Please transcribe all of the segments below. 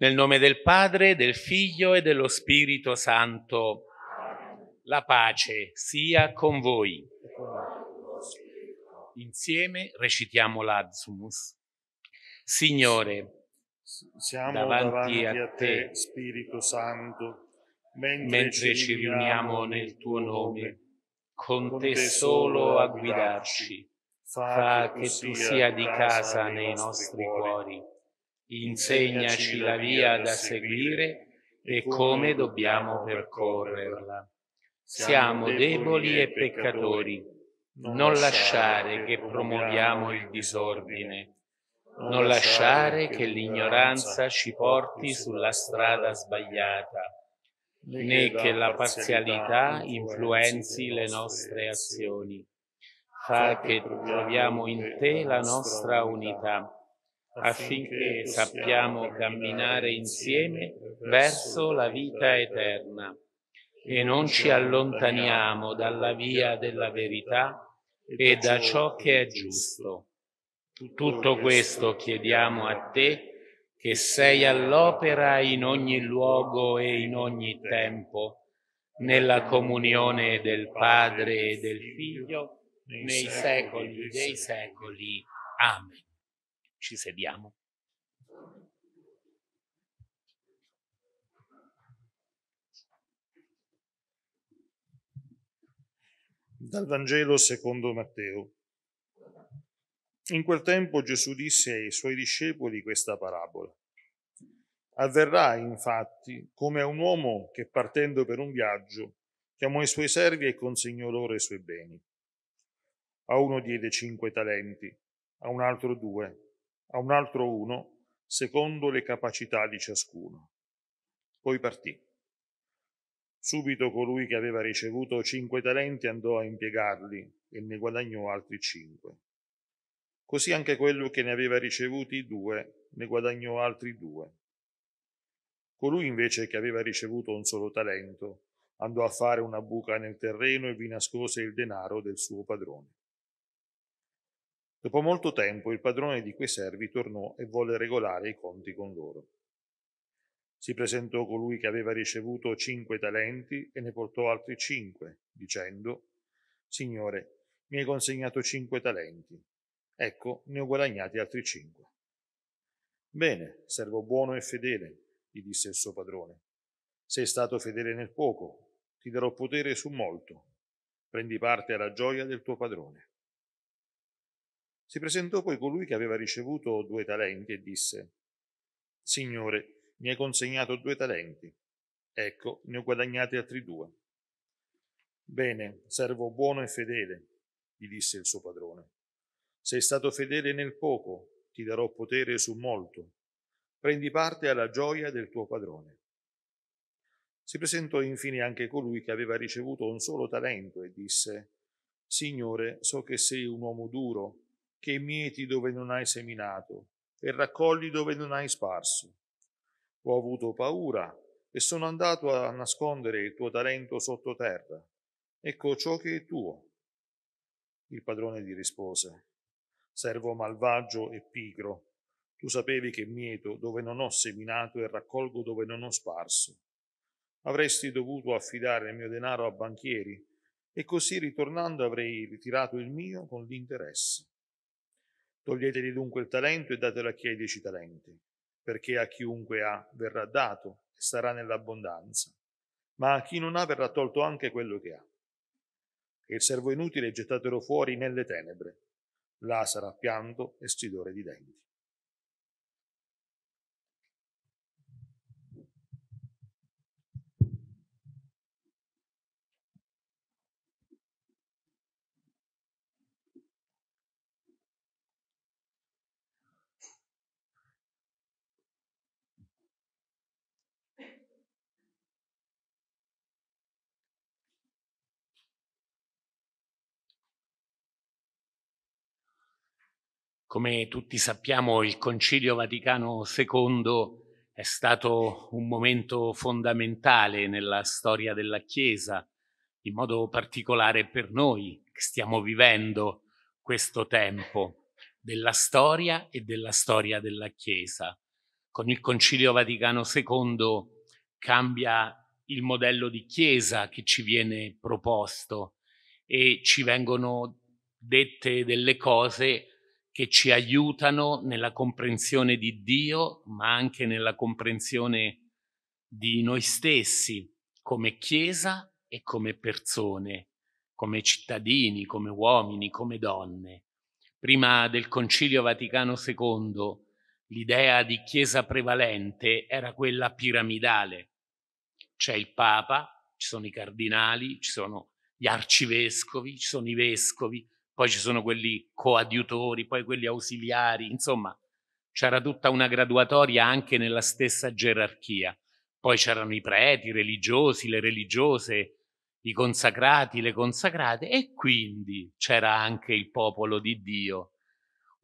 Nel nome del Padre, del Figlio e dello Spirito Santo. La pace sia con voi. Insieme recitiamo l'Azzumus. Signore, siamo davanti, davanti a, te, a te, Spirito Santo, mentre, mentre ci riuniamo nel tuo nome, con te solo a guidarci. Fa che tu sia di casa nei nostri cuori insegnaci la via da seguire e come dobbiamo percorrerla. Siamo deboli e peccatori, non lasciare che promuoviamo il disordine, non lasciare che l'ignoranza ci porti sulla strada sbagliata, né che la parzialità influenzi le nostre azioni. Fa che troviamo in te la nostra unità affinché sappiamo camminare insieme verso la vita eterna e non ci allontaniamo dalla via della verità e da ciò che è giusto. Tutto questo chiediamo a te, che sei all'opera in ogni luogo e in ogni tempo, nella comunione del Padre e del Figlio, nei secoli dei secoli. Amen. Ci sediamo. Dal Vangelo secondo Matteo. In quel tempo Gesù disse ai suoi discepoli questa parabola. Avverrà infatti come a un uomo che partendo per un viaggio chiamò i suoi servi e consegnò loro i suoi beni. A uno diede cinque talenti, a un altro due, a un altro uno secondo le capacità di ciascuno. Poi partì. Subito colui che aveva ricevuto cinque talenti andò a impiegarli e ne guadagnò altri cinque. Così anche quello che ne aveva ricevuti due ne guadagnò altri due. Colui invece che aveva ricevuto un solo talento andò a fare una buca nel terreno e vi nascose il denaro del suo padrone. Dopo molto tempo il padrone di quei servi tornò e volle regolare i conti con loro. Si presentò colui che aveva ricevuto cinque talenti e ne portò altri cinque, dicendo, Signore, mi hai consegnato cinque talenti. Ecco, ne ho guadagnati altri cinque. Bene, servo buono e fedele, gli disse il suo padrone. Sei stato fedele nel poco, ti darò potere su molto. Prendi parte alla gioia del tuo padrone. Si presentò poi colui che aveva ricevuto due talenti e disse, Signore, mi hai consegnato due talenti, ecco, ne ho guadagnati altri due. Bene, servo buono e fedele, gli disse il suo padrone, sei stato fedele nel poco, ti darò potere su molto, prendi parte alla gioia del tuo padrone. Si presentò infine anche colui che aveva ricevuto un solo talento e disse, Signore, so che sei un uomo duro, che mieti dove non hai seminato e raccogli dove non hai sparso. Ho avuto paura e sono andato a nascondere il tuo talento sottoterra. Ecco ciò che è tuo. Il padrone gli rispose, servo malvagio e pigro, tu sapevi che mieto dove non ho seminato e raccolgo dove non ho sparso. Avresti dovuto affidare il mio denaro a banchieri e così ritornando avrei ritirato il mio con l'interesse. Toglietegli dunque il talento e datelo a chi ha i dieci talenti, perché a chiunque ha verrà dato e sarà nell'abbondanza, ma a chi non ha verrà tolto anche quello che ha. E il servo inutile gettatelo fuori nelle tenebre, là sarà pianto e stridore di denti. Come tutti sappiamo, il Concilio Vaticano II è stato un momento fondamentale nella storia della Chiesa, in modo particolare per noi che stiamo vivendo questo tempo della storia e della storia della Chiesa. Con il Concilio Vaticano II cambia il modello di Chiesa che ci viene proposto e ci vengono dette delle cose che ci aiutano nella comprensione di Dio, ma anche nella comprensione di noi stessi come Chiesa e come persone, come cittadini, come uomini, come donne. Prima del Concilio Vaticano II l'idea di Chiesa prevalente era quella piramidale. C'è il Papa, ci sono i cardinali, ci sono gli arcivescovi, ci sono i vescovi, poi ci sono quelli coadiutori, poi quelli ausiliari, insomma c'era tutta una graduatoria anche nella stessa gerarchia. Poi c'erano i preti, i religiosi, le religiose, i consacrati, le consacrate e quindi c'era anche il popolo di Dio,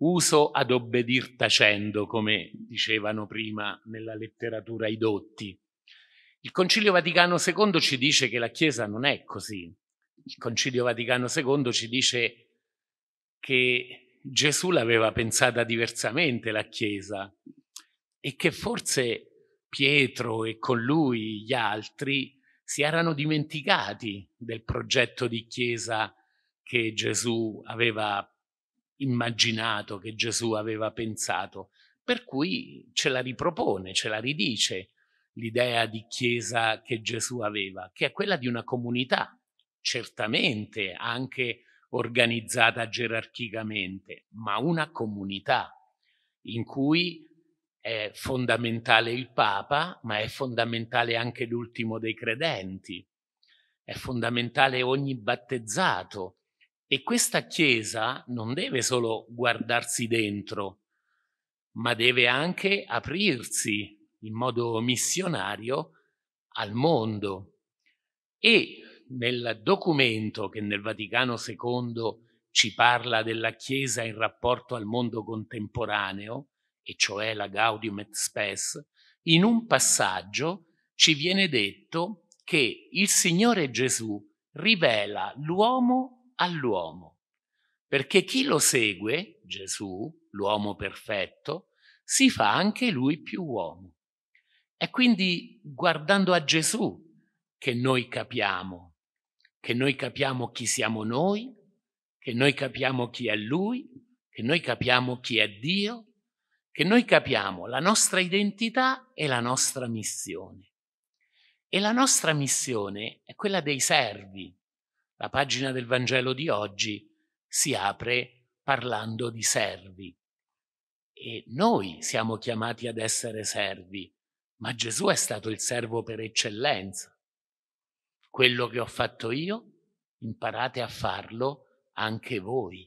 uso ad obbedir tacendo, come dicevano prima nella letteratura i dotti. Il Concilio Vaticano II ci dice che la Chiesa non è così. Il Concilio Vaticano II ci dice che che Gesù l'aveva pensata diversamente la Chiesa e che forse Pietro e con lui gli altri si erano dimenticati del progetto di Chiesa che Gesù aveva immaginato, che Gesù aveva pensato, per cui ce la ripropone, ce la ridice l'idea di Chiesa che Gesù aveva, che è quella di una comunità, certamente anche organizzata gerarchicamente, ma una comunità in cui è fondamentale il Papa, ma è fondamentale anche l'ultimo dei credenti, è fondamentale ogni battezzato. E questa Chiesa non deve solo guardarsi dentro, ma deve anche aprirsi in modo missionario al mondo. E nel documento che nel Vaticano II ci parla della Chiesa in rapporto al mondo contemporaneo, e cioè la Gaudium et Spes, in un passaggio ci viene detto che il Signore Gesù rivela l'uomo all'uomo, perché chi lo segue, Gesù, l'uomo perfetto, si fa anche lui più uomo. È quindi guardando a Gesù che noi capiamo che noi capiamo chi siamo noi, che noi capiamo chi è Lui, che noi capiamo chi è Dio, che noi capiamo la nostra identità e la nostra missione. E la nostra missione è quella dei servi. La pagina del Vangelo di oggi si apre parlando di servi. E noi siamo chiamati ad essere servi, ma Gesù è stato il servo per eccellenza quello che ho fatto io, imparate a farlo anche voi.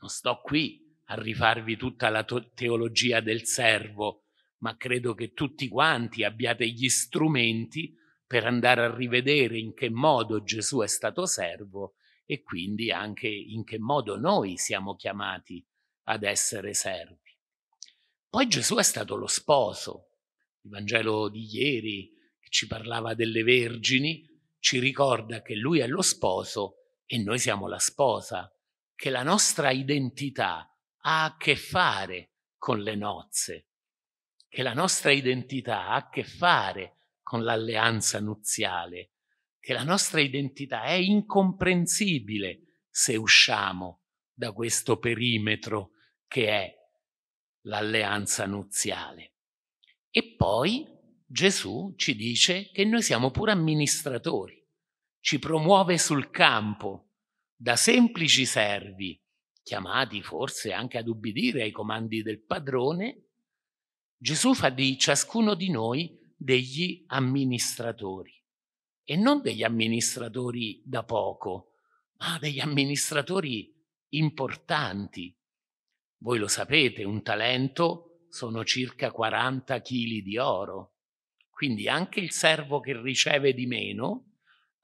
Non sto qui a rifarvi tutta la teologia del servo, ma credo che tutti quanti abbiate gli strumenti per andare a rivedere in che modo Gesù è stato servo e quindi anche in che modo noi siamo chiamati ad essere servi. Poi Gesù è stato lo sposo. Il Vangelo di ieri ci parlava delle vergini ci ricorda che lui è lo sposo e noi siamo la sposa, che la nostra identità ha a che fare con le nozze, che la nostra identità ha a che fare con l'alleanza nuziale, che la nostra identità è incomprensibile se usciamo da questo perimetro che è l'alleanza nuziale. E poi Gesù ci dice che noi siamo pure amministratori ci promuove sul campo da semplici servi, chiamati forse anche ad ubbidire ai comandi del padrone, Gesù fa di ciascuno di noi degli amministratori e non degli amministratori da poco, ma degli amministratori importanti. Voi lo sapete, un talento sono circa 40 kg di oro, quindi anche il servo che riceve di meno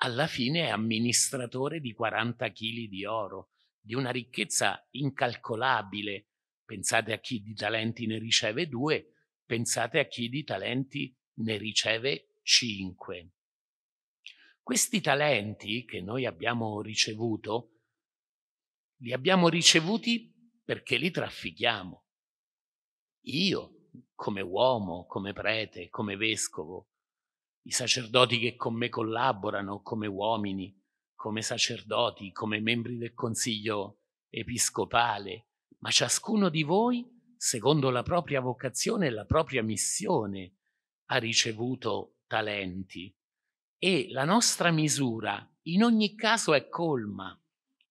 alla fine è amministratore di 40 kg di oro, di una ricchezza incalcolabile. Pensate a chi di talenti ne riceve due, pensate a chi di talenti ne riceve cinque. Questi talenti che noi abbiamo ricevuto, li abbiamo ricevuti perché li traffichiamo. Io, come uomo, come prete, come vescovo, i sacerdoti che con me collaborano come uomini, come sacerdoti, come membri del Consiglio episcopale, ma ciascuno di voi, secondo la propria vocazione e la propria missione, ha ricevuto talenti e la nostra misura in ogni caso è colma.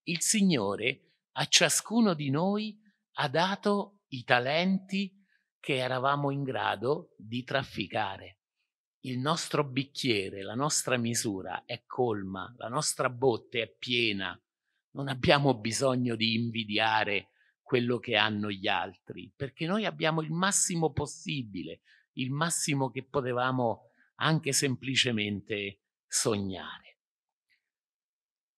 Il Signore a ciascuno di noi ha dato i talenti che eravamo in grado di trafficare il nostro bicchiere, la nostra misura è colma, la nostra botte è piena, non abbiamo bisogno di invidiare quello che hanno gli altri, perché noi abbiamo il massimo possibile, il massimo che potevamo anche semplicemente sognare.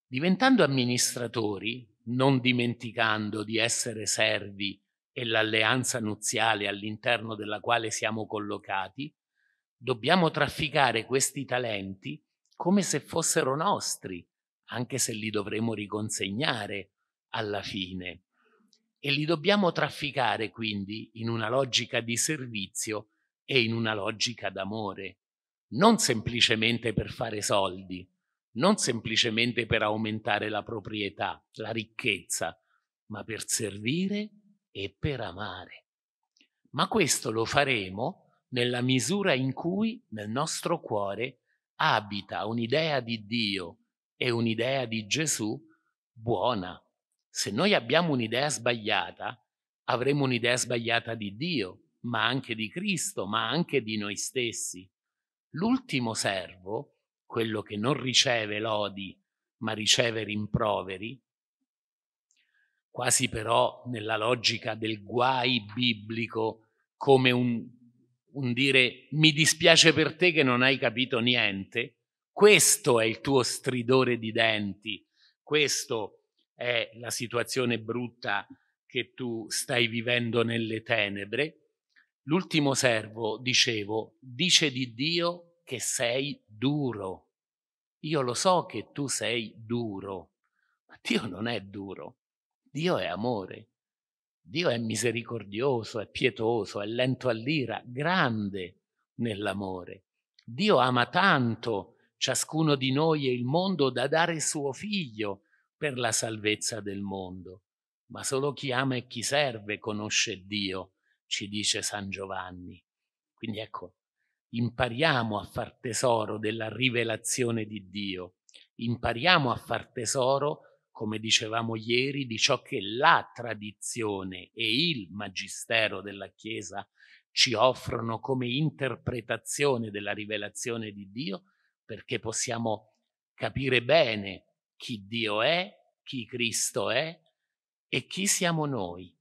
Diventando amministratori, non dimenticando di essere servi e l'alleanza nuziale all'interno della quale siamo collocati, dobbiamo trafficare questi talenti come se fossero nostri, anche se li dovremo riconsegnare alla fine. E li dobbiamo trafficare quindi in una logica di servizio e in una logica d'amore, non semplicemente per fare soldi, non semplicemente per aumentare la proprietà, la ricchezza, ma per servire e per amare. Ma questo lo faremo nella misura in cui nel nostro cuore abita un'idea di Dio e un'idea di Gesù buona. Se noi abbiamo un'idea sbagliata, avremo un'idea sbagliata di Dio, ma anche di Cristo, ma anche di noi stessi. L'ultimo servo, quello che non riceve lodi, ma riceve rimproveri, quasi però nella logica del guai biblico come un un dire mi dispiace per te che non hai capito niente, questo è il tuo stridore di denti, questa è la situazione brutta che tu stai vivendo nelle tenebre. L'ultimo servo, dicevo, dice di Dio che sei duro. Io lo so che tu sei duro, ma Dio non è duro, Dio è amore. Dio è misericordioso, è pietoso, è lento all'ira, grande nell'amore. Dio ama tanto ciascuno di noi e il mondo da dare suo figlio per la salvezza del mondo. Ma solo chi ama e chi serve conosce Dio, ci dice San Giovanni. Quindi ecco, impariamo a far tesoro della rivelazione di Dio, impariamo a far tesoro della come dicevamo ieri, di ciò che la tradizione e il magistero della Chiesa ci offrono come interpretazione della rivelazione di Dio, perché possiamo capire bene chi Dio è, chi Cristo è e chi siamo noi,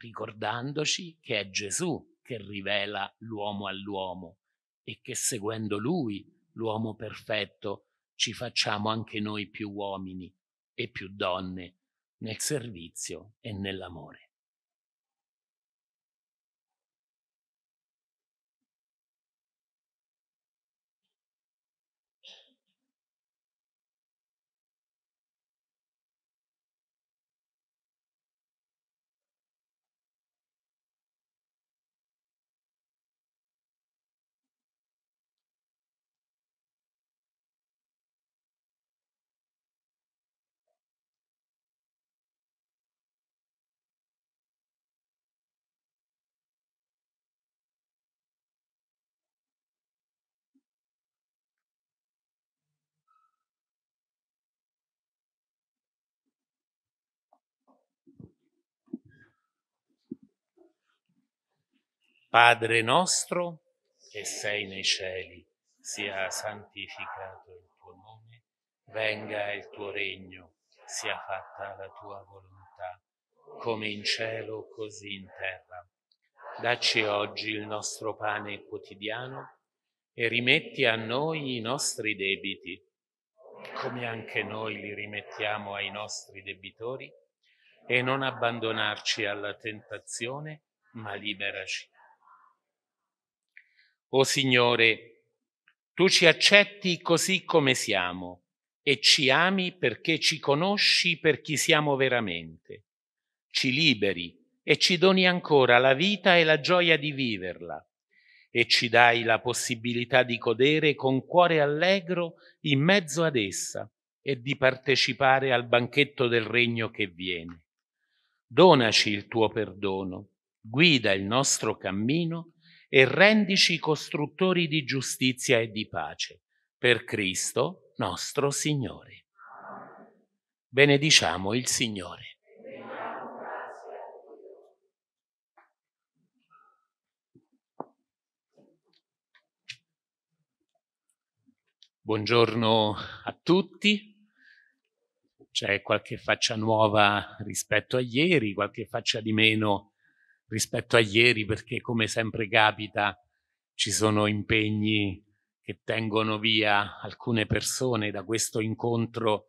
ricordandoci che è Gesù che rivela l'uomo all'uomo e che seguendo lui, l'uomo perfetto, ci facciamo anche noi più uomini e più donne nel servizio e nell'amore. Padre nostro che sei nei cieli, sia santificato il tuo nome, venga il tuo regno, sia fatta la tua volontà, come in cielo così in terra. Dacci oggi il nostro pane quotidiano e rimetti a noi i nostri debiti, come anche noi li rimettiamo ai nostri debitori, e non abbandonarci alla tentazione, ma liberaci o Signore, tu ci accetti così come siamo e ci ami perché ci conosci per chi siamo veramente. Ci liberi e ci doni ancora la vita e la gioia di viverla e ci dai la possibilità di godere con cuore allegro in mezzo ad essa e di partecipare al banchetto del regno che viene. Donaci il tuo perdono, guida il nostro cammino e rendici costruttori di giustizia e di pace, per Cristo nostro Signore. Benediciamo il Signore. Buongiorno a tutti. C'è qualche faccia nuova rispetto a ieri, qualche faccia di meno rispetto a ieri perché come sempre capita ci sono impegni che tengono via alcune persone da questo incontro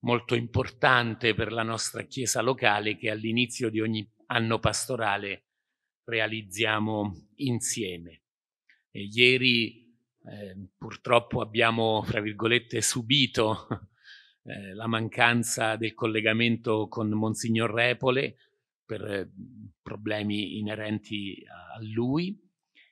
molto importante per la nostra chiesa locale che all'inizio di ogni anno pastorale realizziamo insieme. E ieri eh, purtroppo abbiamo, fra virgolette, subito eh, la mancanza del collegamento con Monsignor Repole, per mhmm, problemi inerenti a lui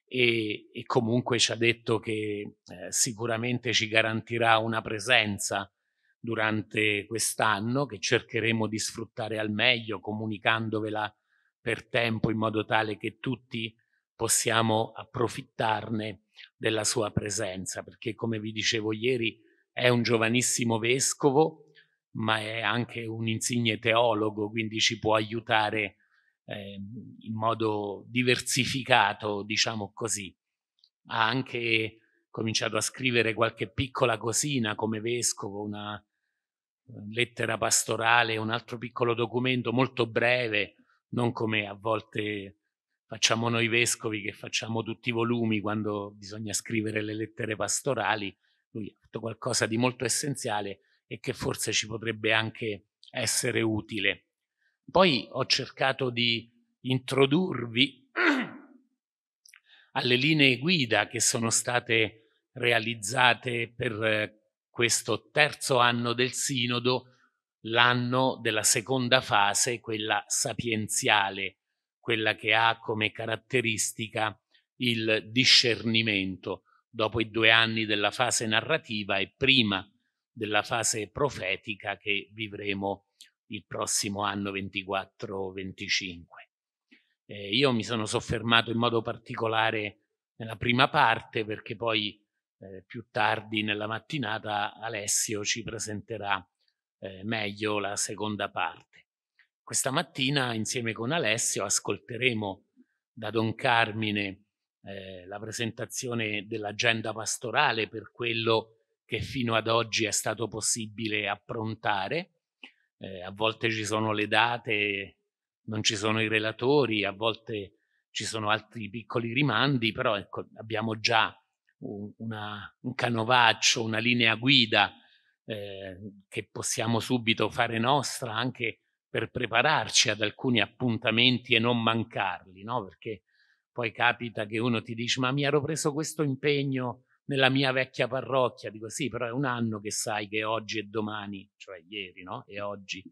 e, e comunque ci ha detto che eh, sicuramente ci garantirà una presenza durante quest'anno che cercheremo di sfruttare al meglio comunicandovela per tempo in modo tale che tutti possiamo approfittarne della sua presenza perché come vi dicevo ieri è un giovanissimo vescovo ma è anche un insigne teologo, quindi ci può aiutare eh, in modo diversificato, diciamo così. Ha anche cominciato a scrivere qualche piccola cosina come vescovo, una ehm, lettera pastorale, un altro piccolo documento molto breve, non come a volte facciamo noi vescovi che facciamo tutti i volumi quando bisogna scrivere le lettere pastorali, lui ha fatto qualcosa di molto essenziale e che forse ci potrebbe anche essere utile. Poi ho cercato di introdurvi alle linee guida che sono state realizzate per eh, questo terzo anno del sinodo, l'anno della seconda fase, quella sapienziale, quella che ha come caratteristica il discernimento dopo i due anni della fase narrativa e prima della fase profetica che vivremo il prossimo anno 24-25. Eh, io mi sono soffermato in modo particolare nella prima parte perché poi eh, più tardi nella mattinata Alessio ci presenterà eh, meglio la seconda parte. Questa mattina insieme con Alessio ascolteremo da Don Carmine eh, la presentazione dell'agenda pastorale per quello che che fino ad oggi è stato possibile approntare. Eh, a volte ci sono le date, non ci sono i relatori, a volte ci sono altri piccoli rimandi, però ecco, abbiamo già un, una, un canovaccio, una linea guida eh, che possiamo subito fare nostra anche per prepararci ad alcuni appuntamenti e non mancarli, no? perché poi capita che uno ti dice ma mi ero preso questo impegno nella mia vecchia parrocchia, dico sì, però è un anno che sai che oggi e domani, cioè ieri no? e oggi,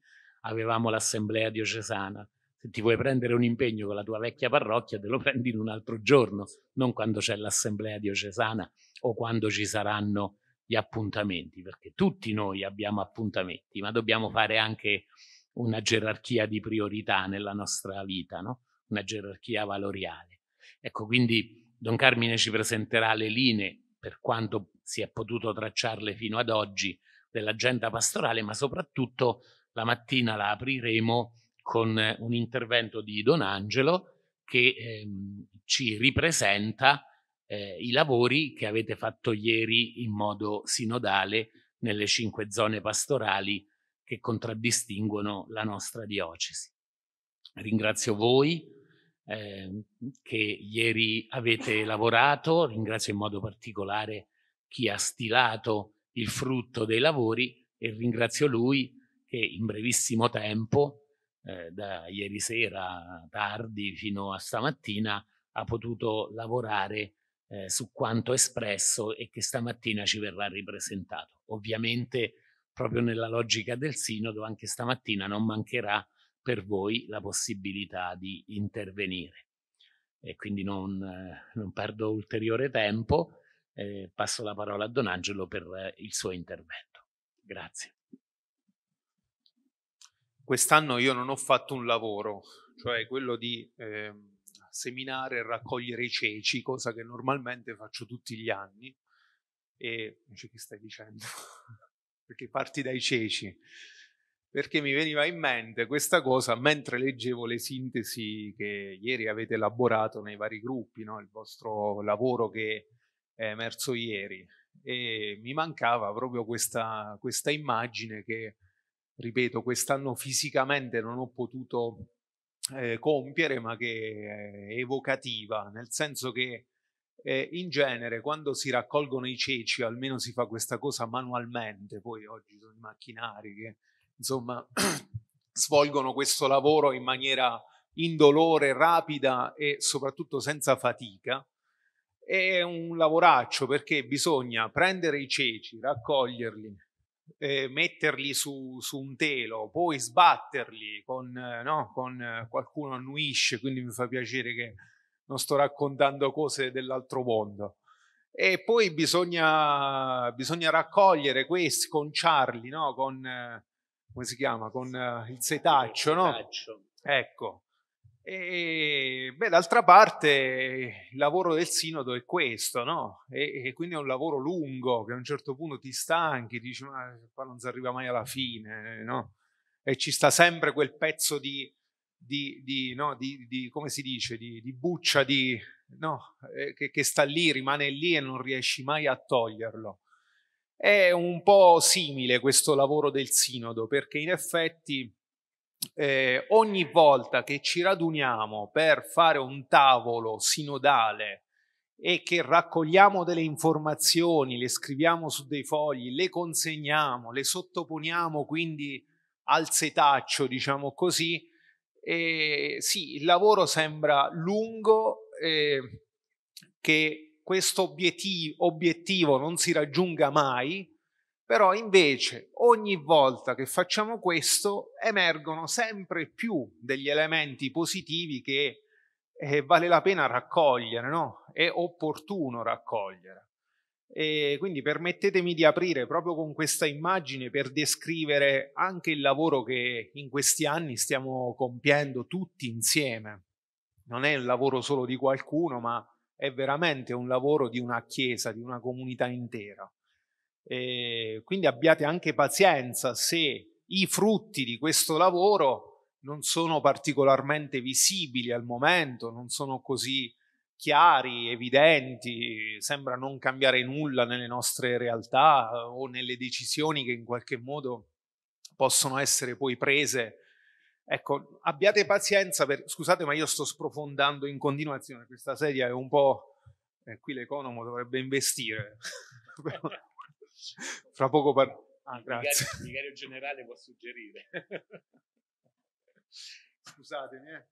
avevamo l'assemblea diocesana. Se ti vuoi prendere un impegno con la tua vecchia parrocchia, te lo prendi in un altro giorno, non quando c'è l'assemblea diocesana o quando ci saranno gli appuntamenti, perché tutti noi abbiamo appuntamenti, ma dobbiamo fare anche una gerarchia di priorità nella nostra vita, no? una gerarchia valoriale. Ecco, quindi Don Carmine ci presenterà le linee per quanto si è potuto tracciarle fino ad oggi, dell'agenda pastorale, ma soprattutto la mattina la apriremo con eh, un intervento di Don Angelo che ehm, ci ripresenta eh, i lavori che avete fatto ieri in modo sinodale nelle cinque zone pastorali che contraddistinguono la nostra diocesi. Ringrazio voi eh, che ieri avete lavorato, ringrazio in modo particolare chi ha stilato il frutto dei lavori e ringrazio lui che in brevissimo tempo, eh, da ieri sera tardi fino a stamattina, ha potuto lavorare eh, su quanto espresso e che stamattina ci verrà ripresentato. Ovviamente proprio nella logica del sinodo anche stamattina non mancherà per voi la possibilità di intervenire. E quindi non, eh, non perdo ulteriore tempo, eh, passo la parola a Don Angelo per eh, il suo intervento. Grazie. Quest'anno io non ho fatto un lavoro, cioè quello di eh, seminare e raccogliere i ceci, cosa che normalmente faccio tutti gli anni. E dice che stai dicendo? Perché parti dai ceci perché mi veniva in mente questa cosa mentre leggevo le sintesi che ieri avete elaborato nei vari gruppi, no? il vostro lavoro che è emerso ieri. E mi mancava proprio questa, questa immagine che, ripeto, quest'anno fisicamente non ho potuto eh, compiere, ma che è evocativa, nel senso che eh, in genere quando si raccolgono i ceci, almeno si fa questa cosa manualmente, poi oggi sono i macchinari che insomma, svolgono questo lavoro in maniera indolore, rapida e soprattutto senza fatica. È un lavoraccio perché bisogna prendere i ceci, raccoglierli, eh, metterli su, su, un telo, poi sbatterli con, eh, no, con eh, qualcuno annuisce, quindi mi fa piacere che non sto raccontando cose dell'altro mondo. E poi bisogna, bisogna raccogliere questi, conciarli no, con eh, come si chiama, con uh, il setaccio, il no? Ecco. E, beh, d'altra parte il lavoro del sinodo è questo, no? E, e, quindi è un lavoro lungo che a un certo punto ti stanchi, dici ma qua non si arriva mai alla fine, no? E ci sta sempre quel pezzo di, di, di, no? di come si dice, di, buccia no? eh, che, che sta lì, rimane lì e non riesci mai a toglierlo. È un po' simile questo lavoro del sinodo perché in effetti eh, ogni volta che ci raduniamo per fare un tavolo sinodale e che raccogliamo delle informazioni, le scriviamo su dei fogli, le consegniamo, le sottoponiamo quindi al setaccio, diciamo così, eh, sì, il lavoro sembra lungo, eh, che questo obiettivo, non si raggiunga mai, però invece ogni volta che facciamo questo emergono sempre più degli elementi positivi che eh, vale la pena raccogliere, no? è opportuno raccogliere. E quindi permettetemi di aprire proprio con questa immagine per descrivere anche il lavoro che in questi anni stiamo compiendo tutti insieme. Non è il lavoro solo di qualcuno, ma è veramente un lavoro di una chiesa, di una comunità intera. E quindi abbiate anche pazienza se i frutti di questo lavoro non sono particolarmente visibili al momento, non sono così chiari, evidenti, sembra non cambiare nulla nelle nostre realtà eh, o nelle decisioni che in qualche modo possono essere poi prese Ecco, abbiate eh, pazienza, per, scusate ma io sto sprofondando in continuazione, questa serie è un po'... Eh, qui l'economo dovrebbe investire. Fra poco parlo. Ah, ah il grazie. il vicario generale può suggerire. Scusatemi, eh.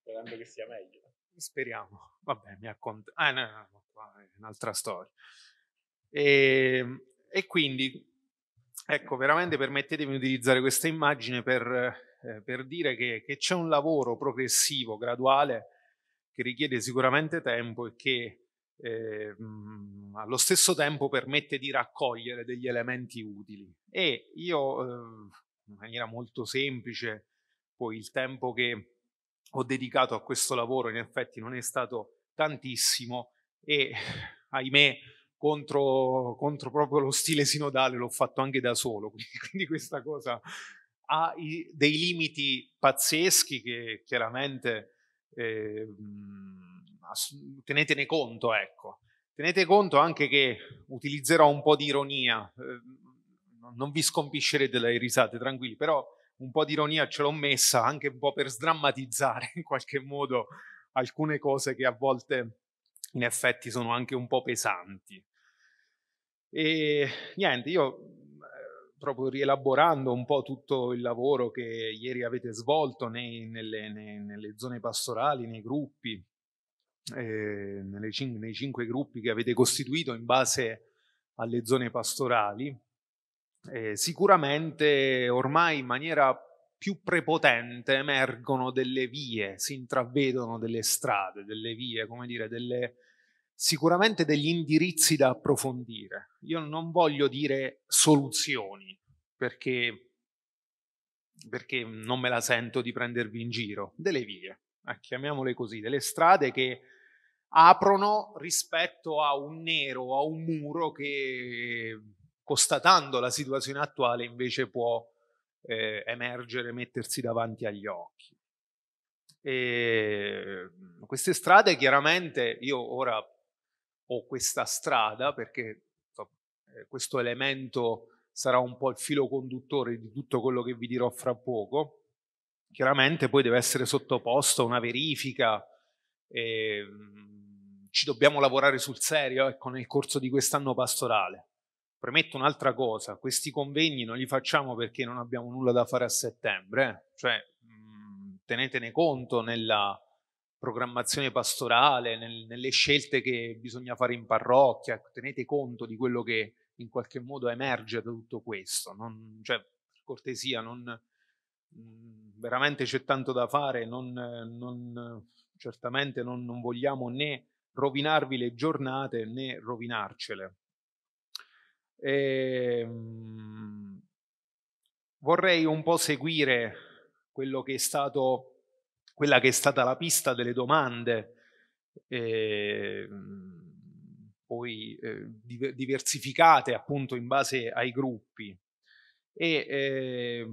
Sperando che sia meglio. Speriamo. Vabbè, mi acconto. Ah, eh, no, no, no, qua è un'altra storia. E, ehm, e quindi Ecco, veramente permettetemi di utilizzare questa immagine per, eh, per dire che, che c'è un lavoro progressivo, graduale, che richiede sicuramente tempo e che eh, allo stesso tempo permette di raccogliere degli elementi utili. E io, eh, in maniera molto semplice, poi il tempo che ho dedicato a questo lavoro in effetti non è stato tantissimo e, ahimè, contro, contro proprio lo stile sinodale, l'ho fatto anche da solo, quindi, quindi questa cosa ha i, dei limiti pazzeschi che chiaramente eh, tenetene conto, ecco. Tenete conto anche che utilizzerò un po' di ironia, eh, non vi scompiscerete dalle risate, tranquilli, però un po' di ironia ce l'ho messa anche un po' per sdrammatizzare in qualche modo alcune cose che a volte in effetti sono anche un po' pesanti. E niente, io mhmm, eh, proprio rielaborando un po' tutto il lavoro che ieri avete svolto nei, nelle, nei, nelle, zone pastorali, nei gruppi, eh, cin- nei cinque gruppi che avete costituito in base alle zone pastorali, eh, sicuramente ormai in maniera più prepotente emergono delle vie, si intravedono delle strade, delle vie, come dire, delle sicuramente degli indirizzi da approfondire. Io non voglio dire soluzioni, perché, perché non me la sento di prendervi in giro, delle vie, eh, chiamiamole così, delle strade che aprono rispetto a un nero, a un muro che constatando la situazione attuale invece può eh, emergere, mettersi davanti agli occhi. E queste strade chiaramente, io ora o questa strada, perché insomma, eh, questo elemento sarà un po' il filo conduttore di tutto quello che vi dirò fra poco. Chiaramente poi deve essere sottoposto a una verifica, e, mm, ci dobbiamo lavorare sul serio ecco, nel corso di quest'anno pastorale. Premetto un'altra cosa, questi convegni non li facciamo perché non abbiamo nulla da fare a settembre, eh? cioè mh, mm, tenetene conto nella, programmazione pastorale, nel, nelle scelte che bisogna fare in parrocchia, ecco, tenete conto di quello che in qualche modo emerge da tutto questo. Non, cioè, cortesia, non, mm, veramente c'è tanto da fare, non, non, certamente non, non vogliamo né rovinarvi le giornate né rovinarcele. E, ehm, vorrei un po' seguire quello che è stato quella che è stata la pista delle domande, eh, poi eh, diversificate appunto in base ai gruppi. E eh,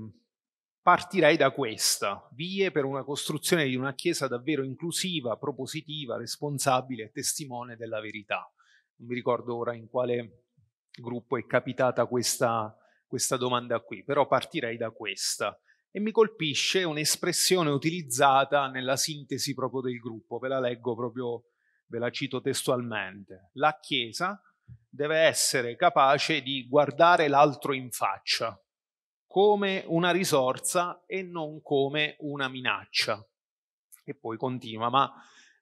partirei da questa, vie per una costruzione di una Chiesa davvero inclusiva, propositiva, responsabile e testimone della verità. Non mi ricordo ora in quale gruppo è capitata questa, questa domanda qui, però partirei da questa e mi colpisce un'espressione utilizzata nella sintesi proprio del gruppo, ve la leggo proprio, ve la cito testualmente. La Chiesa deve essere capace di guardare l'altro in faccia come una risorsa e non come una minaccia. E poi continua, ma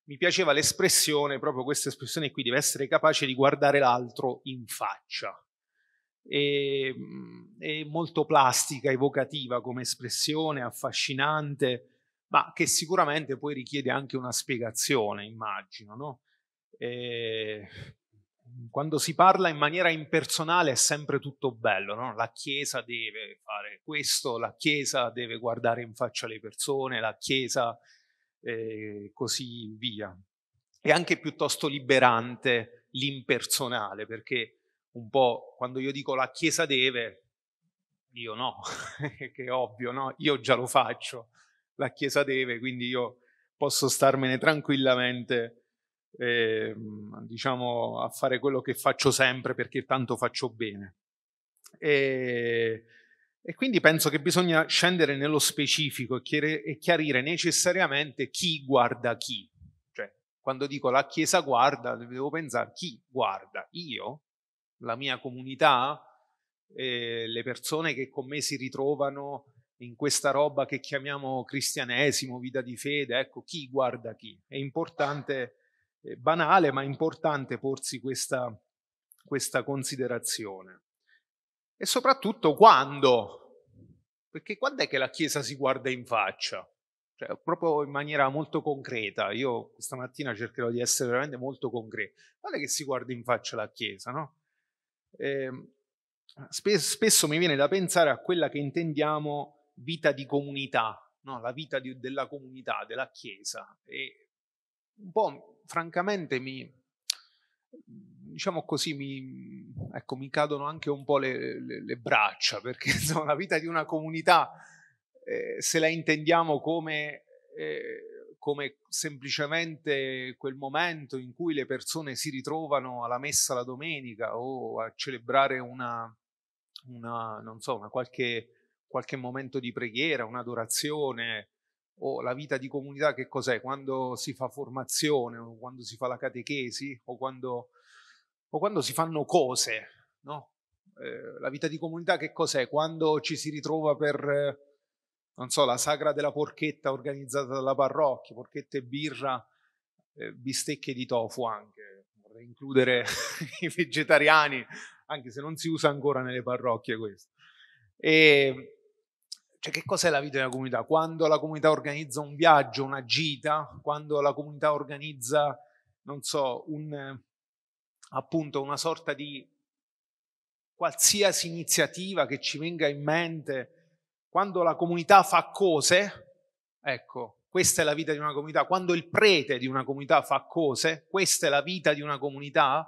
mi piaceva l'espressione, proprio questa espressione qui, deve essere capace di guardare l'altro in faccia e, mm, e molto plastica, evocativa come espressione, affascinante, ma che sicuramente poi richiede anche una spiegazione, immagino. No? E, eh, quando si parla in maniera impersonale è sempre tutto bello, no? la Chiesa deve fare questo, la Chiesa deve guardare in faccia le persone, la Chiesa e eh, così via. È anche piuttosto liberante l'impersonale, perché un po' quando io dico la Chiesa deve, io no, che è ovvio, no? Io già lo faccio, la Chiesa deve, quindi io posso starmene tranquillamente, eh, diciamo, a fare quello che faccio sempre perché tanto faccio bene. E, e quindi penso che bisogna scendere nello specifico e chiarire necessariamente chi guarda chi. Cioè, quando dico la Chiesa guarda, devo pensare chi guarda, io la mia comunità, eh, le persone che con me si ritrovano in questa roba che chiamiamo cristianesimo, vita di fede, ecco chi guarda chi. È importante, è eh, banale, ma è importante porsi questa, questa considerazione. E soprattutto quando? Perché quando è che la Chiesa si guarda in faccia? Cioè, proprio in maniera molto concreta. Io questa mattina cercherò di essere veramente molto concreto. Quando è che si guarda in faccia la Chiesa, no? eh, spesso, spesso mi viene da pensare a quella che intendiamo vita di comunità, no? la vita di, della comunità, della Chiesa. E un po', francamente, mi, diciamo così, mi, ecco, mi cadono anche un po' le, le, le braccia, perché insomma, la vita di una comunità, eh, se la intendiamo come... Eh, come semplicemente quel momento in cui le persone si ritrovano alla messa la domenica o a celebrare una, una non so, una qualche, qualche momento di preghiera, un'adorazione o la vita di comunità che cos'è? Quando si fa formazione o quando si fa la catechesi o quando, o quando si fanno cose, no? Eh, la vita di comunità che cos'è? Quando ci si ritrova per non so, la sagra della porchetta organizzata dalla parrocchia, porchette e birra, eh, bistecche di tofu anche, vorrei includere i vegetariani, anche se non si usa ancora nelle parrocchie questo. E, ehm, cioè, che cos'è la vita della comunità? Quando la comunità organizza un viaggio, una gita, quando la comunità organizza, non so, un, appunto una sorta di qualsiasi iniziativa che ci venga in mente quando la comunità fa cose, ecco, questa è la vita di una comunità, quando il prete di una comunità fa cose, questa è la vita di una comunità,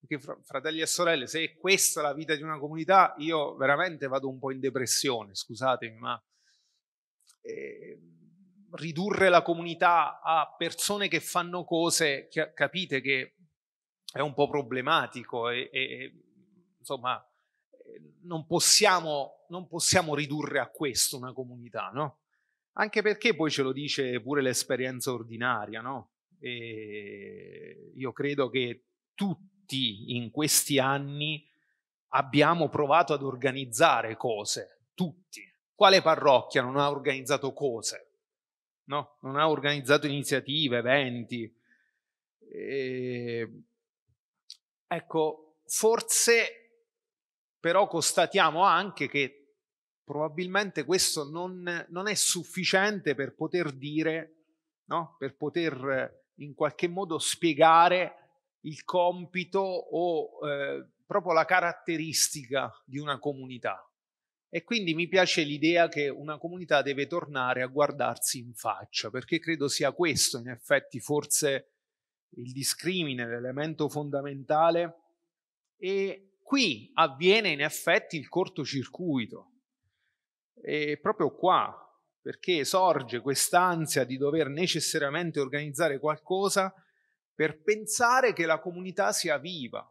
perché fratelli e sorelle, se questa è la vita di una comunità, io veramente vado un po' in depressione, scusatemi, ma eh, ridurre la comunità a persone che fanno cose, capite che è un po' problematico e, e insomma non possiamo, non possiamo ridurre a questo una comunità, no? Anche perché poi ce lo dice pure l'esperienza ordinaria, no? E io credo che tutti in questi anni abbiamo provato ad organizzare cose, tutti. Quale parrocchia non ha organizzato cose? No? Non ha organizzato iniziative, eventi. E... Ecco, forse però constatiamo anche che probabilmente questo non, non è sufficiente per poter dire, no? per poter eh, in qualche modo spiegare il compito o eh, proprio la caratteristica di una comunità. E quindi mi piace l'idea che una comunità deve tornare a guardarsi in faccia, perché credo sia questo in effetti forse il discrimine, l'elemento fondamentale e Qui avviene in effetti il cortocircuito, e proprio qua, perché sorge quest'ansia di dover necessariamente organizzare qualcosa per pensare che la comunità sia viva.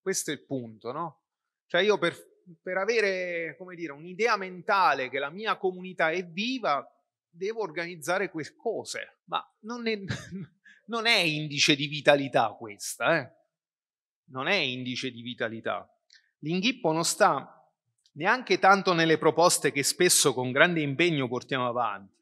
Questo è il punto, no? Cioè io per, per avere, come dire, un'idea mentale che la mia comunità è viva, devo organizzare queste cose, ma non è, non è indice di vitalità questa, eh? non è indice di vitalità. L'inghippo non sta neanche tanto nelle proposte che spesso con grande impegno portiamo avanti,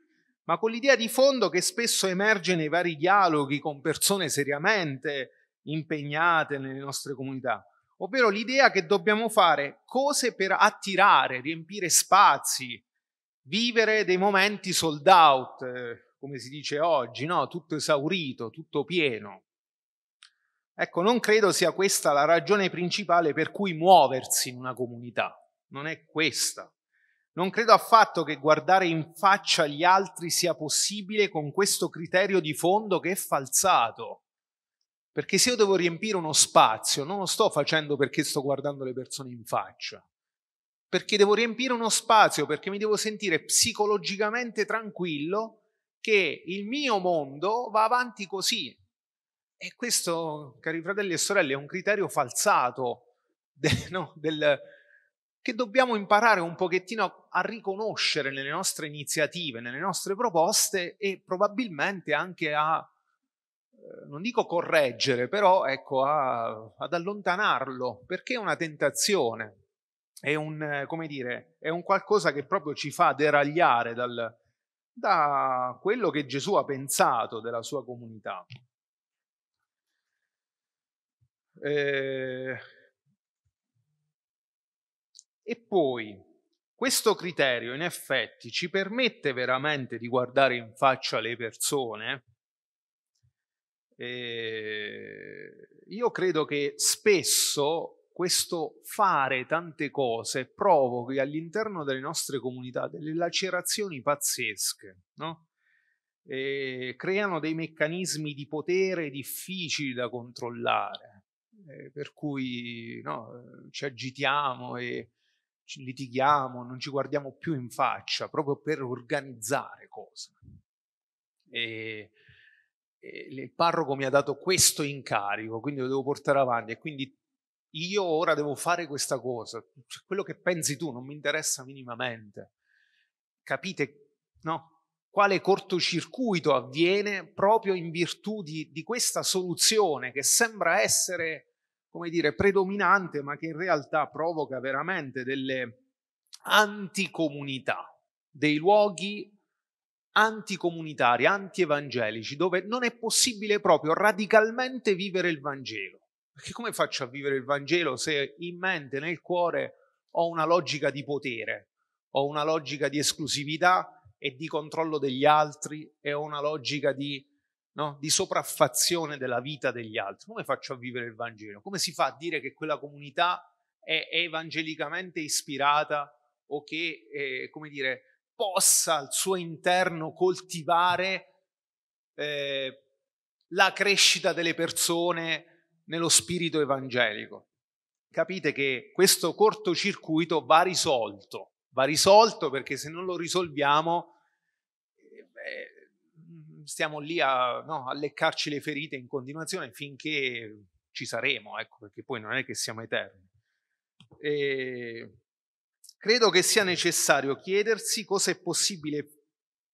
ma con l'idea di fondo che spesso emerge nei vari dialoghi con persone seriamente impegnate nelle nostre comunità, ovvero l'idea che dobbiamo fare cose per attirare, riempire spazi, vivere dei momenti sold out, eh, come si dice oggi, no? tutto esaurito, tutto pieno. Ecco, non credo sia questa la ragione principale per cui muoversi in una comunità, non è questa. Non credo affatto che guardare in faccia gli altri sia possibile con questo criterio di fondo che è falsato. Perché se io devo riempire uno spazio, non lo sto facendo perché sto guardando le persone in faccia, perché devo riempire uno spazio, perché mi devo sentire psicologicamente tranquillo che il mio mondo va avanti così, e questo, cari fratelli e sorelle, è un criterio falsato de, no, del, che dobbiamo imparare un pochettino a riconoscere nelle nostre iniziative, nelle nostre proposte e probabilmente anche a, eh, non dico correggere, però ecco, a, ad allontanarlo, perché è una tentazione, è un, come dire, è un qualcosa che proprio ci fa deragliare dal, da quello che Gesù ha pensato della sua comunità. Eh, e poi questo criterio in effetti ci permette veramente di guardare in faccia le persone. Eh, io credo che spesso questo fare tante cose provochi all'interno delle nostre comunità delle lacerazioni pazzesche, no? eh, creano dei meccanismi di potere difficili da controllare eh, per cui no, eh, ci agitiamo e ci litighiamo, non ci guardiamo più in faccia, proprio per organizzare cose. E, e il parroco mi ha dato questo incarico, quindi lo devo portare avanti e quindi io ora devo fare questa cosa, cioè, quello che pensi tu non mi interessa minimamente. Capite no? quale cortocircuito avviene proprio in virtù di, di questa soluzione che sembra essere come dire, predominante, ma che in realtà provoca veramente delle anticomunità, dei luoghi anticomunitari, antievangelici, dove non è possibile proprio radicalmente vivere il Vangelo. Perché come faccio a vivere il Vangelo se in mente, nel cuore, ho una logica di potere, ho una logica di esclusività e di controllo degli altri e ho una logica di no? di sopraffazione della vita degli altri. Come faccio a vivere il Vangelo? Come si fa a dire che quella comunità è evangelicamente ispirata o che, eh, come dire, possa al suo interno coltivare eh, la crescita delle persone nello spirito evangelico? Capite che questo cortocircuito va risolto, va risolto perché se non lo risolviamo eh, stiamo lì a, no, a, leccarci le ferite in continuazione finché ci saremo, ecco, perché poi non è che siamo eterni. E ehm, credo che sia necessario chiedersi cosa è possibile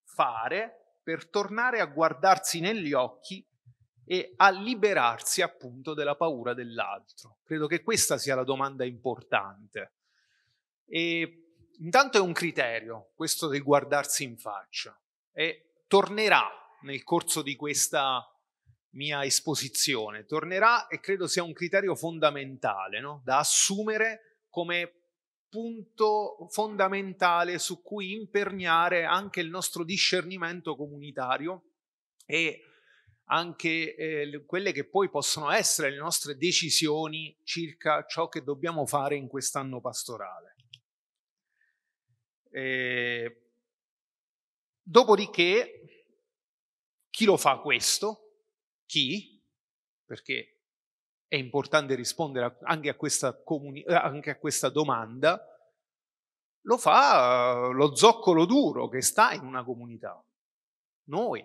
fare per tornare a guardarsi negli occhi e a liberarsi appunto della paura dell'altro. Credo che questa sia la domanda importante. E intanto è un criterio questo del guardarsi in faccia e tornerà nel corso di questa mia esposizione. Tornerà e credo sia un criterio fondamentale no? da assumere come punto fondamentale su cui imperniare anche il nostro discernimento comunitario e anche eh, quelle che poi possono essere le nostre decisioni circa ciò che dobbiamo fare in quest'anno pastorale. E... Eh, dopodiché chi lo fa questo? Chi? Perché è importante rispondere anche a questa, comuni- anche a questa domanda. Lo fa eh, lo zoccolo duro che sta in una comunità. Noi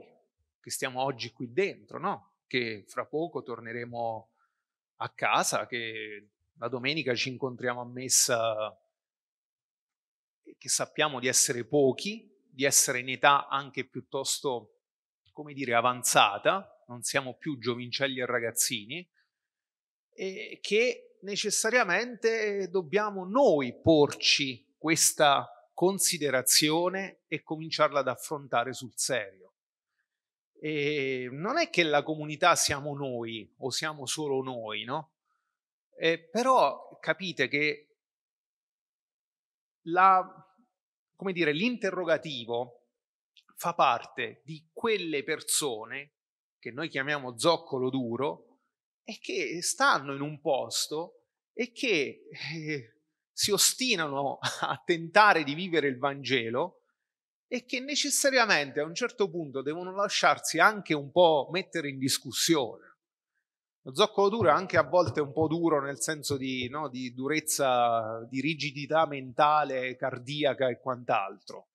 che stiamo oggi qui dentro, no? Che fra poco torneremo a casa, che la domenica ci incontriamo a messa che sappiamo di essere pochi, di essere in età anche piuttosto come dire, avanzata, non siamo più giovincelli e ragazzini, e che necessariamente dobbiamo noi porci questa considerazione e cominciarla ad affrontare sul serio. E non è che la comunità siamo noi o siamo solo noi, no? Eh, però capite che la, come dire, l'interrogativo fa parte di quelle persone che noi chiamiamo zoccolo duro e che stanno in un posto e che eh, si ostinano a tentare di vivere il Vangelo e che necessariamente a un certo punto devono lasciarsi anche un po' mettere in discussione. Lo zoccolo duro è anche a volte un po' duro nel senso di, no, di durezza, di rigidità mentale, cardiaca e quant'altro.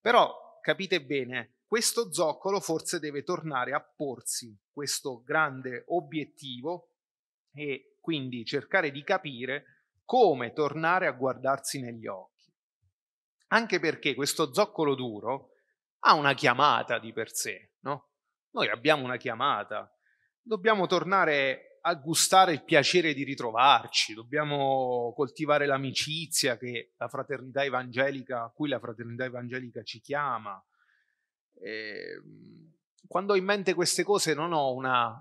Però capite bene, questo zoccolo forse deve tornare a porsi questo grande obiettivo e quindi cercare di capire come tornare a guardarsi negli occhi. Anche perché questo zoccolo duro ha una chiamata di per sé, no? Noi abbiamo una chiamata, dobbiamo tornare a gustare il piacere di ritrovarci, dobbiamo coltivare l'amicizia la a cui la fraternità evangelica ci chiama. E ehm, quando ho in mente queste cose non ho una,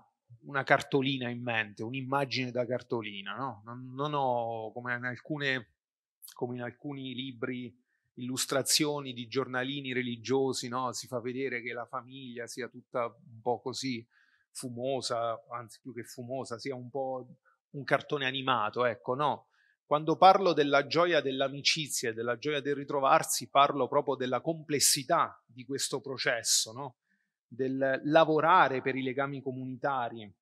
una cartolina in mente, un'immagine da cartolina, no? non, non, ho come in, alcune, come in, alcuni libri illustrazioni di giornalini religiosi, no? si fa vedere che la famiglia sia tutta un po' così fumosa, anzi più che fumosa, sia un po' un cartone animato, ecco, no. Quando parlo della gioia dell'amicizia della gioia del ritrovarsi, parlo proprio della complessità di questo processo, no? del lavorare per i legami comunitari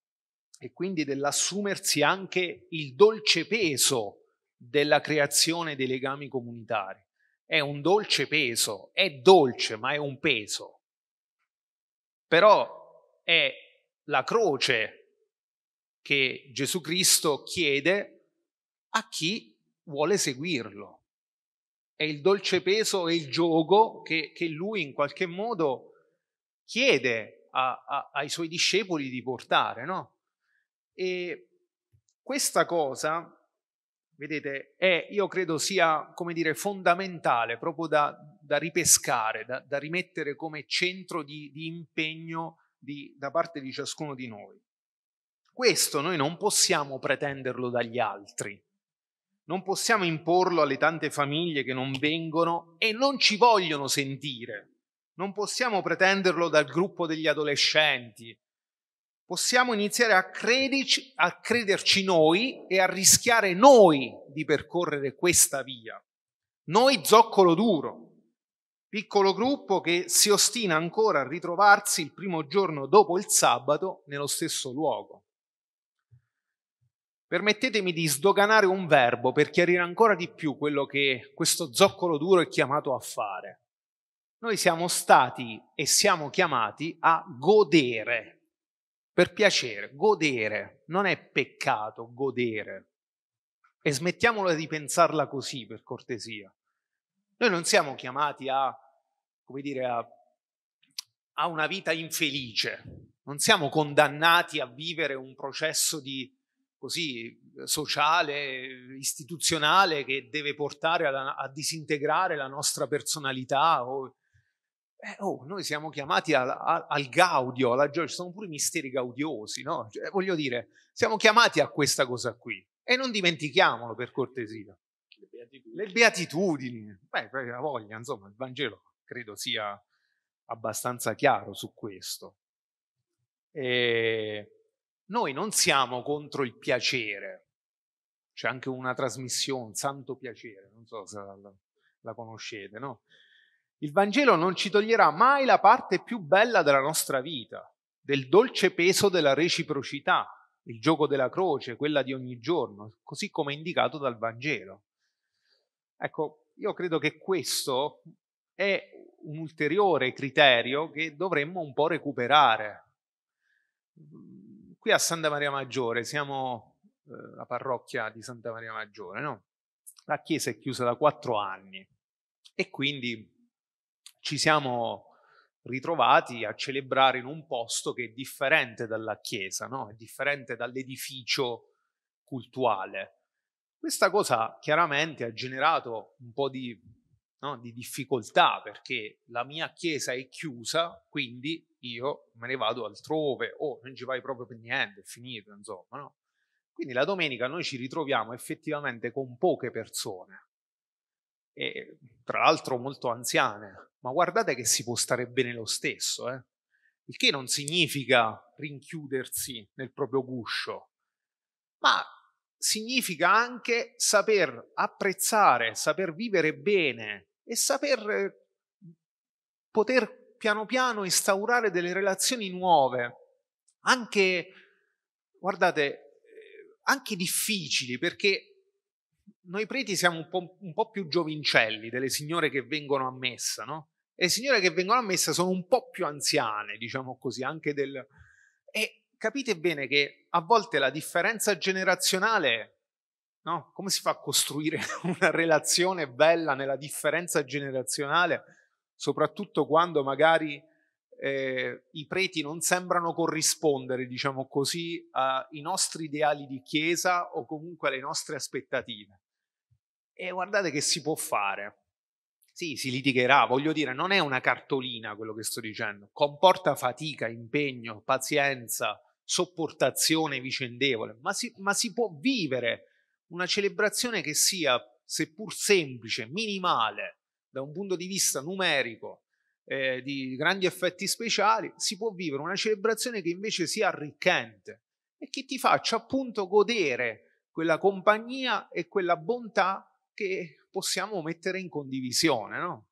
e quindi dell'assumersi anche il dolce peso della creazione dei legami comunitari. È un dolce peso, è dolce, ma è un peso. Però è la croce che Gesù Cristo chiede a chi vuole seguirlo. È il dolce peso e il gioco che, che lui in qualche modo chiede a, a, ai suoi discepoli di portare, no? E questa cosa, vedete, è, io credo sia, come dire, fondamentale, proprio da, da ripescare, da, da, rimettere come centro di, di impegno di, da parte di ciascuno di noi. Questo noi non possiamo pretenderlo dagli altri, non possiamo imporlo alle tante famiglie che non vengono e non ci vogliono sentire, non possiamo pretenderlo dal gruppo degli adolescenti. Possiamo iniziare a, credici, a crederci noi e a rischiare noi di percorrere questa via. Noi zoccolo duro, piccolo gruppo che si ostina ancora a ritrovarsi il primo giorno dopo il sabato nello stesso luogo. Permettetemi di sdoganare un verbo per chiarire ancora di più quello che questo zoccolo duro è chiamato a fare. Noi siamo stati e siamo chiamati a godere, per piacere, godere, non è peccato godere. E smettiamola di pensarla così, per cortesia. Noi non siamo chiamati a come dire, a, a una vita infelice. Non siamo condannati a vivere un processo di, così, sociale, istituzionale che deve portare a, a disintegrare la nostra personalità. O, eh, oh, noi siamo chiamati al, al, al gaudio, alla gioia, ci sono pure i misteri gaudiosi, no? Cioè, voglio dire, siamo chiamati a questa cosa qui e non dimentichiamolo per cortesia. Le beatitudini, Le beatitudini. beh, la voglia, insomma, il Vangelo credo sia abbastanza chiaro su questo. E ehm, noi non siamo contro il piacere, c'è anche una trasmissione, Santo Piacere, non so se la, la conoscete, no? Il Vangelo non ci toglierà mai la parte più bella della nostra vita, del dolce peso della reciprocità, il gioco della croce, quella di ogni giorno, così come indicato dal Vangelo. Ecco, io credo che questo è un ulteriore criterio che dovremmo un po' recuperare. Qui a Santa Maria Maggiore, siamo eh, la parrocchia di Santa Maria Maggiore, no? La chiesa è chiusa da quattro anni e quindi ci siamo ritrovati a celebrare in un posto che è differente dalla chiesa, no? è differente dall'edificio cultuale. Questa cosa chiaramente ha generato un po' di no? di difficoltà perché la mia chiesa è chiusa, quindi io me ne vado altrove o oh, non ci vai proprio per niente, è finito, insomma. No? Quindi la domenica noi ci ritroviamo effettivamente con poche persone, e, tra l'altro molto anziane, ma guardate che si può stare bene lo stesso, eh? il che non significa rinchiudersi nel proprio guscio, ma significa anche saper apprezzare, saper vivere bene e saper poter piano piano instaurare delle relazioni nuove, anche, guardate, anche difficili, perché noi preti siamo un po', un po più giovincelli delle signore che vengono a messa, no? E le signore che vengono a messa sono un po' più anziane, diciamo così, anche del... E capite bene che a volte la differenza generazionale No? Come si fa a costruire una relazione bella nella differenza generazionale, soprattutto quando magari eh, i preti non sembrano corrispondere, diciamo così, ai nostri ideali di chiesa o comunque alle nostre aspettative. E guardate che si può fare. Sì, si litigherà, voglio dire, non è una cartolina quello che sto dicendo, comporta fatica, impegno, pazienza, sopportazione vicendevole, ma si, ma si può vivere una celebrazione che sia, seppur semplice, minimale da un punto di vista numerico, eh, di grandi effetti speciali, si può vivere una celebrazione che invece sia arricchente e che ti faccia appunto godere quella compagnia e quella bontà che possiamo mettere in condivisione. No?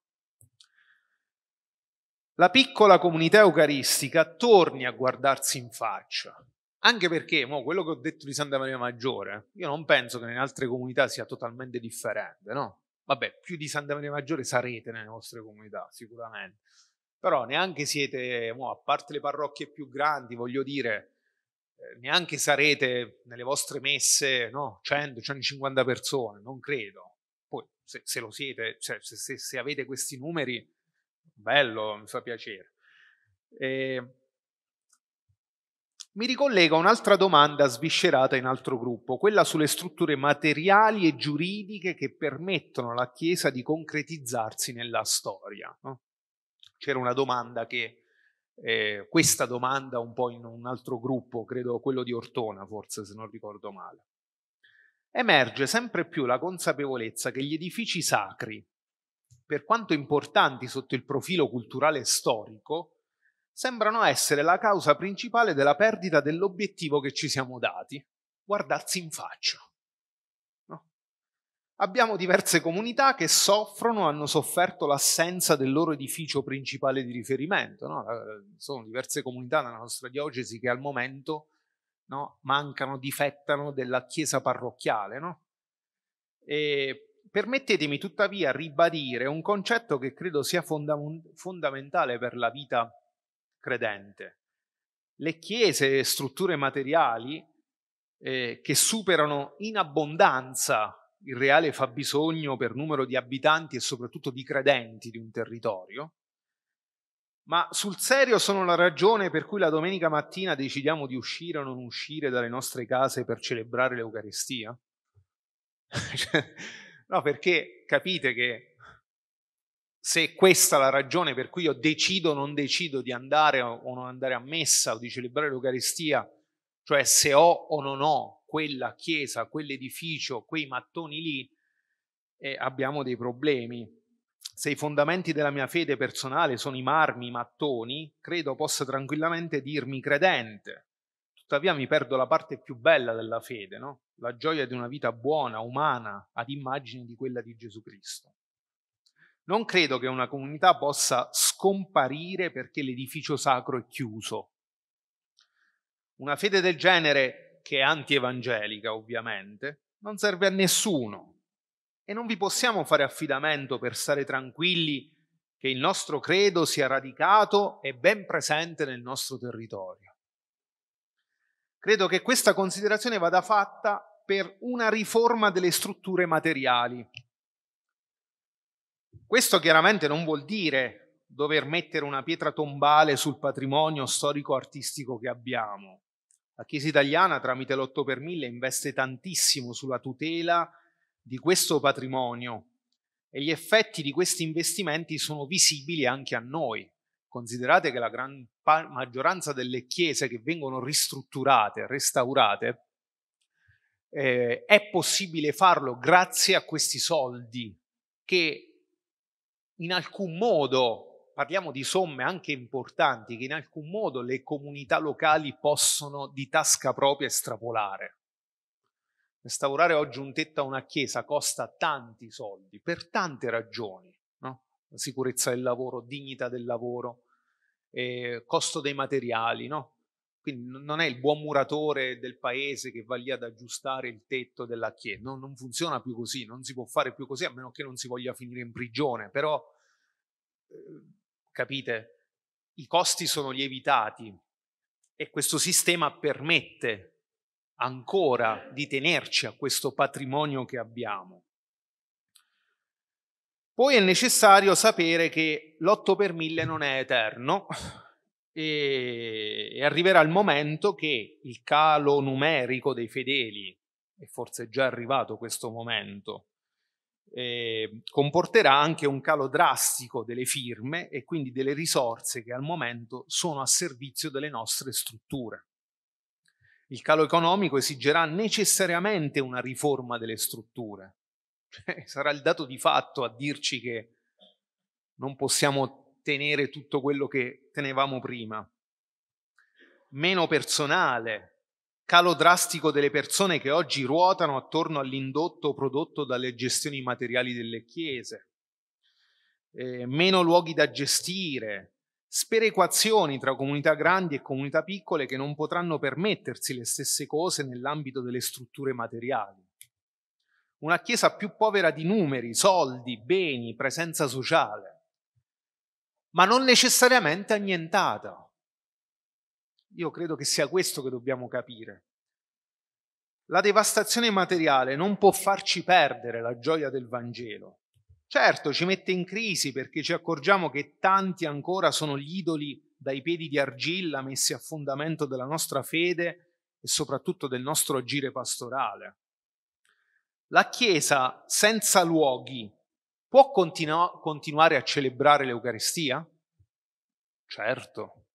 La piccola comunità eucaristica torni a guardarsi in faccia anche perché, mo, quello che ho detto di Santa Maria Maggiore, io non penso che nelle altre comunità sia totalmente differente, no? Vabbè, più di Santa Maria Maggiore sarete nelle vostre comunità, sicuramente. Però neanche siete, mo, a parte le parrocchie più grandi, voglio dire, eh, neanche sarete nelle vostre messe, no? 100, 150 persone, non credo. Poi, se, se lo siete, cioè, se, se, se, avete questi numeri, bello, mi fa piacere. Eh, mi ricollega a un'altra domanda sviscerata in altro gruppo, quella sulle strutture materiali e giuridiche che permettono alla Chiesa di concretizzarsi nella storia. No? C'era una domanda che, eh, questa domanda un po' in un altro gruppo, credo quello di Ortona forse se non ricordo male. Emerge sempre più la consapevolezza che gli edifici sacri, per quanto importanti sotto il profilo culturale e storico, sembrano essere la causa principale della perdita dell'obiettivo che ci siamo dati, guardarsi in faccia. No. Abbiamo diverse comunità che soffrono, hanno sofferto l'assenza del loro edificio principale di riferimento. No? Sono diverse comunità nella nostra diocesi che al momento no, mancano, difettano della chiesa parrocchiale. permettetemi tuttavia ribadire un concetto che credo sia fondament- fondamentale per la vita credente. Le chiese e strutture materiali eh, che superano in abbondanza il reale fabbisogno per numero di abitanti e soprattutto di credenti di un territorio, ma sul serio sono la ragione per cui la domenica mattina decidiamo di uscire o non uscire dalle nostre case per celebrare l'Eucaristia? Cioè, no, perché capite che se questa è la ragione per cui io decido o non decido di andare o non andare a messa o di celebrare l'Eucaristia, cioè se ho o non ho quella chiesa, quell'edificio, quei mattoni lì, eh, abbiamo dei problemi. Se i fondamenti della mia fede personale sono i marmi, i mattoni, credo possa tranquillamente dirmi credente. Tuttavia mi perdo la parte più bella della fede, no? la gioia di una vita buona, umana, ad immagine di quella di Gesù Cristo. Non credo che una comunità possa scomparire perché l'edificio sacro è chiuso. Una fede del genere, che è antievangelica ovviamente, non serve a nessuno e non vi possiamo fare affidamento per stare tranquilli che il nostro credo sia radicato e ben presente nel nostro territorio. Credo che questa considerazione vada fatta per una riforma delle strutture materiali questo chiaramente non vuol dire dover mettere una pietra tombale sul patrimonio storico-artistico che abbiamo. La Chiesa italiana tramite l'8 per 1000 investe tantissimo sulla tutela di questo patrimonio e gli effetti di questi investimenti sono visibili anche a noi. Considerate che la gran maggioranza delle chiese che vengono ristrutturate, restaurate, eh, è possibile farlo grazie a questi soldi che in alcun modo, parliamo di somme anche importanti, che in alcun modo le comunità locali possono di tasca propria estrapolare. Restaurare oggi un tetto a una chiesa costa tanti soldi, per tante ragioni, no? sicurezza del lavoro, dignità del lavoro, eh, costo dei materiali, no? Quindi non è il buon muratore del paese che va lì ad aggiustare il tetto della chiesa, non, non funziona più così, non si può fare più così a meno che non si voglia finire in prigione, però eh, capite, i costi sono lievitati e questo sistema permette ancora di tenerci a questo patrimonio che abbiamo. Poi è necessario sapere che l'otto per mille non è eterno, e, e arriverà il momento che il calo numerico dei fedeli, e forse è già arrivato questo momento, eh, comporterà anche un calo drastico delle firme e quindi delle risorse che al momento sono a servizio delle nostre strutture. Il calo economico esigerà necessariamente una riforma delle strutture. Cioè, sarà il dato di fatto a dirci che non possiamo tenere tutto quello che tenevamo prima. Meno personale, calo drastico delle persone che oggi ruotano attorno all'indotto prodotto dalle gestioni materiali delle chiese. Eh, meno luoghi da gestire, sperequazioni tra comunità grandi e comunità piccole che non potranno permettersi le stesse cose nell'ambito delle strutture materiali. Una Chiesa più povera di numeri, soldi, beni, presenza sociale ma non necessariamente annientata. Io credo che sia questo che dobbiamo capire. La devastazione materiale non può farci perdere la gioia del Vangelo. Certo, ci mette in crisi perché ci accorgiamo che tanti ancora sono gli idoli dai piedi di argilla messi a fondamento della nostra fede e soprattutto del nostro agire pastorale. La Chiesa senza luoghi Può continu- continuare a celebrare l'Eucaristia? Certo.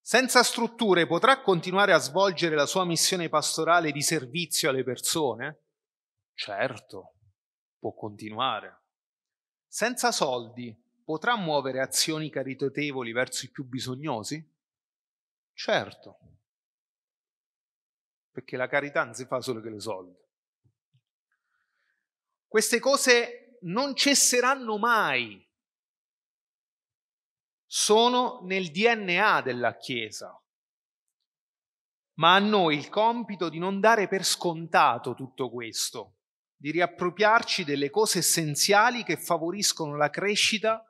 Senza strutture potrà continuare a svolgere la sua missione pastorale di servizio alle persone? Certo, può continuare. Senza soldi potrà muovere azioni caritatevoli verso i più bisognosi? Certo, perché la carità non si fa solo che le soldi. Queste cose non cesseranno mai. Sono nel DNA della Chiesa. Ma a noi il compito di non dare per scontato tutto questo, di riappropriarci delle cose essenziali che favoriscono la crescita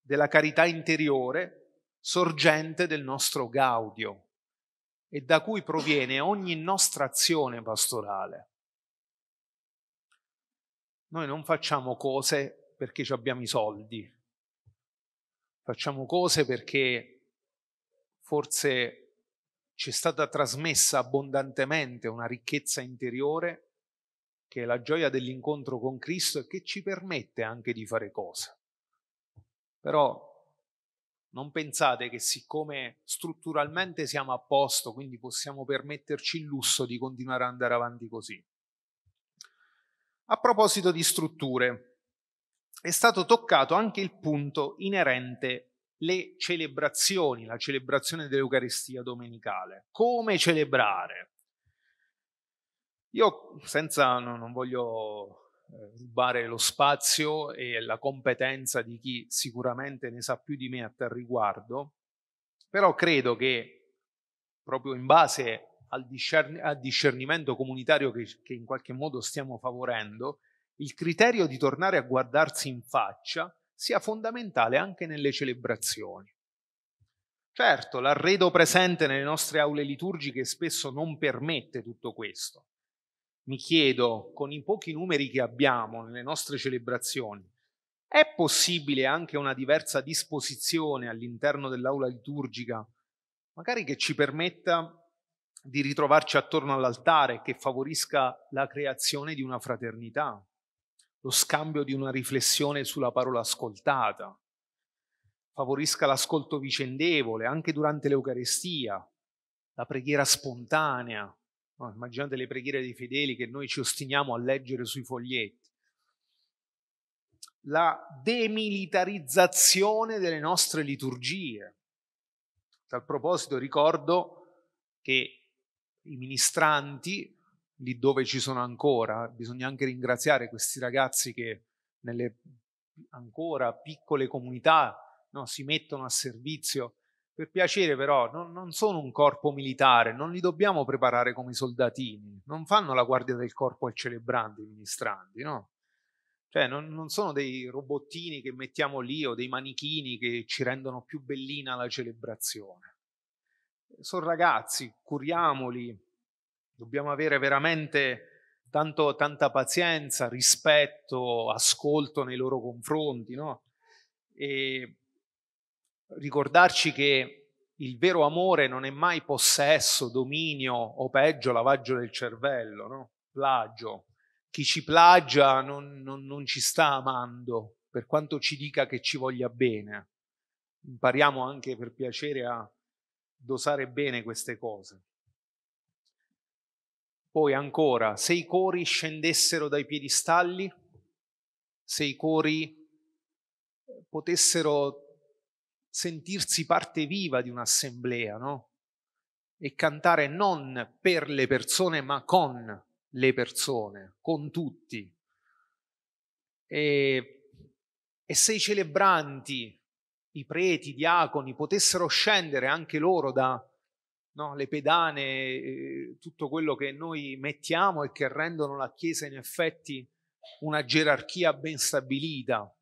della carità interiore sorgente del nostro gaudio e da cui proviene ogni nostra azione pastorale. Noi non facciamo cose perché abbiamo i soldi, facciamo cose perché forse ci è stata trasmessa abbondantemente una ricchezza interiore che è la gioia dell'incontro con Cristo e che ci permette anche di fare cose. Però non pensate che siccome strutturalmente siamo a posto, quindi possiamo permetterci il lusso di continuare ad andare avanti così. A proposito di strutture, è stato toccato anche il punto inerente alle celebrazioni, la celebrazione dell'Eucaristia domenicale. Come celebrare? Io senza, no, non voglio eh, rubare lo spazio e la competenza di chi sicuramente ne sa più di me a tal riguardo, però credo che proprio in base al, discern- al discernimento comunitario che, che in qualche modo stiamo favorendo, il criterio di tornare a guardarsi in faccia sia fondamentale anche nelle celebrazioni. Certo, l'arredo presente nelle nostre aule liturgiche spesso non permette tutto questo. Mi chiedo, con i pochi numeri che abbiamo nelle nostre celebrazioni, è possibile anche una diversa disposizione all'interno dell'aula liturgica, magari che ci permetta di ritrovarci attorno all'altare che favorisca la creazione di una fraternità, lo scambio di una riflessione sulla parola ascoltata, favorisca l'ascolto vicendevole anche durante l'Eucarestia, la preghiera spontanea. No, immaginate le preghiere dei fedeli che noi ci ostiniamo a leggere sui foglietti. La demilitarizzazione delle nostre liturgie. A tal proposito ricordo che i ministranti, lì dove ci sono ancora, bisogna anche ringraziare questi ragazzi che nelle ancora piccole comunità no, si mettono a servizio. Per piacere però, non, non sono un corpo militare, non li dobbiamo preparare come i soldatini, non fanno la guardia del corpo al celebrante i ministranti, no? Cioè, non, non, sono dei robottini che mettiamo lì o dei manichini che ci rendono più bellina la celebrazione sono ragazzi, curiamoli, dobbiamo avere veramente tanto, tanta pazienza, rispetto, ascolto nei loro confronti, no? E ricordarci che il vero amore non è mai possesso, dominio o peggio lavaggio del cervello, no? plagio. Chi ci plagia non, non, non ci sta amando, per quanto ci dica che ci voglia bene. Impariamo anche per piacere a dosare bene queste cose. Poi ancora, se i cori scendessero dai piedistalli, se i cori eh, potessero sentirsi parte viva di un'assemblea, no? E cantare non per le persone, ma con le persone, con tutti. E, e se i celebranti i preti, i diaconi potessero scendere anche loro da no, le pedane, eh, tutto quello che noi mettiamo e che rendono la Chiesa in effetti una gerarchia ben stabilita.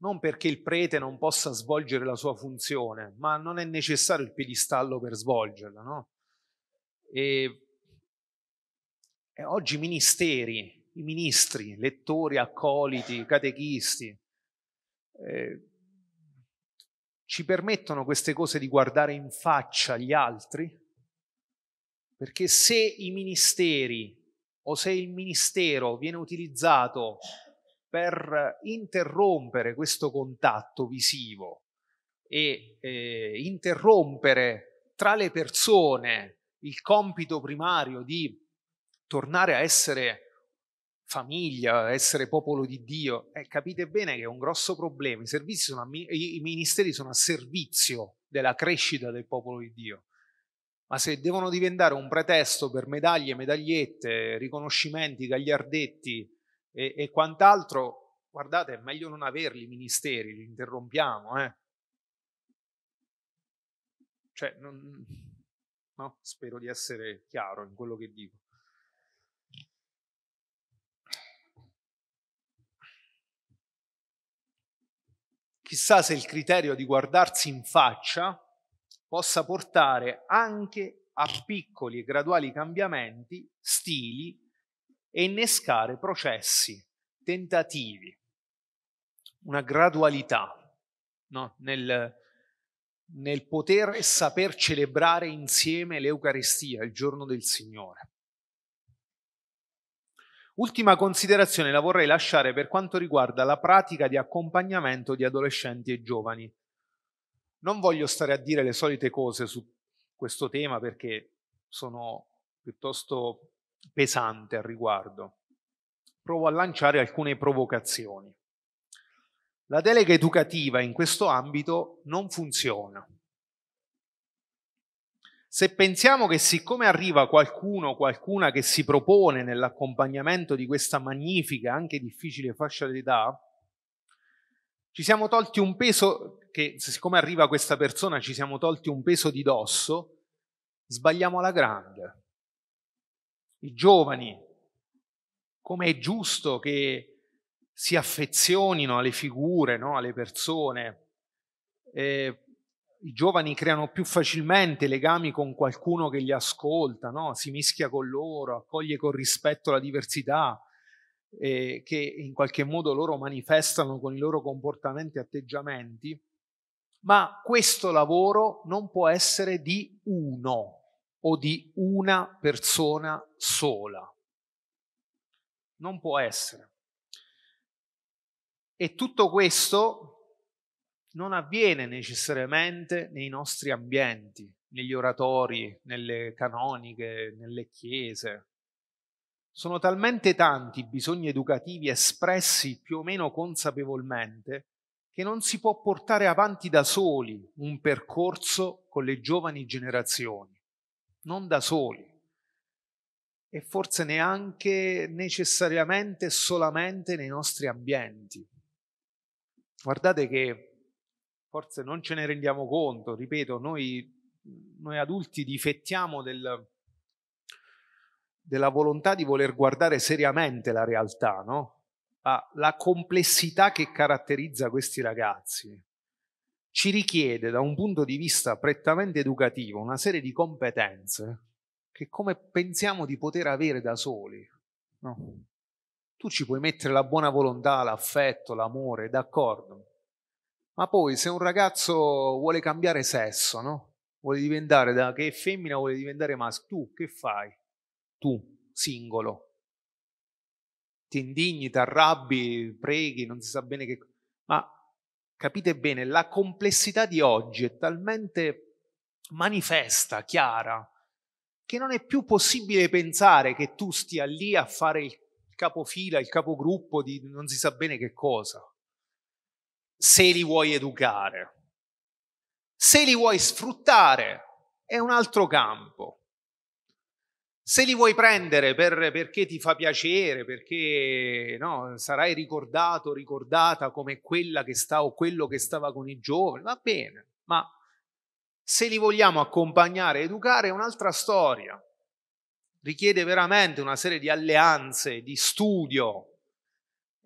Non perché il prete non possa svolgere la sua funzione, ma non è necessario il piedistallo per svolgerla. No? E, e oggi i ministeri, i ministri, lettori, accoliti, catechisti, eh, ci permettono queste cose di guardare in faccia gli altri? Perché se i ministeri o se il ministero viene utilizzato per interrompere questo contatto visivo e eh, interrompere tra le persone il compito primario di tornare a essere famiglia, essere popolo di Dio. Eh, capite bene che è un grosso problema. I, sono a, I ministeri sono a servizio della crescita del popolo di Dio. Ma se devono diventare un pretesto per medaglie, medagliette, riconoscimenti, gagliardetti e, e quant'altro, guardate, è meglio non averli i ministeri, li interrompiamo. Eh. Cioè, non, no? spero di essere chiaro in quello che dico. Chissà se il criterio di guardarsi in faccia possa portare anche a piccoli e graduali cambiamenti, stili e innescare processi, tentativi, una gradualità no? nel, nel poter e saper celebrare insieme l'Eucaristia, il giorno del Signore. Ultima considerazione la vorrei lasciare per quanto riguarda la pratica di accompagnamento di adolescenti e giovani. Non voglio stare a dire le solite cose su questo tema perché sono piuttosto pesante al riguardo. Provo a lanciare alcune provocazioni. La delega educativa in questo ambito non funziona. Se pensiamo che siccome arriva qualcuno, qualcuna che si propone nell'accompagnamento di questa magnifica, anche difficile fascia d'età, ci siamo tolti un peso, che siccome arriva questa persona ci siamo tolti un peso di dosso, sbagliamo alla grande. I giovani, come è giusto che si affezionino alle figure, no? alle persone, eh, i giovani creano più facilmente legami con qualcuno che li ascolta, no? si mischia con loro, accoglie con rispetto la diversità eh, che in qualche modo loro manifestano con i loro comportamenti e atteggiamenti, ma questo lavoro non può essere di uno o di una persona sola. Non può essere. E tutto questo non avviene necessariamente nei nostri ambienti, negli oratori, nelle canoniche, nelle chiese. Sono talmente tanti i bisogni educativi espressi più o meno consapevolmente che non si può portare avanti da soli un percorso con le giovani generazioni, non da soli e forse neanche necessariamente solamente nei nostri ambienti. Guardate che forse non ce ne rendiamo conto, ripeto, noi, noi adulti difettiamo del, della volontà di voler guardare seriamente la realtà, no? Ma ah, la complessità che caratterizza questi ragazzi ci richiede da un punto di vista prettamente educativo una serie di competenze che come pensiamo di poter avere da soli. No? Tu ci puoi mettere la buona volontà, l'affetto, l'amore, d'accordo, ma poi se un ragazzo vuole cambiare sesso, no? Vuole diventare da che è femmina, vuole diventare maschio, tu che fai? Tu, singolo. Ti indigni, ti arrabbi, preghi, non si sa bene che... Ma capite bene, la complessità di oggi è talmente manifesta, chiara, che non è più possibile pensare che tu stia lì a fare il capofila, il capogruppo di non si sa bene che cosa se li vuoi educare. Se li vuoi sfruttare è un altro campo. Se li vuoi prendere per, perché ti fa piacere, perché no, sarai ricordato, ricordata come quella che sta o quello che stava con i giovani, va bene, ma se li vogliamo accompagnare, educare è un'altra storia. Richiede veramente una serie di alleanze, di studio,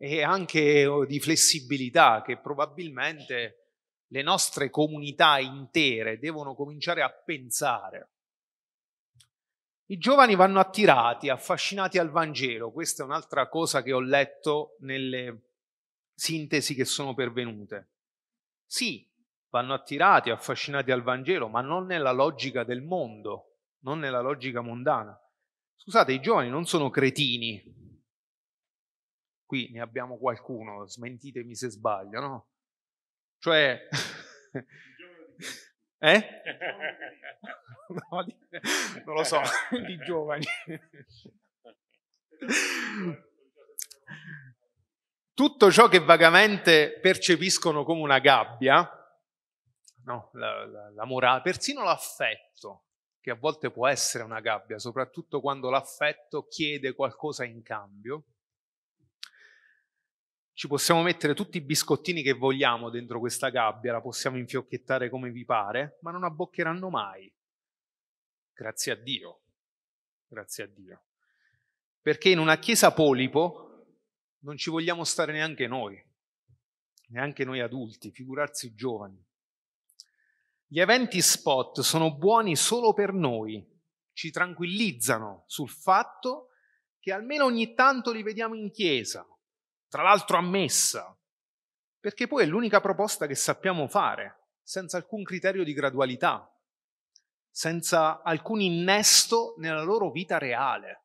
e anche oh, di flessibilità che probabilmente le nostre comunità intere devono cominciare a pensare. I giovani vanno attirati, affascinati al Vangelo, questa è un'altra cosa che ho letto nelle sintesi che sono pervenute. Sì, vanno attirati, affascinati al Vangelo, ma non nella logica del mondo, non nella logica mondana. Scusate, i giovani non sono cretini, qui ne abbiamo qualcuno, smentitemi se sbaglio, no? Cioè... eh? No, di... non lo so, di giovani. Tutto ciò che vagamente percepiscono come una gabbia, no, la, la, la morale, persino l'affetto, che a volte può essere una gabbia, soprattutto quando l'affetto chiede qualcosa in cambio, ci possiamo mettere tutti i biscottini che vogliamo dentro questa gabbia, la possiamo infiocchettare come vi pare, ma non abboccheranno mai. Grazie a Dio. Grazie a Dio. Perché in una chiesa polipo non ci vogliamo stare neanche noi, neanche noi adulti, figurarsi i giovani. Gli eventi spot sono buoni solo per noi, ci tranquillizzano sul fatto che almeno ogni tanto li vediamo in chiesa, tra l'altro ammessa, perché poi è l'unica proposta che sappiamo fare, senza alcun criterio di gradualità, senza alcun innesto nella loro vita reale.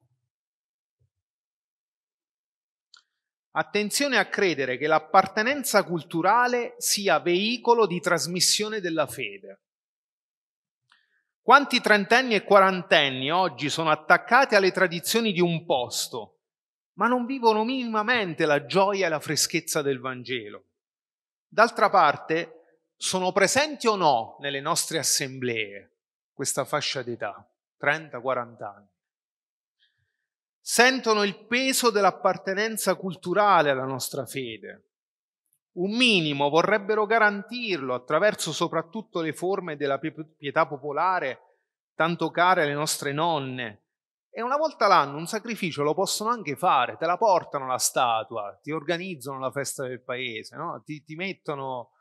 Attenzione a credere che l'appartenenza culturale sia veicolo di trasmissione della fede. Quanti trentenni e quarantenni oggi sono attaccati alle tradizioni di un posto, ma non vivono minimamente la gioia e la freschezza del Vangelo. D'altra parte, sono presenti o no nelle nostre assemblee questa fascia d'età, 30-40 anni? Sentono il peso dell'appartenenza culturale alla nostra fede. Un minimo vorrebbero garantirlo attraverso soprattutto le forme della pietà popolare tanto care alle nostre nonne, e una volta l'anno un sacrificio lo possono anche fare, te la portano la statua, ti organizzano la festa del paese, no? ti, ti, mettono,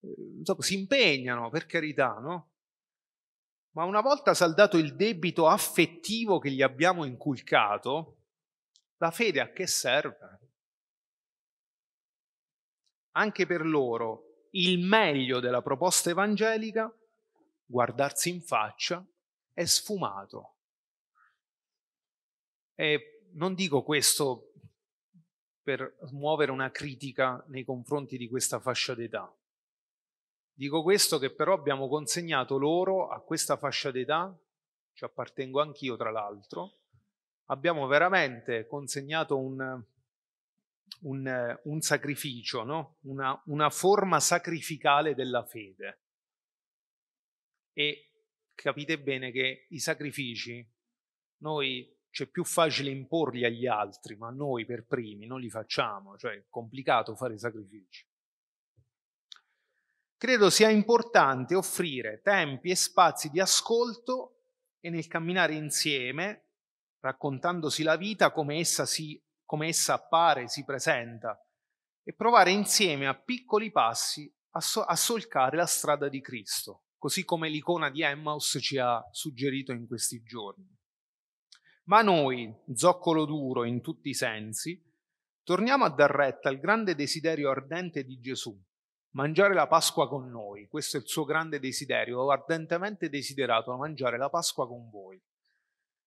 eh, insomma, si impegnano per carità, no? Ma una volta saldato il debito affettivo che gli abbiamo inculcato, la fede a che serve? Anche per loro il meglio della proposta evangelica, guardarsi in faccia, è sfumato e non dico questo per muovere una critica nei confronti di questa fascia d'età. Dico questo che però abbiamo consegnato loro a questa fascia d'età, ci appartengo anch'io tra l'altro, abbiamo veramente consegnato un, un, un sacrificio, no? una, una forma sacrificale della fede. E capite bene che i sacrifici noi c'è cioè, più facile imporli agli altri, ma noi per primi non li facciamo, cioè è complicato fare sacrifici. Credo sia importante offrire tempi e spazi di ascolto e nel camminare insieme, raccontandosi la vita come essa, si, come essa appare, si presenta, e provare insieme a piccoli passi a, so, a solcare la strada di Cristo, così come l'icona di Emmaus ci ha suggerito in questi giorni. Ma noi, zoccolo duro in tutti i sensi, torniamo a dar retta al grande desiderio ardente di Gesù, mangiare la Pasqua con noi. Questo è il suo grande desiderio, ho ardentemente desiderato mangiare la Pasqua con voi.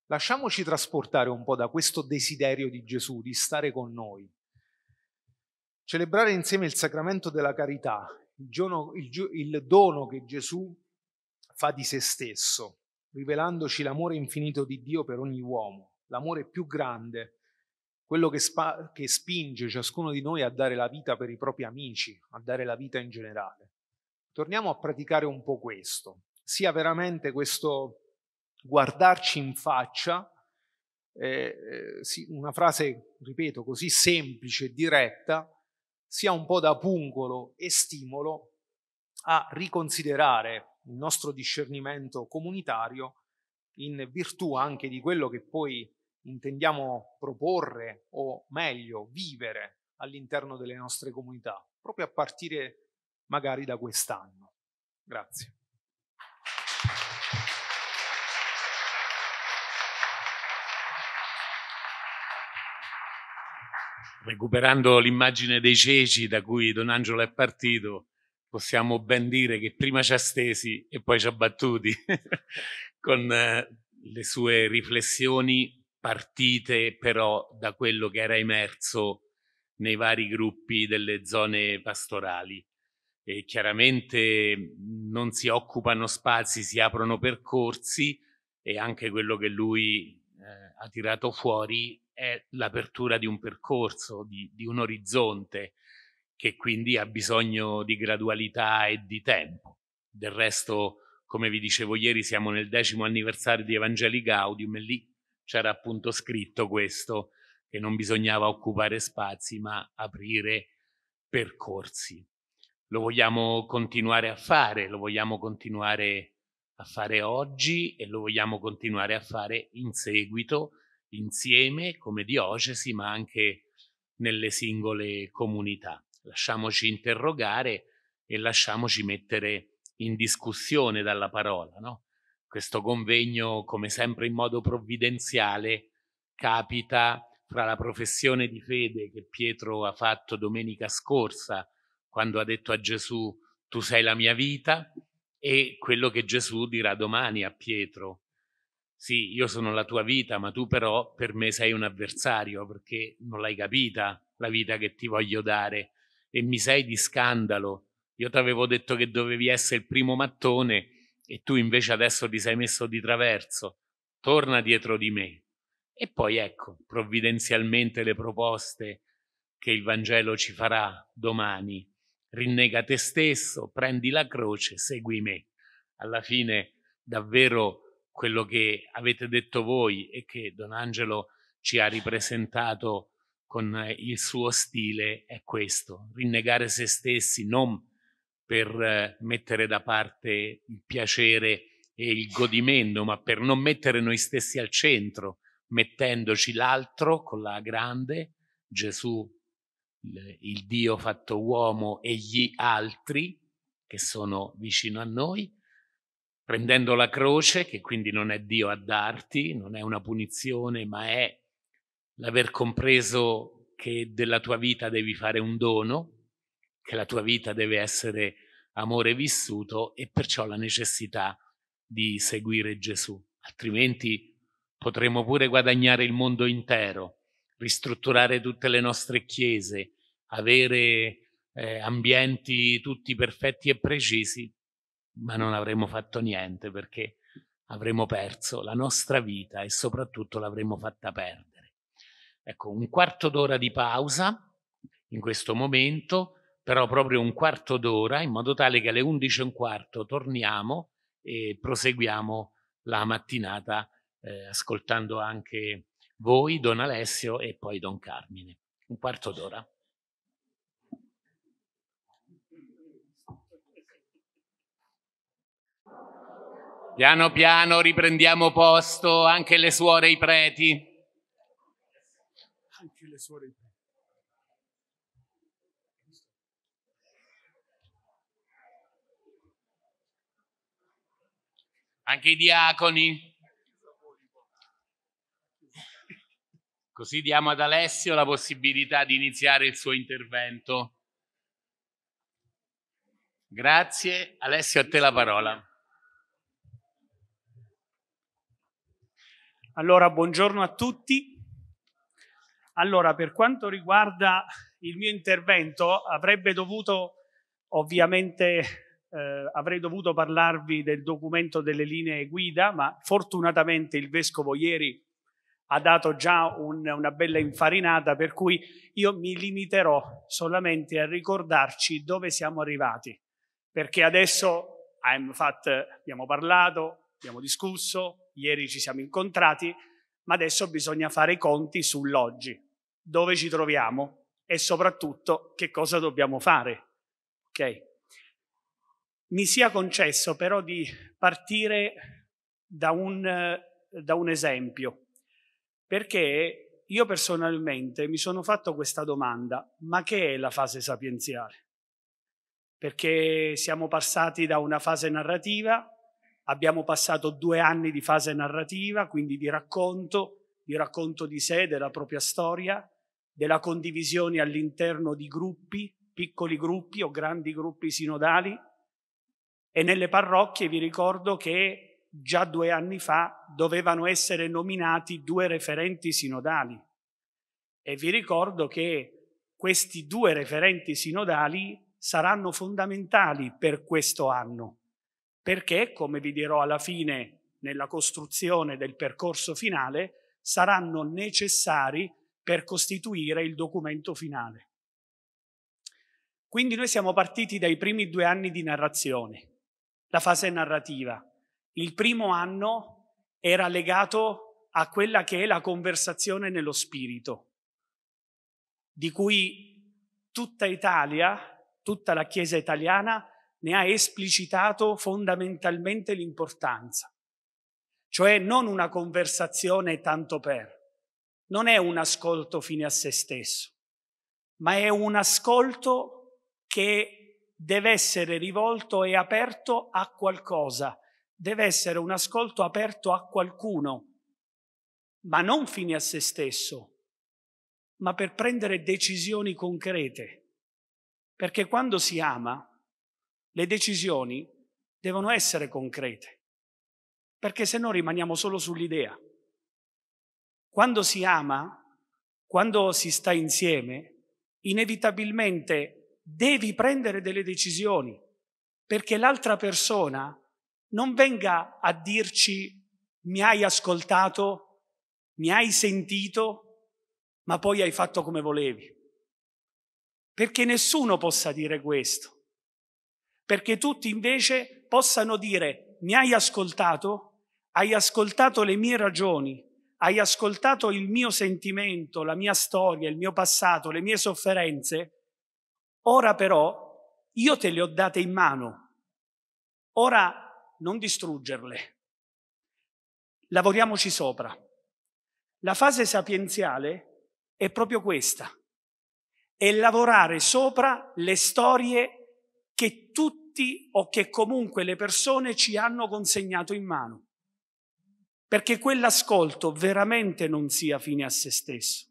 Lasciamoci trasportare un po' da questo desiderio di Gesù di stare con noi. Celebrare insieme il sacramento della carità, il dono che Gesù fa di se stesso, rivelandoci l'amore infinito di Dio per ogni uomo, l'amore più grande, quello che, spa- che spinge ciascuno di noi a dare la vita per i propri amici, a dare la vita in generale. Torniamo a praticare un po' questo, sia veramente questo guardarci in faccia, eh, eh una frase, ripeto, così semplice e diretta, sia un po' da pungolo e stimolo a riconsiderare il nostro discernimento comunitario in virtù anche di quello che poi intendiamo proporre o meglio vivere all'interno delle nostre comunità, proprio a partire magari da quest'anno. Grazie. Recuperando l'immagine dei ceci da cui Don Angelo è partito, possiamo ben dire che prima ci ha stesi e poi ci ha battuti con eh, le sue riflessioni partite però da quello che era emerso nei vari gruppi delle zone pastorali. E chiaramente non si occupano spazi, si aprono percorsi e anche quello che lui eh, ha tirato fuori è l'apertura di un percorso, di, di un orizzonte che quindi ha bisogno di gradualità e di tempo. Del resto, come vi dicevo ieri, siamo nel decimo anniversario di Evangeli Gaudium e lì c'era appunto scritto questo, che non bisognava occupare spazi ma aprire percorsi. Lo vogliamo continuare a fare, lo vogliamo continuare a fare oggi e lo vogliamo continuare a fare in seguito, insieme come diocesi, ma anche nelle singole comunità lasciamoci interrogare e lasciamoci mettere in discussione dalla parola. No? Questo convegno, come sempre in modo provvidenziale, capita fra la professione di fede che Pietro ha fatto domenica scorsa, quando ha detto a Gesù, tu sei la mia vita, e quello che Gesù dirà domani a Pietro. Sì, io sono la tua vita, ma tu però per me sei un avversario perché non l'hai capita la vita che ti voglio dare e mi sei di scandalo. Io ti avevo detto che dovevi essere il primo mattone e tu invece adesso ti sei messo di traverso. Torna dietro di me. E poi ecco, provvidenzialmente le proposte che il Vangelo ci farà domani. Rinnega te stesso, prendi la croce, segui me. Alla fine davvero quello che avete detto voi e che Don Angelo ci ha ripresentato con eh, il suo stile è questo, rinnegare se stessi non per eh, mettere da parte il piacere e il godimento, ma per non mettere noi stessi al centro, mettendoci l'altro con la grande, Gesù, il Dio fatto uomo e gli altri che sono vicino a noi, prendendo la croce, che quindi non è Dio a darti, non è una punizione, ma è l'aver compreso che della tua vita devi fare un dono, che la tua vita deve essere amore vissuto e perciò la necessità di seguire Gesù, altrimenti potremmo pure guadagnare il mondo intero, ristrutturare tutte le nostre chiese, avere eh, ambienti tutti perfetti e precisi, ma non avremmo fatto niente perché avremmo perso la nostra vita e soprattutto l'avremmo fatta perdere. Ecco, un quarto d'ora di pausa in questo momento, però proprio un quarto d'ora, in modo tale che alle 11 e un quarto torniamo e proseguiamo la mattinata eh, ascoltando anche voi, Don Alessio e poi Don Carmine. Un quarto d'ora. Piano piano riprendiamo posto anche le suore e i preti suo ritmo. Anche i diaconi. Così diamo ad Alessio la possibilità di iniziare il suo intervento. Grazie. Alessio, a te la parola. Allora, buongiorno a tutti. Allora, per quanto riguarda il mio intervento, avrebbe dovuto ovviamente eh, avrei dovuto parlarvi del documento delle linee guida, ma fortunatamente il vescovo ieri ha dato già un, una bella infarinata, per cui io mi limiterò solamente a ricordarci dove siamo arrivati, perché adesso infatti, abbiamo parlato, abbiamo discusso, ieri ci siamo incontrati, ma adesso bisogna fare i conti sull'oggi dove ci troviamo e soprattutto che cosa dobbiamo fare. Ok? Mi sia concesso però di partire da un, da un esempio, perché io personalmente mi sono fatto questa domanda, ma che è la fase sapienziale? Perché siamo passati da una fase narrativa, abbiamo passato due anni di fase narrativa, quindi di racconto, di racconto di sé, della propria storia, della condivisione all'interno di gruppi, piccoli gruppi o grandi gruppi sinodali. E nelle parrocchie vi ricordo che già due anni fa dovevano essere nominati due referenti sinodali. E vi ricordo che questi due referenti sinodali saranno fondamentali per questo anno, perché, come vi dirò alla fine nella costruzione del percorso finale, saranno necessari per costituire il documento finale. Quindi noi siamo partiti dai primi due anni di narrazione, la fase narrativa. Il primo anno era legato a quella che è la conversazione nello spirito, di cui tutta Italia, tutta la Chiesa italiana ne ha esplicitato fondamentalmente l'importanza cioè non una conversazione tanto per, non è un ascolto fine a se stesso, ma è un ascolto che deve essere rivolto e aperto a qualcosa, deve essere un ascolto aperto a qualcuno, ma non fine a se stesso, ma per prendere decisioni concrete. Perché quando si ama, le decisioni devono essere concrete perché se no rimaniamo solo sull'idea. Quando si ama, quando si sta insieme, inevitabilmente devi prendere delle decisioni perché l'altra persona non venga a dirci mi hai ascoltato, mi hai sentito, ma poi hai fatto come volevi. Perché nessuno possa dire questo, perché tutti invece possano dire mi hai ascoltato, hai ascoltato le mie ragioni, hai ascoltato il mio sentimento, la mia storia, il mio passato, le mie sofferenze, ora però io te le ho date in mano. Ora non distruggerle. Lavoriamoci sopra. La fase sapienziale è proprio questa. È lavorare sopra le storie che tutti o che comunque le persone ci hanno consegnato in mano perché quell'ascolto veramente non sia fine a se stesso.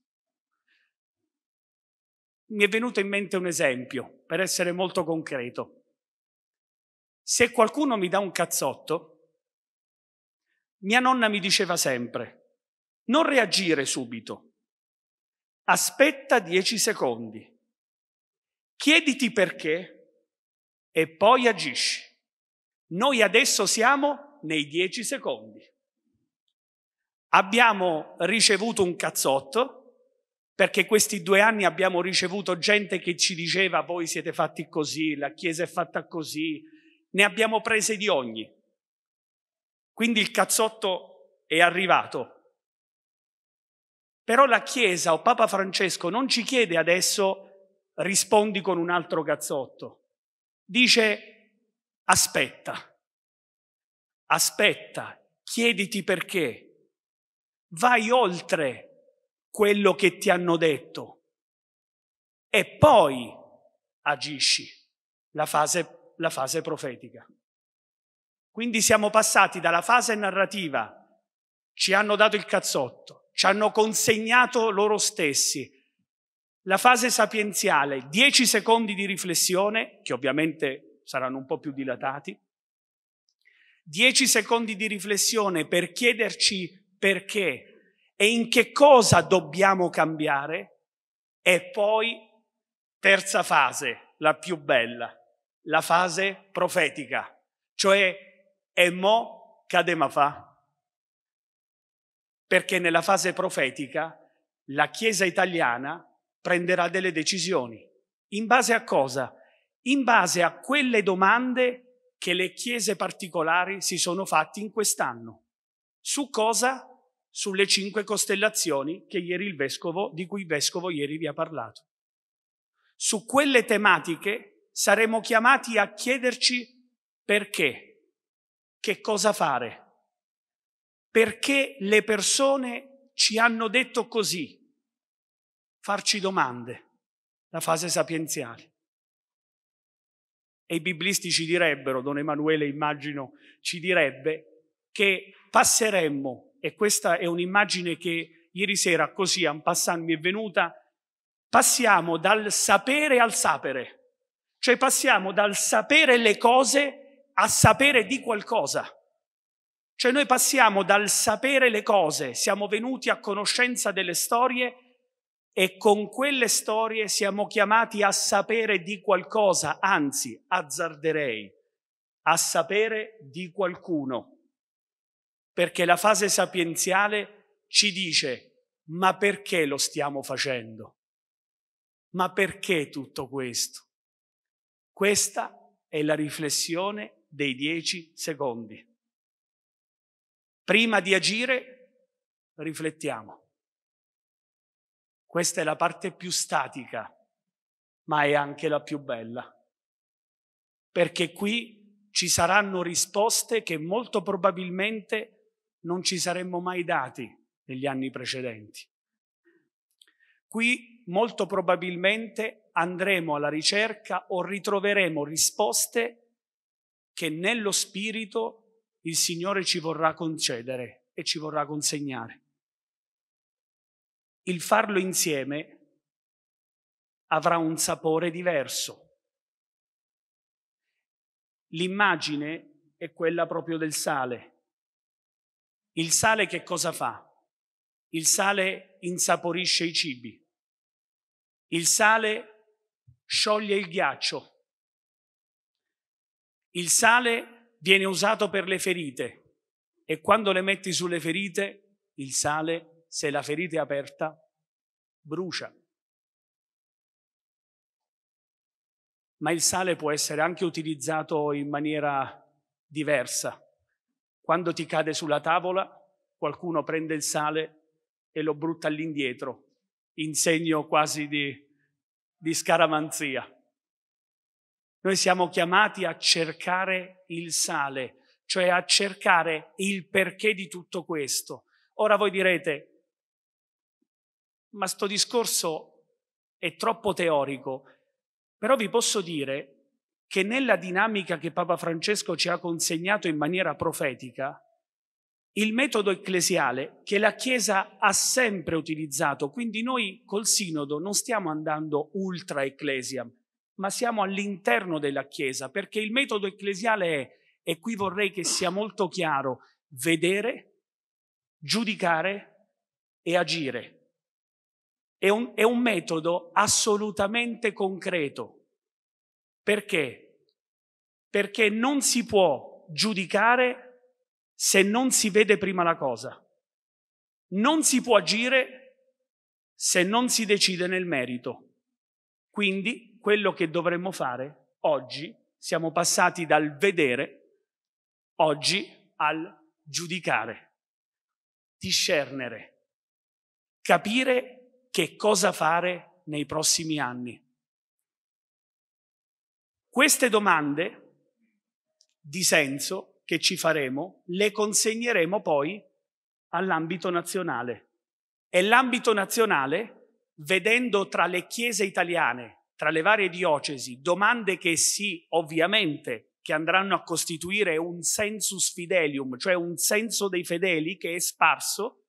Mi è venuto in mente un esempio, per essere molto concreto. Se qualcuno mi dà un cazzotto, mia nonna mi diceva sempre, non reagire subito, aspetta dieci secondi, chiediti perché e poi agisci. Noi adesso siamo nei dieci secondi abbiamo ricevuto un cazzotto, perché questi due anni abbiamo ricevuto gente che ci diceva voi siete fatti così, la Chiesa è fatta così, ne abbiamo prese di ogni. Quindi il cazzotto è arrivato. Però la Chiesa o Papa Francesco non ci chiede adesso rispondi con un altro cazzotto. Dice aspetta, aspetta, chiediti perché vai oltre quello che ti hanno detto e poi agisci, la fase, la fase profetica. Quindi siamo passati dalla fase narrativa, ci hanno dato il cazzotto, ci hanno consegnato loro stessi, la fase sapienziale, dieci secondi di riflessione, che ovviamente saranno un po' più dilatati, dieci secondi di riflessione per chiederci perché e in che cosa dobbiamo cambiare e poi terza fase, la più bella, la fase profetica, cioè e mo cadema fa. Perché nella fase profetica la Chiesa italiana prenderà delle decisioni. In base a cosa? In base a quelle domande che le chiese particolari si sono fatte in quest'anno. Su cosa? sulle cinque costellazioni vescovo, di cui il vescovo ieri vi ha parlato. Su quelle tematiche saremo chiamati a chiederci perché, che cosa fare, perché le persone ci hanno detto così, farci domande, la fase sapienziale. E i biblisti ci direbbero, Don Emanuele immagino ci direbbe, che passeremmo e questa è un'immagine che ieri sera così a un passant mi è venuta, passiamo dal sapere al sapere, cioè passiamo dal sapere le cose a sapere di qualcosa. Cioè noi passiamo dal sapere le cose, siamo venuti a conoscenza delle storie e con quelle storie siamo chiamati a sapere di qualcosa, anzi azzarderei, a sapere di qualcuno perché la fase sapienziale ci dice ma perché lo stiamo facendo? Ma perché tutto questo? Questa è la riflessione dei dieci secondi. Prima di agire, riflettiamo. Questa è la parte più statica, ma è anche la più bella, perché qui ci saranno risposte che molto probabilmente non ci saremmo mai dati negli anni precedenti. Qui molto probabilmente andremo alla ricerca o ritroveremo risposte che nello spirito il Signore ci vorrà concedere e ci vorrà consegnare. Il farlo insieme avrà un sapore diverso. L'immagine è quella proprio del sale il sale che cosa fa? Il sale insaporisce i cibi. Il sale scioglie il ghiaccio. Il sale viene usato per le ferite e quando le metti sulle ferite, il sale, se la ferita è aperta, brucia. Ma il sale può essere anche utilizzato in maniera diversa. Quando ti cade sulla tavola, qualcuno prende il sale e lo brutta all'indietro, in segno quasi di, di scaramanzia. Noi siamo chiamati a cercare il sale, cioè a cercare il perché di tutto questo. Ora voi direte, ma sto discorso è troppo teorico, però vi posso dire che nella dinamica che Papa Francesco ci ha consegnato in maniera profetica, il metodo ecclesiale che la Chiesa ha sempre utilizzato, quindi noi col Sinodo non stiamo andando ultra ecclesia, ma siamo all'interno della Chiesa, perché il metodo ecclesiale è, e qui vorrei che sia molto chiaro, vedere, giudicare e agire. È un, è un metodo assolutamente concreto perché? Perché non si può giudicare se non si vede prima la cosa. Non si può agire se non si decide nel merito. Quindi quello che dovremmo fare oggi, siamo passati dal vedere oggi al giudicare, discernere, capire che cosa fare nei prossimi anni. Queste domande di senso che ci faremo le consegneremo poi all'ambito nazionale. E l'ambito nazionale, vedendo tra le chiese italiane, tra le varie diocesi, domande che sì, ovviamente, che andranno a costituire un sensus fidelium, cioè un senso dei fedeli che è sparso,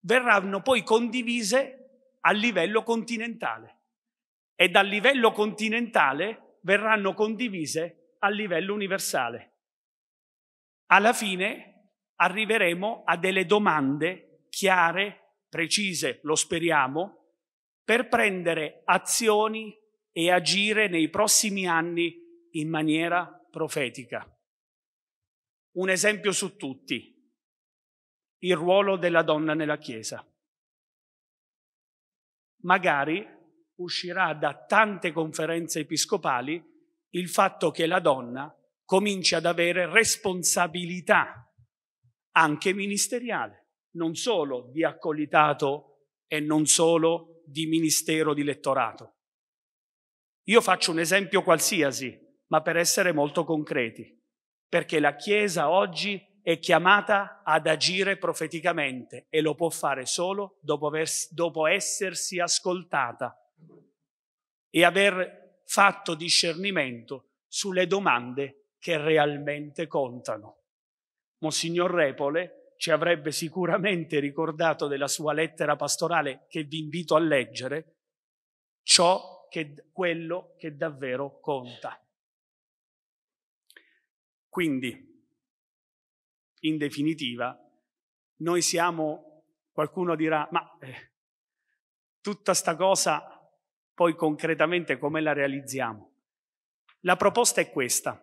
verranno poi condivise a livello continentale. E dal livello continentale verranno condivise a livello universale. Alla fine arriveremo a delle domande chiare, precise, lo speriamo, per prendere azioni e agire nei prossimi anni in maniera profetica. Un esempio su tutti, il ruolo della donna nella Chiesa. Magari uscirà da tante conferenze episcopali il fatto che la donna comincia ad avere responsabilità anche ministeriale, non solo di accolitato e non solo di ministero di lettorato. Io faccio un esempio qualsiasi, ma per essere molto concreti, perché la Chiesa oggi è chiamata ad agire profeticamente e lo può fare solo dopo, dopo essersi ascoltata e aver fatto discernimento sulle domande che realmente contano. Monsignor Repole ci avrebbe sicuramente ricordato della sua lettera pastorale che vi invito a leggere ciò che quello che davvero conta. Quindi, in definitiva, noi siamo, qualcuno dirà, ma eh, tutta sta cosa poi concretamente come la realizziamo. La proposta è questa.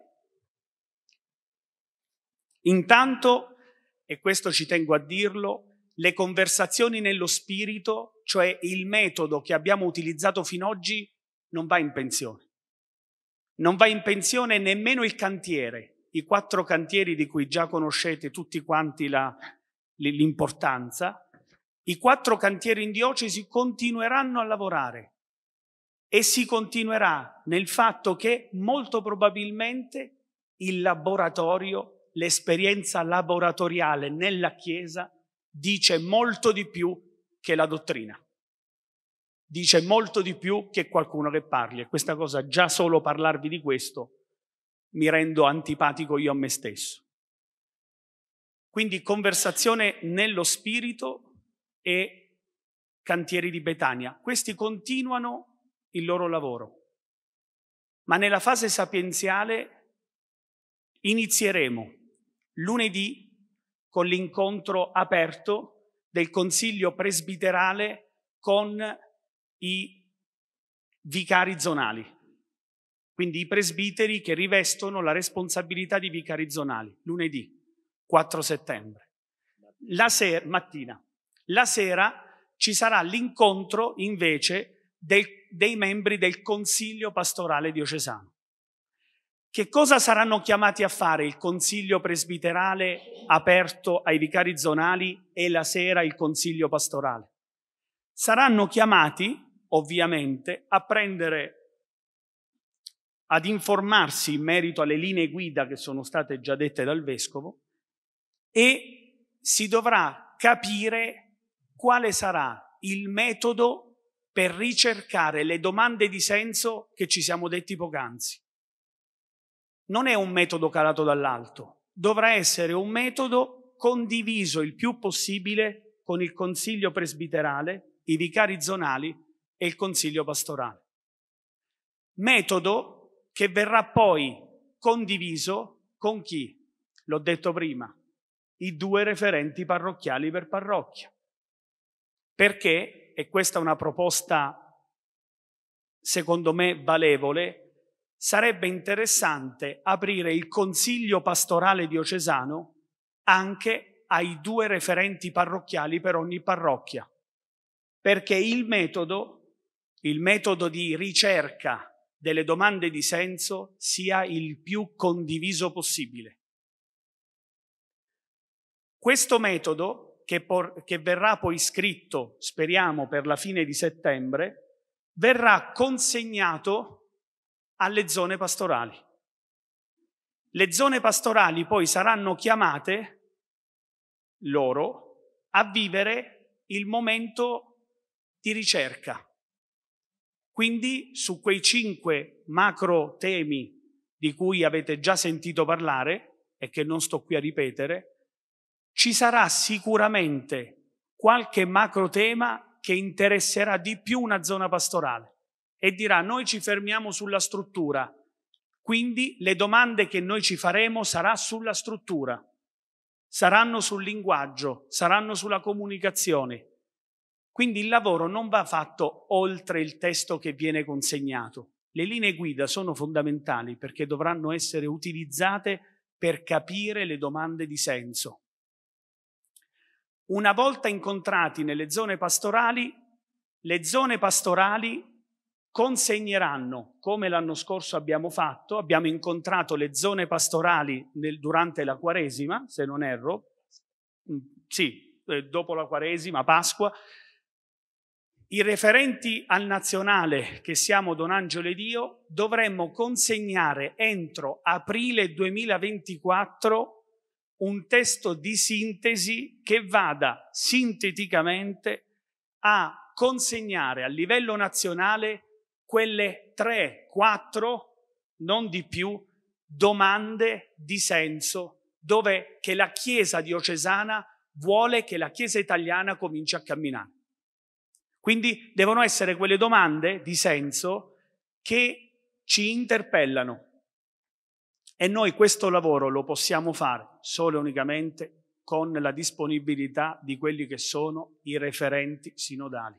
Intanto, e questo ci tengo a dirlo, le conversazioni nello spirito, cioè il metodo che abbiamo utilizzato fino ad oggi, non va in pensione. Non va in pensione nemmeno il cantiere, i quattro cantieri di cui già conoscete tutti quanti la, l'importanza. I quattro cantieri in diocesi continueranno a lavorare e si continuerà nel fatto che molto probabilmente il laboratorio, l'esperienza laboratoriale nella Chiesa dice molto di più che la dottrina. Dice molto di più che qualcuno che parli. E questa cosa, già solo parlarvi di questo, mi rendo antipatico io a me stesso. Quindi conversazione nello spirito e cantieri di Betania. Questi continuano il loro lavoro. Ma nella fase sapienziale inizieremo lunedì con l'incontro aperto del Consiglio presbiterale con i vicari zonali, quindi i presbiteri che rivestono la responsabilità di vicari zonali, lunedì 4 settembre. La sera, mattina. La sera ci sarà l'incontro invece del, dei membri del Consiglio pastorale diocesano. Che cosa saranno chiamati a fare il Consiglio presbiterale aperto ai vicari zonali e la sera il Consiglio pastorale? Saranno chiamati, ovviamente, a prendere ad informarsi in merito alle linee guida che sono state già dette dal vescovo e si dovrà capire quale sarà il metodo per ricercare le domande di senso che ci siamo detti poc'anzi. Non è un metodo calato dall'alto, dovrà essere un metodo condiviso il più possibile con il consiglio presbiterale, i vicari zonali e il consiglio pastorale. Metodo che verrà poi condiviso con chi? L'ho detto prima, i due referenti parrocchiali per parrocchia. Perché e questa è una proposta secondo me valevole, sarebbe interessante aprire il consiglio pastorale diocesano anche ai due referenti parrocchiali per ogni parrocchia, perché il metodo, il metodo di ricerca delle domande di senso sia il più condiviso possibile. Questo metodo che, por- che verrà poi scritto, speriamo, per la fine di settembre, verrà consegnato alle zone pastorali. Le zone pastorali poi saranno chiamate loro a vivere il momento di ricerca. Quindi su quei cinque macro temi di cui avete già sentito parlare e che non sto qui a ripetere, ci sarà sicuramente qualche macro tema che interesserà di più una zona pastorale e dirà noi ci fermiamo sulla struttura, quindi le domande che noi ci faremo sarà sulla struttura, saranno sul linguaggio, saranno sulla comunicazione. Quindi il lavoro non va fatto oltre il testo che viene consegnato. Le linee guida sono fondamentali perché dovranno essere utilizzate per capire le domande di senso una volta incontrati nelle zone pastorali, le zone pastorali consegneranno, come l'anno scorso abbiamo fatto, abbiamo incontrato le zone pastorali nel, durante la Quaresima, se non erro, mm, sì, eh, dopo la Quaresima, Pasqua, i referenti al nazionale che siamo Don Angelo e Dio dovremmo consegnare entro aprile 2024 un testo di sintesi che vada sinteticamente a consegnare a livello nazionale quelle tre, quattro, non di più, domande di senso dove che la Chiesa diocesana vuole che la Chiesa italiana cominci a camminare. Quindi devono essere quelle domande di senso che ci interpellano, e noi questo lavoro lo possiamo fare solo e unicamente con la disponibilità di quelli che sono i referenti sinodali.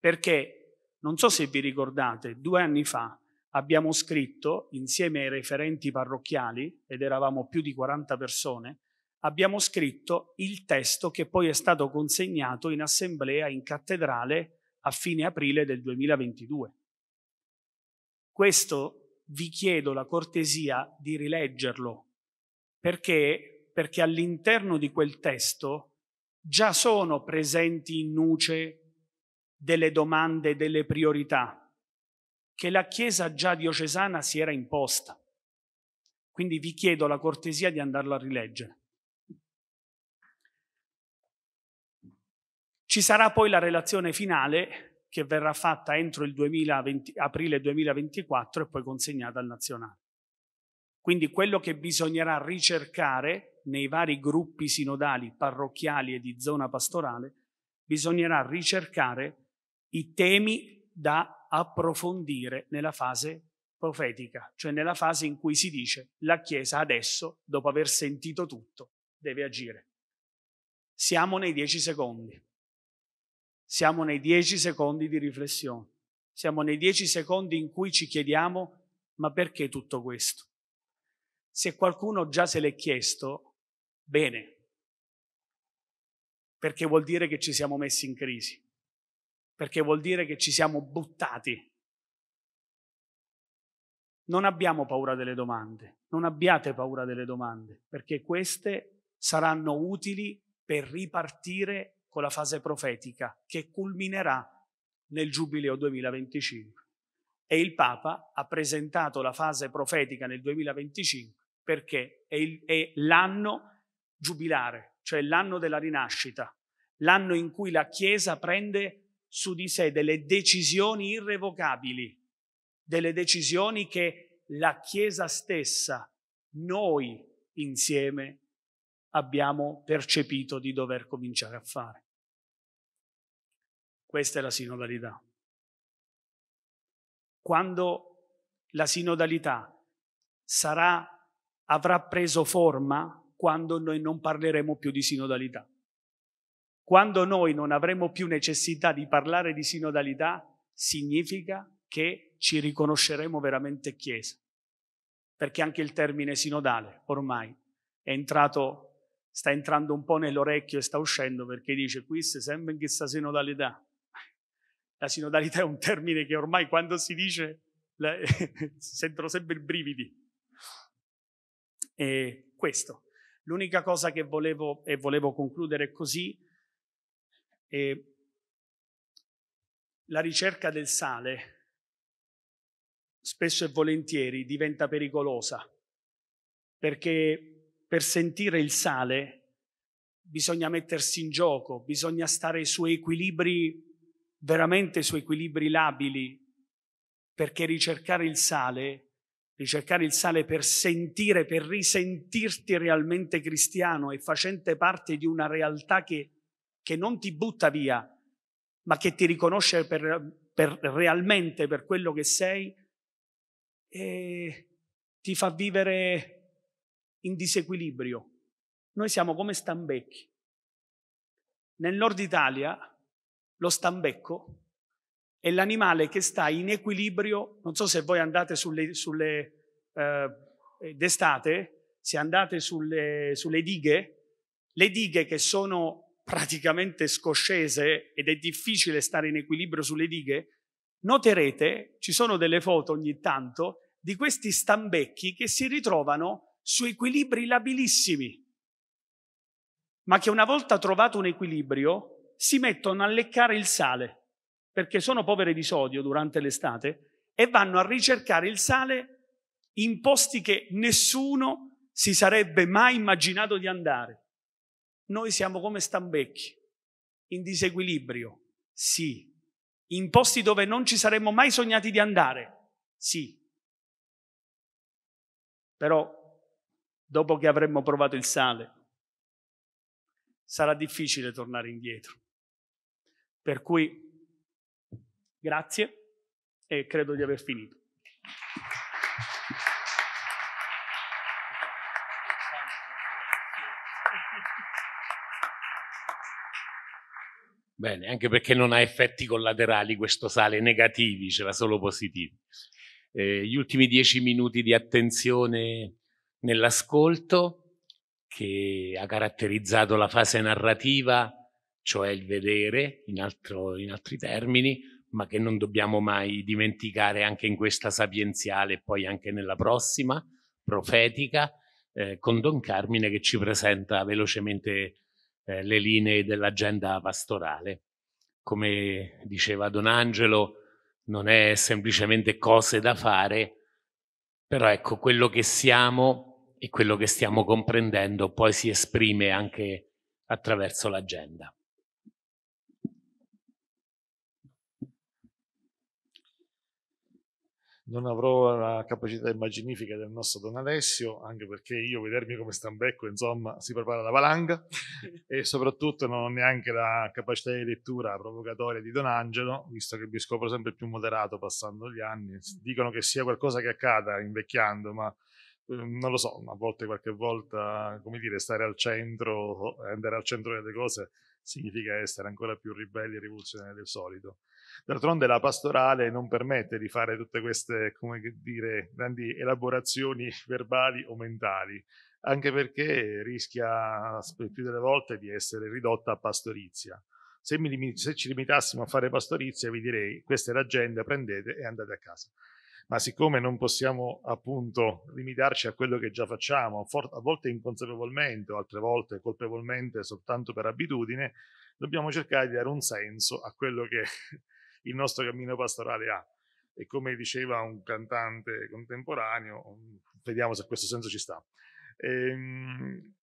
Perché, non so se vi ricordate, due anni fa abbiamo scritto, insieme ai referenti parrocchiali, ed eravamo più di 40 persone, abbiamo scritto il testo che poi è stato consegnato in assemblea in cattedrale a fine aprile del 2022. Questo vi chiedo la cortesia di rileggerlo, perché, perché all'interno di quel testo già sono presenti in nuce delle domande, delle priorità che la Chiesa già diocesana si era imposta. Quindi vi chiedo la cortesia di andarlo a rileggere. Ci sarà poi la relazione finale che verrà fatta entro il 2020, aprile 2024 e poi consegnata al nazionale. Quindi quello che bisognerà ricercare nei vari gruppi sinodali, parrocchiali e di zona pastorale, bisognerà ricercare i temi da approfondire nella fase profetica, cioè nella fase in cui si dice la Chiesa adesso, dopo aver sentito tutto, deve agire. Siamo nei dieci secondi. Siamo nei dieci secondi di riflessione, siamo nei dieci secondi in cui ci chiediamo ma perché tutto questo? Se qualcuno già se l'è chiesto, bene, perché vuol dire che ci siamo messi in crisi, perché vuol dire che ci siamo buttati. Non abbiamo paura delle domande, non abbiate paura delle domande, perché queste saranno utili per ripartire con la fase profetica che culminerà nel Giubileo 2025. E il Papa ha presentato la fase profetica nel 2025 perché è, il, è l'anno giubilare, cioè l'anno della rinascita, l'anno in cui la Chiesa prende su di sé delle decisioni irrevocabili, delle decisioni che la Chiesa stessa, noi insieme, abbiamo percepito di dover cominciare a fare. Questa è la sinodalità. Quando la sinodalità sarà, avrà preso forma, quando noi non parleremo più di sinodalità. Quando noi non avremo più necessità di parlare di sinodalità, significa che ci riconosceremo veramente Chiesa, perché anche il termine sinodale ormai è entrato, sta entrando un po' nell'orecchio e sta uscendo perché dice qui se sembra che sta sinodalità, la sinodalità è un termine che ormai quando si dice la, sentono sempre i brividi. E questo. L'unica cosa che volevo, e volevo concludere così, è la ricerca del sale spesso e volentieri diventa pericolosa, perché per sentire il sale bisogna mettersi in gioco, bisogna stare su equilibri veramente su equilibri labili, perché ricercare il sale, ricercare il sale per sentire, per risentirti realmente cristiano e facente parte di una realtà che, che non ti butta via, ma che ti riconosce per, per realmente per quello che sei, e ti fa vivere in disequilibrio. Noi siamo come stambecchi. Nel nord Italia lo stambecco è l'animale che sta in equilibrio, non so se voi andate sulle, sulle eh, d'estate, se andate sulle, sulle dighe, le dighe che sono praticamente scoscese ed è difficile stare in equilibrio sulle dighe, noterete, ci sono delle foto ogni tanto, di questi stambecchi che si ritrovano su equilibri labilissimi, ma che una volta trovato un equilibrio si mettono a leccare il sale, perché sono povere di sodio durante l'estate, e vanno a ricercare il sale in posti che nessuno si sarebbe mai immaginato di andare. Noi siamo come stambecchi, in disequilibrio, sì, in posti dove non ci saremmo mai sognati di andare, sì. Però, dopo che avremmo provato il sale, sarà difficile tornare indietro. Per cui grazie e credo di aver finito. Bene, anche perché non ha effetti collaterali questo sale negativi, c'era solo positivi. Eh, gli ultimi dieci minuti di attenzione nell'ascolto che ha caratterizzato la fase narrativa cioè il vedere in, altro, in altri termini, ma che non dobbiamo mai dimenticare anche in questa sapienziale e poi anche nella prossima, profetica, eh, con Don Carmine che ci presenta velocemente eh, le linee dell'agenda pastorale. Come diceva Don Angelo, non è semplicemente cose da fare, però ecco quello che siamo e quello che stiamo comprendendo poi si esprime anche attraverso l'agenda. non avrò la capacità immaginifica del nostro Don Alessio, anche perché io vedermi come stambecco, insomma, si prepara la valanga e soprattutto non ho neanche la capacità di lettura provocatoria di Don Angelo, visto che mi scopro sempre più moderato passando gli anni. Mm. Dicono che sia qualcosa che accada invecchiando, ma ehm, non lo so, a volte qualche volta, come dire, stare al centro, andare al centro delle cose significa essere ancora più ribelli e rivoluzionari del solito. D'altronde la pastorale non permette di fare tutte queste, come dire, grandi elaborazioni verbali o mentali, anche perché rischia più delle volte di essere ridotta a pastorizia. Se, mi, se ci limitassimo a fare pastorizia, vi direi questa è l'agenda, prendete e andate a casa ma siccome non possiamo appunto limitarci a quello che già facciamo, a volte inconsapevolmente o altre volte colpevolmente soltanto per abitudine, dobbiamo cercare di dare un senso a quello che il nostro cammino pastorale ha. E come diceva un cantante contemporaneo, mm, vediamo se questo senso ci sta. Ehm,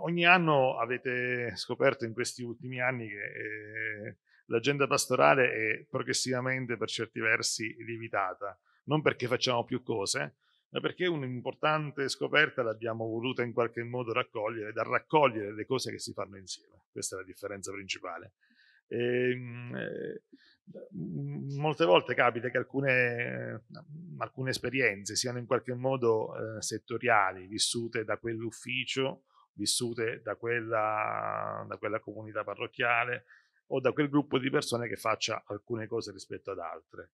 ogni anno avete scoperto in questi ultimi anni che eh, l'agenda pastorale è progressivamente per certi versi lievitata, non perché facciamo più cose, ma perché un'importante scoperta l'abbiamo voluta in qualche modo raccogliere, da raccogliere le cose che si fanno insieme. Questa è la differenza principale. E, ehm, eh, molte volte capita che alcune, ehm, alcune, esperienze siano in qualche modo eh, settoriali, vissute da quell'ufficio, vissute da quella, da quella, comunità parrocchiale o da quel gruppo di persone che faccia alcune cose rispetto ad altre.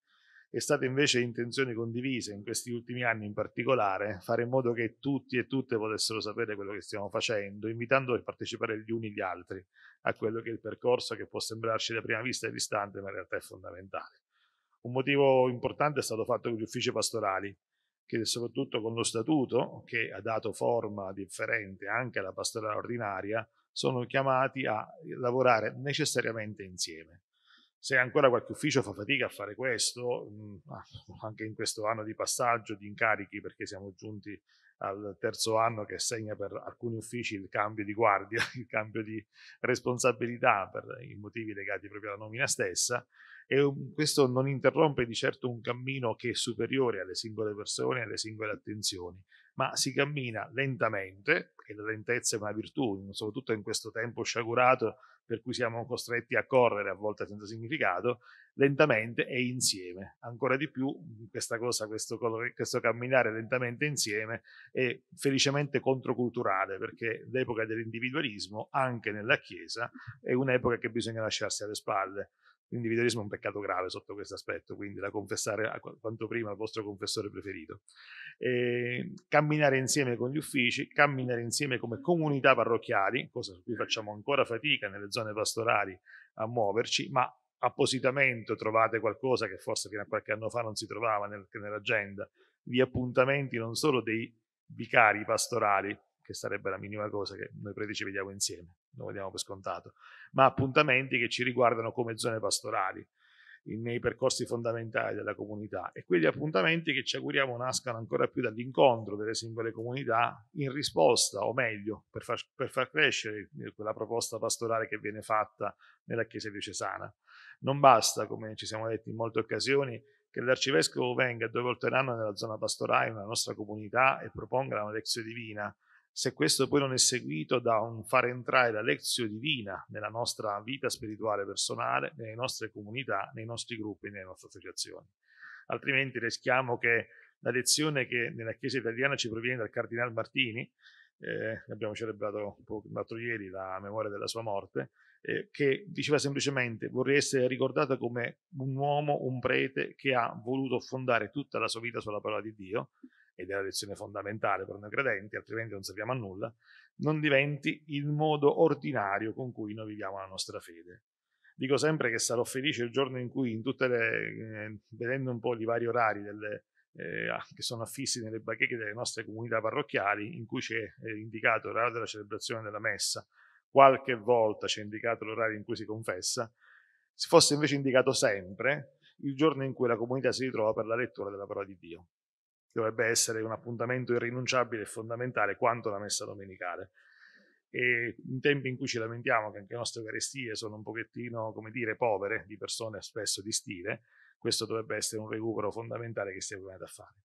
È stata invece intenzione condivisa in questi ultimi anni in particolare fare in modo che tutti e tutte potessero sapere quello che stiamo facendo, invitando a partecipare gli uni gli altri, a quello che è il percorso che può sembrarci da prima vista distante, ma in realtà è fondamentale. Un motivo importante è stato fatto con gli uffici pastorali, che soprattutto con lo statuto, che ha dato forma differente anche alla pastorale ordinaria, sono chiamati a lavorare necessariamente insieme. Se ancora qualche ufficio fa fatica a fare questo, mm, ah, anche in questo anno di passaggio di incarichi, perché siamo giunti al terzo anno che segna per alcuni uffici il cambio di guardia, il cambio di responsabilità per i motivi legati proprio alla nomina stessa e mm, questo non interrompe di certo un cammino che è superiore alle singole persone, e alle singole attenzioni ma si cammina lentamente, e la lentezza è una virtù, soprattutto in questo tempo sciagurato per cui siamo costretti a correre a volte senza significato, lentamente e insieme. Ancora di più questa cosa, questo, questo camminare lentamente insieme è felicemente controculturale perché l'epoca dell'individualismo, anche nella Chiesa, è un'epoca che bisogna lasciarsi alle spalle. L'individualismo è un peccato grave sotto questo aspetto, quindi da confessare a quanto prima al vostro confessore preferito. E ehm, camminare insieme con gli uffici, camminare insieme come comunità parrocchiali, cosa su cui facciamo ancora fatica nelle zone pastorali a muoverci, ma appositamente trovate qualcosa che forse fino a qualche anno fa non si trovava nel, nell'agenda, gli appuntamenti non solo dei vicari pastorali, che sarebbe la minima cosa che noi predici vediamo insieme, lo vediamo per scontato, ma appuntamenti che ci riguardano come zone pastorali, nei percorsi fondamentali della comunità e quegli appuntamenti che ci auguriamo nascano ancora più dall'incontro delle singole comunità in risposta, o meglio, per far, per far crescere eh, quella proposta pastorale che viene fatta nella Chiesa diocesana. Non basta, come ci siamo detti in molte occasioni, che l'Arcivescovo venga due volte l'anno nella zona pastorale, nella nostra comunità e proponga una lezione divina se questo poi non è seguito da un fare entrare la lezione divina nella nostra vita spirituale personale, nelle nostre comunità, nei nostri gruppi, nelle nostre associazioni. Altrimenti rischiamo che la lezione che nella Chiesa italiana ci proviene dal Cardinale Martini, eh, abbiamo celebrato l'altro ieri la memoria della sua morte, eh, che diceva semplicemente vorrei essere ricordato come un uomo, un prete che ha voluto fondare tutta la sua vita sulla parola di Dio ed è la lezione fondamentale per noi credenti, altrimenti non sappiamo a nulla, non diventi il modo ordinario con cui noi viviamo la nostra fede. Dico sempre che sarò felice il giorno in cui, in tutte le, eh, vedendo un po' i vari orari delle, eh, ah, che sono affissi nelle bacheche delle nostre comunità parrocchiali, in cui c'è eh, indicato l'orario della celebrazione della messa, qualche volta c'è indicato l'orario in cui si confessa, se fosse invece indicato sempre il giorno in cui la comunità si ritrova per la lettura della parola di Dio che dovrebbe essere un appuntamento irrinunciabile e fondamentale quanto la messa domenicale. E in tempi in cui ci lamentiamo che anche le nostre carestie sono un pochettino, come dire, povere di persone spesso di stile, questo dovrebbe essere un recupero fondamentale che stiamo provando a fare.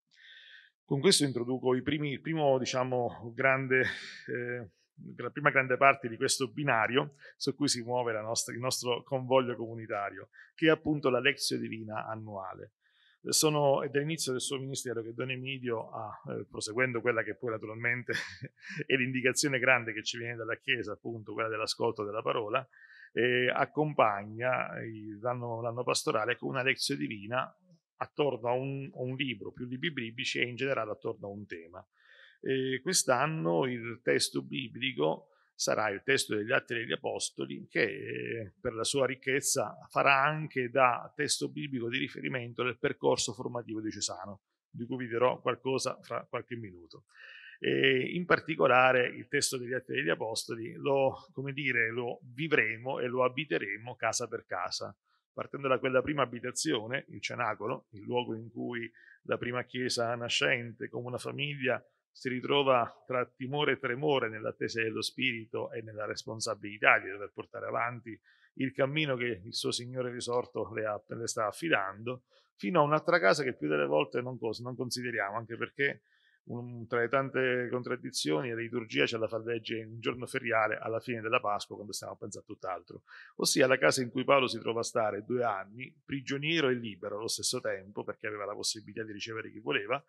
Con questo introduco primi, il primo, diciamo, grande, eh, la prima grande parte di questo binario su cui si muove nostra, il nostro convoglio comunitario, che è appunto la lezione divina annuale sono, è dall'inizio del suo ministero che Don Emidio ha, eh, proseguendo quella che poi naturalmente è l'indicazione grande che ci viene dalla Chiesa, appunto quella dell'ascolto della parola, eh, accompagna l'anno, l'anno, pastorale con una lezione divina attorno a un, a un libro, più libri biblici e in generale attorno a un tema. Eh, quest'anno il testo biblico sarà il testo degli Atti degli Apostoli che eh, per la sua ricchezza farà anche da testo biblico di riferimento nel percorso formativo di Cesano, di cui vi dirò qualcosa fra qualche minuto. E in particolare il testo degli Atti degli Apostoli lo, dire, lo vivremo e lo abiteremo casa per casa, partendo da quella prima abitazione, il cenacolo, il luogo in cui la prima chiesa nascente, come una famiglia, si ritrova tra timore e tremore nell'attesa dello Spirito e nella responsabilità di dover portare avanti il cammino che il suo Signore risorto le, ha, le sta affidando, fino a un'altra casa che più delle volte non, non consideriamo, anche perché un, tra le tante contraddizioni, la liturgia ce la fa leggere in un giorno feriale alla fine della Pasqua, quando stiamo a pensare a tutt'altro, ossia la casa in cui Paolo si trova a stare due anni, prigioniero e libero allo stesso tempo, perché aveva la possibilità di ricevere chi voleva,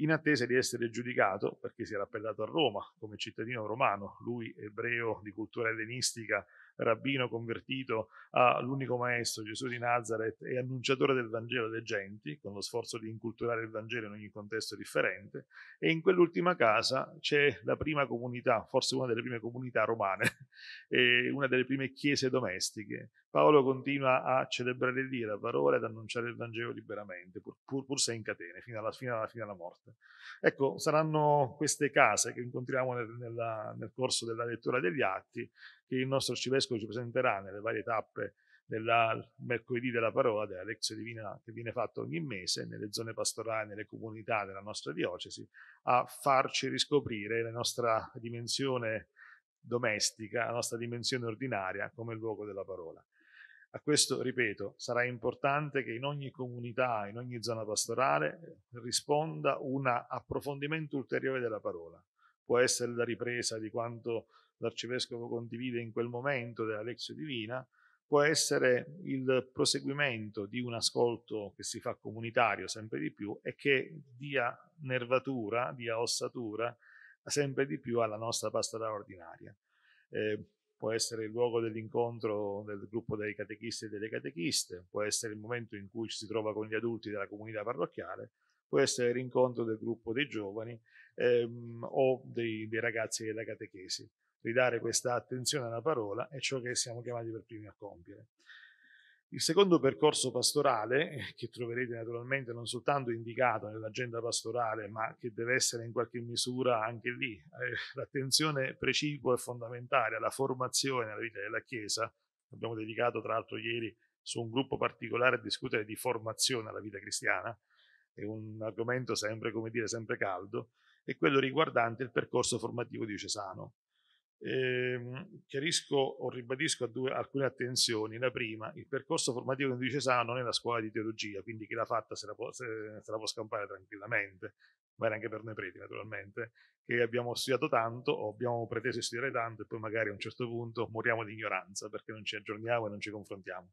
in attesa di essere giudicato perché si era appellato a Roma come cittadino romano, lui ebreo di cultura ellenistica, rabbino convertito all'unico maestro Gesù di Nazareth e annunciatore del Vangelo alle genti, con lo sforzo di inculturare il Vangelo in ogni contesto differente, e in quell'ultima casa c'è la prima comunità, forse una delle prime comunità romane, una delle prime chiese domestiche Paolo continua a celebrare lì la parola ed annunciare il Vangelo liberamente, pur, pur, pur se in catene, fino alla, fino, alla, fino alla, morte. Ecco, saranno queste case che incontriamo nel, nella, nel corso della lettura degli atti, che il nostro arcivescovo ci presenterà nelle varie tappe del mercoledì della parola, della lezione divina che viene fatta ogni mese nelle zone pastorali, nelle comunità della nostra diocesi, a farci riscoprire la nostra dimensione domestica, la nostra dimensione ordinaria come luogo della parola. A questo, ripeto, sarà importante che in ogni comunità, in ogni zona pastorale, eh, risponda un approfondimento ulteriore della parola. Può essere la ripresa di quanto l'arcivescovo condivide in quel momento della lezione divina, può essere il proseguimento di un ascolto che si fa comunitario sempre di più e che dia nervatura, dia ossatura sempre di più alla nostra pastorale ordinaria. Eh, può essere il luogo dell'incontro del gruppo dei catechisti e delle catechiste, può essere il momento in cui ci si trova con gli adulti della comunità parrocchiale, può essere l'incontro del gruppo dei giovani ehm, o dei, dei, ragazzi della catechesi. Ridare questa attenzione alla parola è ciò che siamo chiamati per primi a compiere. Il secondo percorso pastorale, eh, che troverete naturalmente non soltanto indicato nell'agenda pastorale, ma che deve essere in qualche misura anche lì, eh, l'attenzione precipua e fondamentale alla formazione nella vita della Chiesa. Abbiamo dedicato tra l'altro ieri su un gruppo particolare a discutere di formazione alla vita cristiana, è un argomento sempre, come dire, sempre caldo, è quello riguardante il percorso formativo diocesano. Eh, chiarisco o ribadisco due, alcune attenzioni. La prima, il percorso formativo di Cesano non è la scuola di teologia, quindi chi l'ha fatta se la, può, se, se la può scampare tranquillamente, ma era anche per noi preti naturalmente, che abbiamo studiato tanto o abbiamo preteso di studiare tanto e poi magari a un certo punto moriamo di ignoranza perché non ci aggiorniamo e non ci confrontiamo.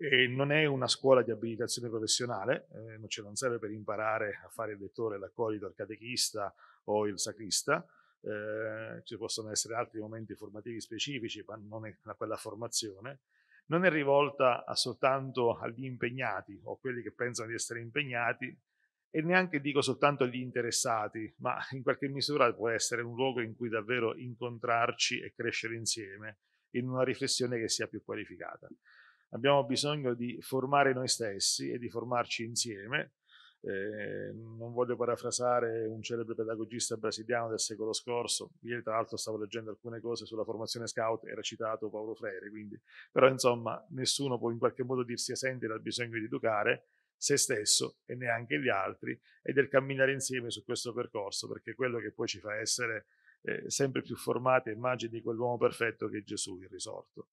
E non è una scuola di abilitazione professionale, eh, non, non serve per imparare a fare il lettore, l'accolito, il catechista o il sacrista, eh, ci possono essere altri momenti formativi specifici, ma non è quella formazione, non è rivolta soltanto agli impegnati o a quelli che pensano di essere impegnati e neanche dico soltanto agli interessati, ma in qualche misura può essere un luogo in cui davvero incontrarci e crescere insieme in una riflessione che sia più qualificata. Abbiamo bisogno di formare noi stessi e di formarci insieme eh, non voglio parafrasare un celebre pedagogista brasiliano del secolo scorso, ieri tra l'altro stavo leggendo alcune cose sulla formazione scout, era citato Paolo Freire, quindi, però insomma nessuno può in qualche modo dirsi esente dal bisogno di educare se stesso e neanche gli altri e del camminare insieme su questo percorso, perché è quello che poi ci fa essere eh, sempre più formati a immagini di quell'uomo perfetto che è Gesù, il risorto.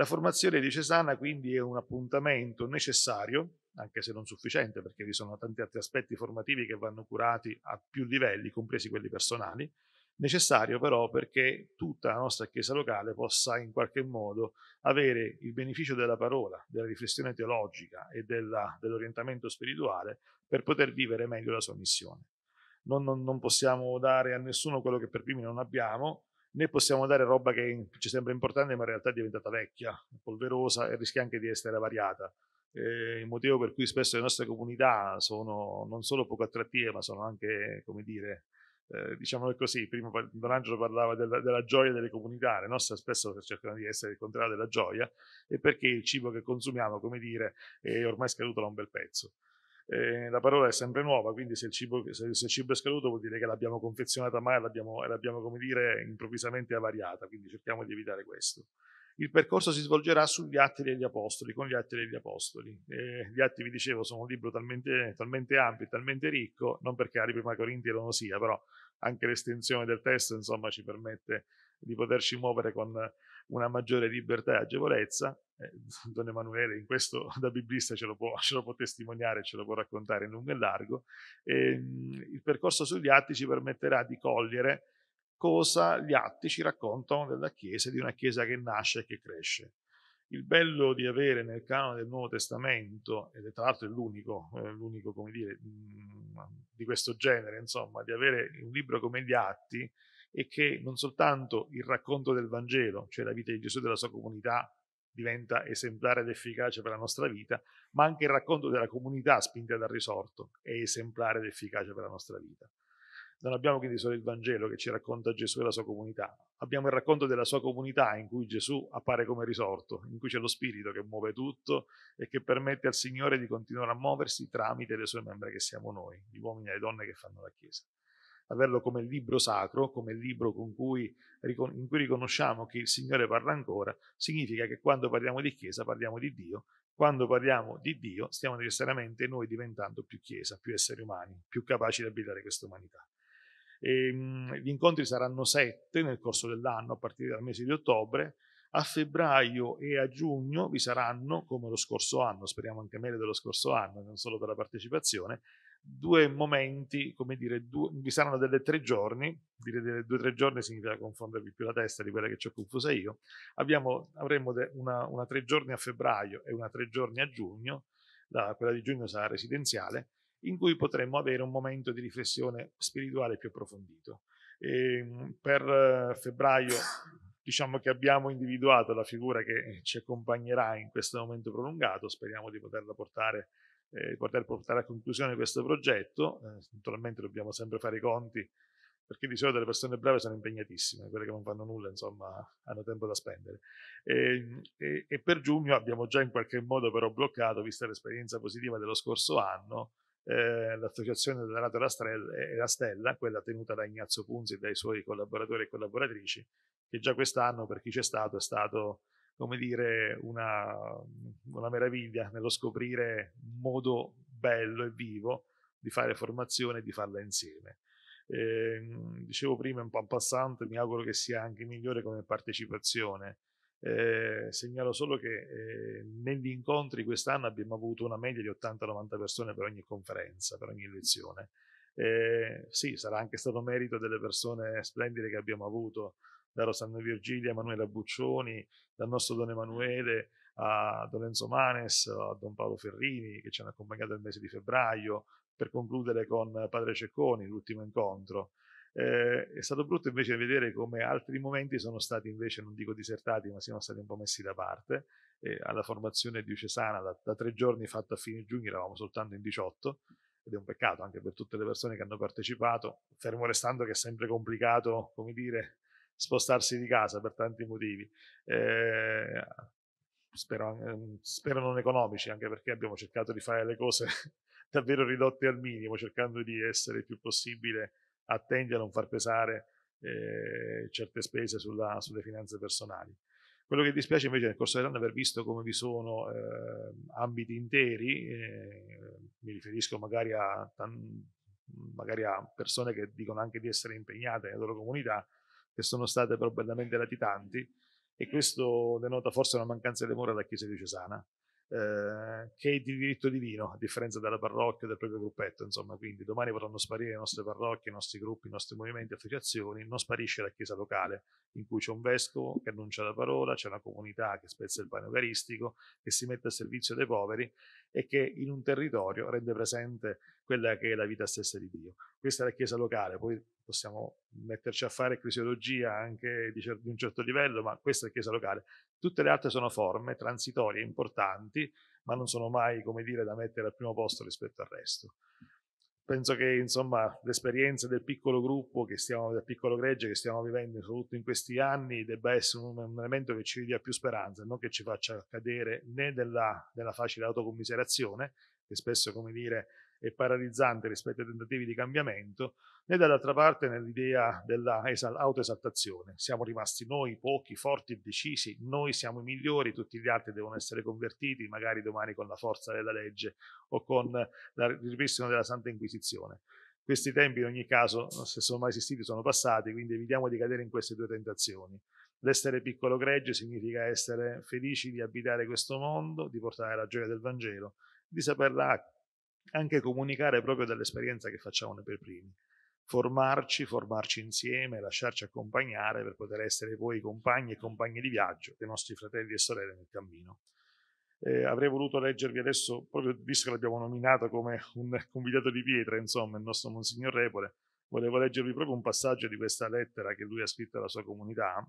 La formazione diocesana quindi è un appuntamento necessario, anche se non sufficiente, perché vi sono tanti altri aspetti formativi che vanno curati a più livelli, compresi quelli personali, necessario però perché tutta la nostra Chiesa locale possa in qualche modo avere il beneficio della parola, della riflessione teologica e della, dell'orientamento spirituale per poter vivere meglio la sua missione. Non, non, non, possiamo dare a nessuno quello che per primi non abbiamo noi possiamo dare roba che ci sembra importante, ma in realtà è diventata vecchia, polverosa e rischia anche di essere variata. Eh, il motivo per cui spesso le nostre comunità sono non solo poco attrattive, ma sono anche, come dire, eh, diciamo così, prima Don Angelo parlava della, della, gioia delle comunità, le nostre spesso cercano di essere il contrario della gioia, e perché il cibo che consumiamo, come dire, è ormai scaduto da un bel pezzo. Eh, la parola è sempre nuova, quindi se il, cibo, se, se il, cibo, è scaduto vuol dire che l'abbiamo confezionata male, l'abbiamo, l'abbiamo come dire improvvisamente avariata, quindi cerchiamo di evitare questo. Il percorso si svolgerà sugli Atti degli Apostoli, con gli Atti degli Apostoli. Eh, gli Atti, vi dicevo, sono un libro talmente, talmente ampio e talmente ricco, non perché Ari Prima non lo non sia, però anche l'estensione del testo insomma, ci permette di poterci muovere con, una maggiore libertà e agevolezza. Eh, Don Emanuele in questo da biblista ce lo, può, ce lo può testimoniare, ce lo può raccontare in lungo e largo. Eh, il percorso sugli atti ci permetterà di cogliere cosa gli atti ci raccontano della Chiesa, di una Chiesa che nasce e che cresce. Il bello di avere nel canone del Nuovo Testamento, ed è tra l'altro l'unico, eh, l'unico come dire, mm, di questo genere, insomma, di avere un libro come gli Atti, e che non soltanto il racconto del Vangelo, cioè la vita di Gesù e della sua comunità, diventa esemplare ed efficace per la nostra vita, ma anche il racconto della comunità spinta dal risorto è esemplare ed efficace per la nostra vita. Non abbiamo quindi solo il Vangelo che ci racconta Gesù e la sua comunità, abbiamo il racconto della sua comunità in cui Gesù appare come risorto, in cui c'è lo Spirito che muove tutto e che permette al Signore di continuare a muoversi tramite le sue membra che siamo noi, gli uomini e le donne che fanno la Chiesa averlo come libro sacro, come libro cui, in cui riconosciamo che il Signore parla ancora, significa che quando parliamo di Chiesa parliamo di Dio, quando parliamo di Dio stiamo necessariamente noi diventando più Chiesa, più esseri umani, più capaci di abitare questa umanità. E, ehm, mh, gli incontri saranno sette nel corso dell'anno, a partire dal mese di ottobre. A febbraio e a giugno vi saranno, come lo scorso anno, speriamo anche meglio dello scorso anno, non solo per la partecipazione, due momenti, come dire, due, vi saranno delle tre giorni, dire delle due o tre giorni significa confondervi più la testa di quella che ci ho confusa io, Abbiamo, avremo de, una, una, tre giorni a febbraio e una tre giorni a giugno, la, quella di giugno sarà residenziale, in cui potremo avere un momento di riflessione spirituale più approfondito. E, ehm, per eh, febbraio diciamo che abbiamo individuato la figura che ci accompagnerà in questo momento prolungato, speriamo di poterla portare eh, poter portare a conclusione questo progetto. Eh, naturalmente dobbiamo sempre fare i conti perché di solito le persone brave sono impegnatissime, quelle che non fanno nulla, insomma, hanno tempo da spendere. E, ehm, e, e per giugno abbiamo già in qualche modo però bloccato, vista l'esperienza positiva dello scorso anno, eh, l'associazione della Nato e eh, la Stella, quella tenuta da Ignazio Punzi e dai suoi collaboratori e collaboratrici, che già quest'anno per chi c'è stato è stato come dire, una, una meraviglia nello scoprire un modo bello e vivo di fare formazione e di farla insieme. Eh, dicevo prima, un po' passante, mi auguro che sia anche migliore come partecipazione. Eh, segnalo solo che eh, negli incontri quest'anno abbiamo avuto una media di 80-90 persone per ogni conferenza, per ogni lezione. Eh, sì, sarà anche stato merito delle persone splendide che abbiamo avuto, da Rosanna Virgilia, Emanuela Buccioni, dal nostro Don Emanuele a Don Enzo Manes, a Don Paolo Ferrini che ci hanno accompagnato nel mese di febbraio, per concludere con Padre Cecconi, l'ultimo incontro. Eh, è stato brutto invece vedere come altri momenti sono stati invece, non dico disertati, ma siamo stati un po' messi da parte. Eh, alla formazione diocesana da, da tre giorni fatta a fine giugno eravamo soltanto in 18 ed è un peccato anche per tutte le persone che hanno partecipato, fermo restando che è sempre complicato, come dire, spostarsi di casa per tanti motivi. Eh, spero, ehm, spero non economici, anche perché abbiamo cercato di fare le cose davvero ridotte al minimo, cercando di essere il più possibile attenti a non far pesare eh, certe spese sulla, sulle finanze personali. Quello che dispiace invece nel corso dell'anno è aver visto come vi sono eh, ambiti interi, eh, mi riferisco magari a, magari a persone che dicono anche di essere impegnate nella loro comunità, che sono state probabilmente latitanti e questo denota forse una mancanza di amore alla Chiesa diocesana, eh, che è di diritto divino, a differenza della parrocchia e del proprio gruppetto, insomma, quindi domani potranno sparire le nostre parrocchie, i nostri gruppi, i nostri movimenti, associazioni, non sparisce la Chiesa locale, in cui c'è un vescovo che annuncia la parola, c'è una comunità che spezza il pane eucaristico, che si mette a servizio dei poveri e che in un territorio rende presente quella che è la vita stessa di Dio. Questa è la Chiesa locale, poi possiamo metterci a fare ecclesiologia anche di, un certo livello, ma questa è la Chiesa locale. Tutte le altre sono forme transitorie, importanti, ma non sono mai, come dire, da mettere al primo posto rispetto al resto. Penso che, insomma, l'esperienza del piccolo gruppo, che stiamo, del piccolo gregge che stiamo vivendo soprattutto in questi anni, debba essere un, un elemento che ci dia più speranza, non che ci faccia cadere né nella, nella facile autocommiserazione, che spesso, come dire, e paralizzante rispetto ai tentativi di cambiamento, né dall'altra parte nell'idea dell'autoesaltazione. Siamo rimasti noi pochi, forti e decisi, noi siamo i migliori, tutti gli altri devono essere convertiti, magari domani con la forza della legge o con il ripristino della Santa Inquisizione. Questi tempi in ogni caso, se sono mai esistiti, sono passati, quindi evitiamo di cadere in queste due tentazioni. L'essere piccolo gregge significa essere felici di abitare questo mondo, di portare la gioia del Vangelo, di saperla anche comunicare proprio dall'esperienza che facciamo noi per primi, formarci, formarci insieme, lasciarci accompagnare per poter essere poi compagni e compagni di viaggio dei nostri fratelli e sorelle nel cammino. Eh, avrei voluto leggervi adesso, proprio visto che l'abbiamo nominato come un convidato di pietra, insomma, il nostro Monsignor Repole, volevo leggervi proprio un passaggio di questa lettera che lui ha scritto alla sua comunità,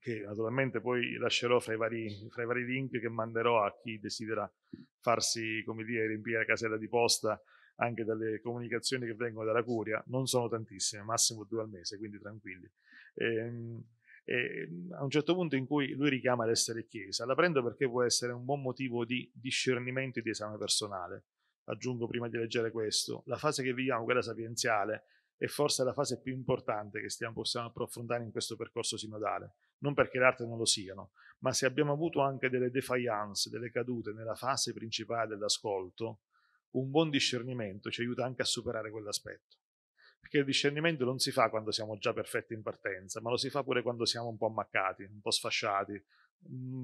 che naturalmente poi lascerò fra i, vari, fra i vari link che manderò a chi desidera farsi, come dire, riempire la casella di posta anche dalle comunicazioni che vengono dalla curia, non sono tantissime, massimo due al mese, quindi tranquilli. E, ehm, e, a un certo punto in cui lui richiama l'essere chiesa, la prendo perché può essere un buon motivo di discernimento e di esame personale. Aggiungo prima di leggere questo, la fase che viviamo, quella sapienziale, è forse la fase più importante che stiamo, possiamo approfondire in questo percorso sinodale, non perché le altre non lo siano, ma se abbiamo avuto anche delle defiance, delle cadute nella fase principale dell'ascolto, un buon discernimento ci aiuta anche a superare quell'aspetto. Perché il discernimento non si fa quando siamo già perfetti in partenza, ma lo si fa pure quando siamo un po' ammaccati, un po' sfasciati,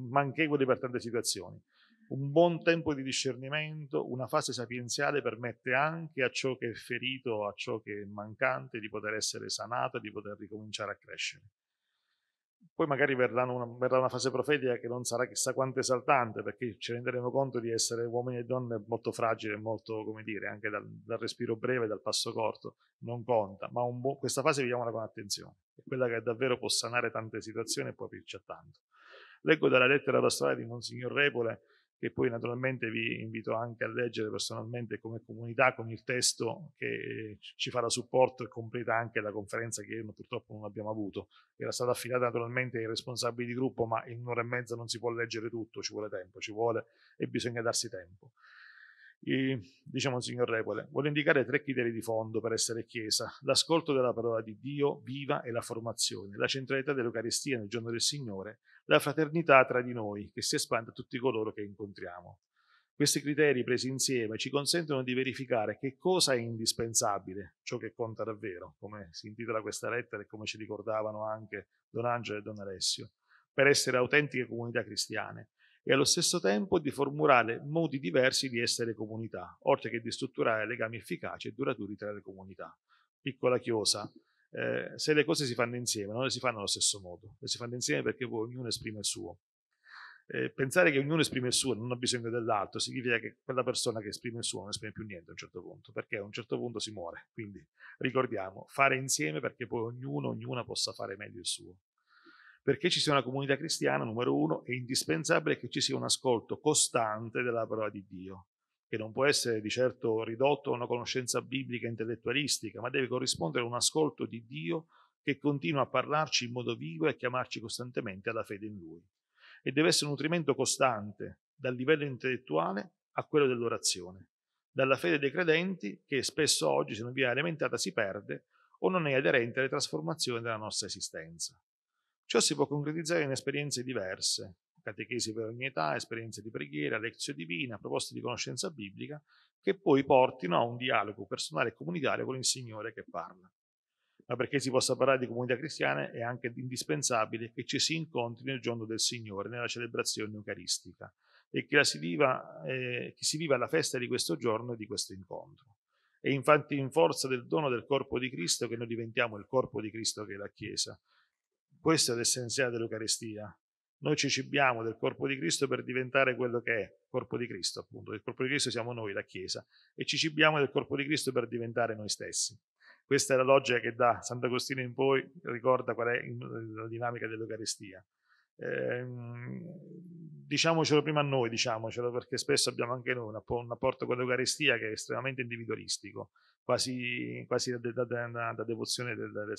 manchevoli per tante situazioni. Un buon tempo di discernimento, una fase sapienziale permette anche a ciò che è ferito, a ciò che è mancante, di poter essere sanato, e di poter ricominciare a crescere. Poi magari verrà una, verrà una fase profetica che non sarà chissà quanto esaltante, perché ci renderemo conto di essere uomini e donne molto fragili e molto, come dire, anche dal, dal respiro breve, dal passo corto, non conta, ma bu- questa fase viviamola con attenzione, è quella che davvero può sanare tante situazioni e può aprirci a tanto. Leggo dalla lettera pastorale di Monsignor Repole, che poi naturalmente vi invito anche a leggere personalmente come comunità con il testo che eh, ci farà supporto e completa anche la conferenza che purtroppo non abbiamo avuto. Era stata affidata naturalmente ai responsabili di gruppo, ma in un'ora e mezza non si può leggere tutto, ci vuole tempo, ci vuole e bisogna darsi tempo eh, diciamo il signor Requele, vuole indicare tre criteri di fondo per essere Chiesa, l'ascolto della parola di Dio viva e la formazione, la centralità dell'Eucaristia nel giorno del Signore, la fraternità tra di noi che si espande a tutti coloro che incontriamo. Questi criteri presi insieme ci consentono di verificare che cosa è indispensabile, ciò che conta davvero, come si intitola questa lettera e come ci ricordavano anche Don Angelo e Don Alessio, per essere autentiche comunità cristiane e allo stesso tempo di formulare modi diversi di essere comunità, oltre che di strutturare legami efficaci e duraturi tra le comunità. Piccola chiosa, eh, se le cose si fanno insieme, non le si fanno allo stesso modo, le si fanno insieme perché poi ognuno esprime il suo. Eh, pensare che ognuno esprime il suo e non ha bisogno dell'altro significa che quella persona che esprime il suo non esprime più niente a un certo punto, perché a un certo punto si muore. Quindi ricordiamo, fare insieme perché poi ognuno, ognuna possa fare meglio il suo. Perché ci sia una comunità cristiana, numero uno, è indispensabile che ci sia un ascolto costante della parola di Dio, che non può essere di certo ridotto a una conoscenza biblica intellettualistica, ma deve corrispondere a un ascolto di Dio che continua a parlarci in modo vivo e a chiamarci costantemente alla fede in Lui. E deve essere un nutrimento costante, dal livello intellettuale a quello dell'orazione, dalla fede dei credenti che spesso oggi, se non viene alimentata, si perde o non è aderente alle trasformazioni della nostra esistenza. Ciò si può concretizzare in esperienze diverse, catechesi per ogni età, esperienze di preghiera, lezione divina, proposte di conoscenza biblica, che poi portino a un dialogo personale e comunitario con il Signore che parla. Ma perché si possa parlare di comunità cristiana è anche indispensabile che ci si incontri nel giorno del Signore, nella celebrazione eucaristica, e che, si viva, eh, che si viva la festa di questo giorno e di questo incontro. È infatti in forza del dono del corpo di Cristo che noi diventiamo il corpo di Cristo che è la Chiesa, questo è l'essenziale dell'Eucaristia. Noi ci cibiamo del corpo di Cristo per diventare quello che è, corpo di Cristo appunto. Il corpo di Cristo siamo noi, la Chiesa, e ci cibiamo del corpo di Cristo per diventare noi stessi. Questa è la logica che da Sant'Agostino in poi ricorda qual è la dinamica dell'Eucaristia. Ehm, diciamocelo prima a noi, diciamocelo, perché spesso abbiamo anche noi un, apporto con l'Eucaristia che è estremamente individualistico, quasi, quasi da, da, da, da, devozione del, del,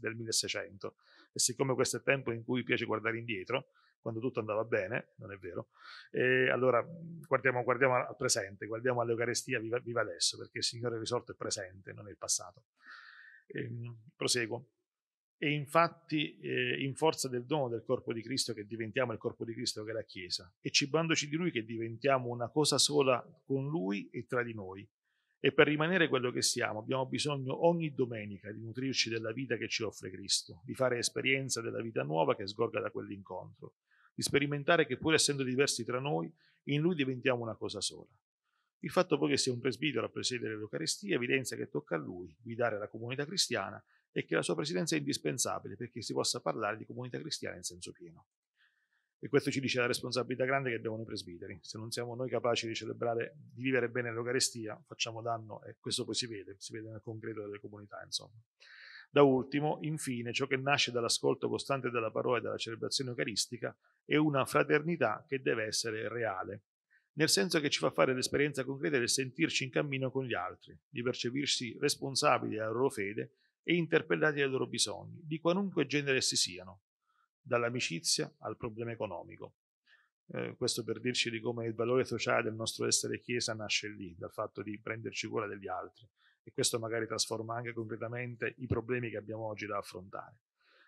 del 1600. E siccome questo è il tempo in cui piace guardare indietro, quando tutto andava bene, non è vero. E eh, allora guardiamo, guardiamo, al presente, guardiamo all'Eucarestia viva, viva, adesso, perché il Signore risorto è presente, non è il passato. E, ehm, proseguo. E infatti, eh, in forza del dono del corpo di Cristo, che diventiamo il corpo di Cristo, che è la Chiesa, e cibandoci di Lui, che diventiamo una cosa sola con Lui e tra di noi. E per rimanere quello che siamo abbiamo bisogno ogni domenica di nutrirci della vita che ci offre Cristo, di fare esperienza della vita nuova che sgorga da quell'incontro, di sperimentare che pur essendo diversi tra noi, in Lui diventiamo una cosa sola. Il fatto poi che sia un presbitero a presiedere l'Eucaristia evidenzia che tocca a Lui guidare la comunità cristiana e che la sua presidenza è indispensabile perché si possa parlare di comunità cristiana in senso pieno. E questo ci dice la responsabilità grande che abbiamo i presbiteri. Se non siamo noi capaci di celebrare, di vivere bene l'Eucarestia, facciamo danno e questo poi si vede, si vede nel concreto delle comunità, insomma. Da ultimo, infine, ciò che nasce dall'ascolto costante della parola e dalla celebrazione eucaristica è una fraternità che deve essere reale, nel senso che ci fa fare l'esperienza concreta del sentirci in cammino con gli altri, di percepirsi responsabili della loro fede e interpellati dai loro bisogni, di qualunque genere essi siano, dall'amicizia al problema economico. Eh, questo per dirci di come il valore sociale del nostro essere Chiesa nasce lì, dal fatto di prenderci cura degli altri e questo magari trasforma anche completamente i problemi che abbiamo oggi da affrontare.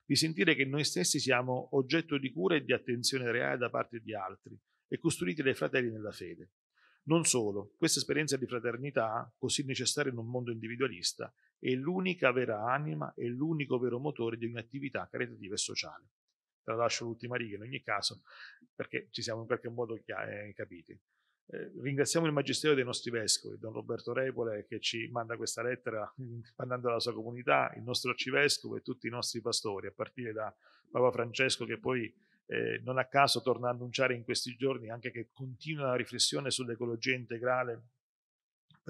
Di sentire che noi stessi siamo oggetto di cura e di attenzione reale da parte di altri e costruiti dai fratelli nella fede. Non solo, questa esperienza di fraternità, così necessaria in un mondo individualista, è l'unica vera anima e l'unico vero motore di un'attività caritativa e sociale. Te lascio l'ultima riga in ogni caso, perché ci siamo in qualche modo eh, capiti. Eh, ringraziamo il Magistero dei nostri Vescovi, Don Roberto Repole, che ci manda questa lettera mandando alla sua comunità, il nostro Arcivescovo e tutti i nostri pastori, a partire da Papa Francesco che poi eh, non a caso torna a annunciare in questi giorni anche che continua la riflessione sull'ecologia integrale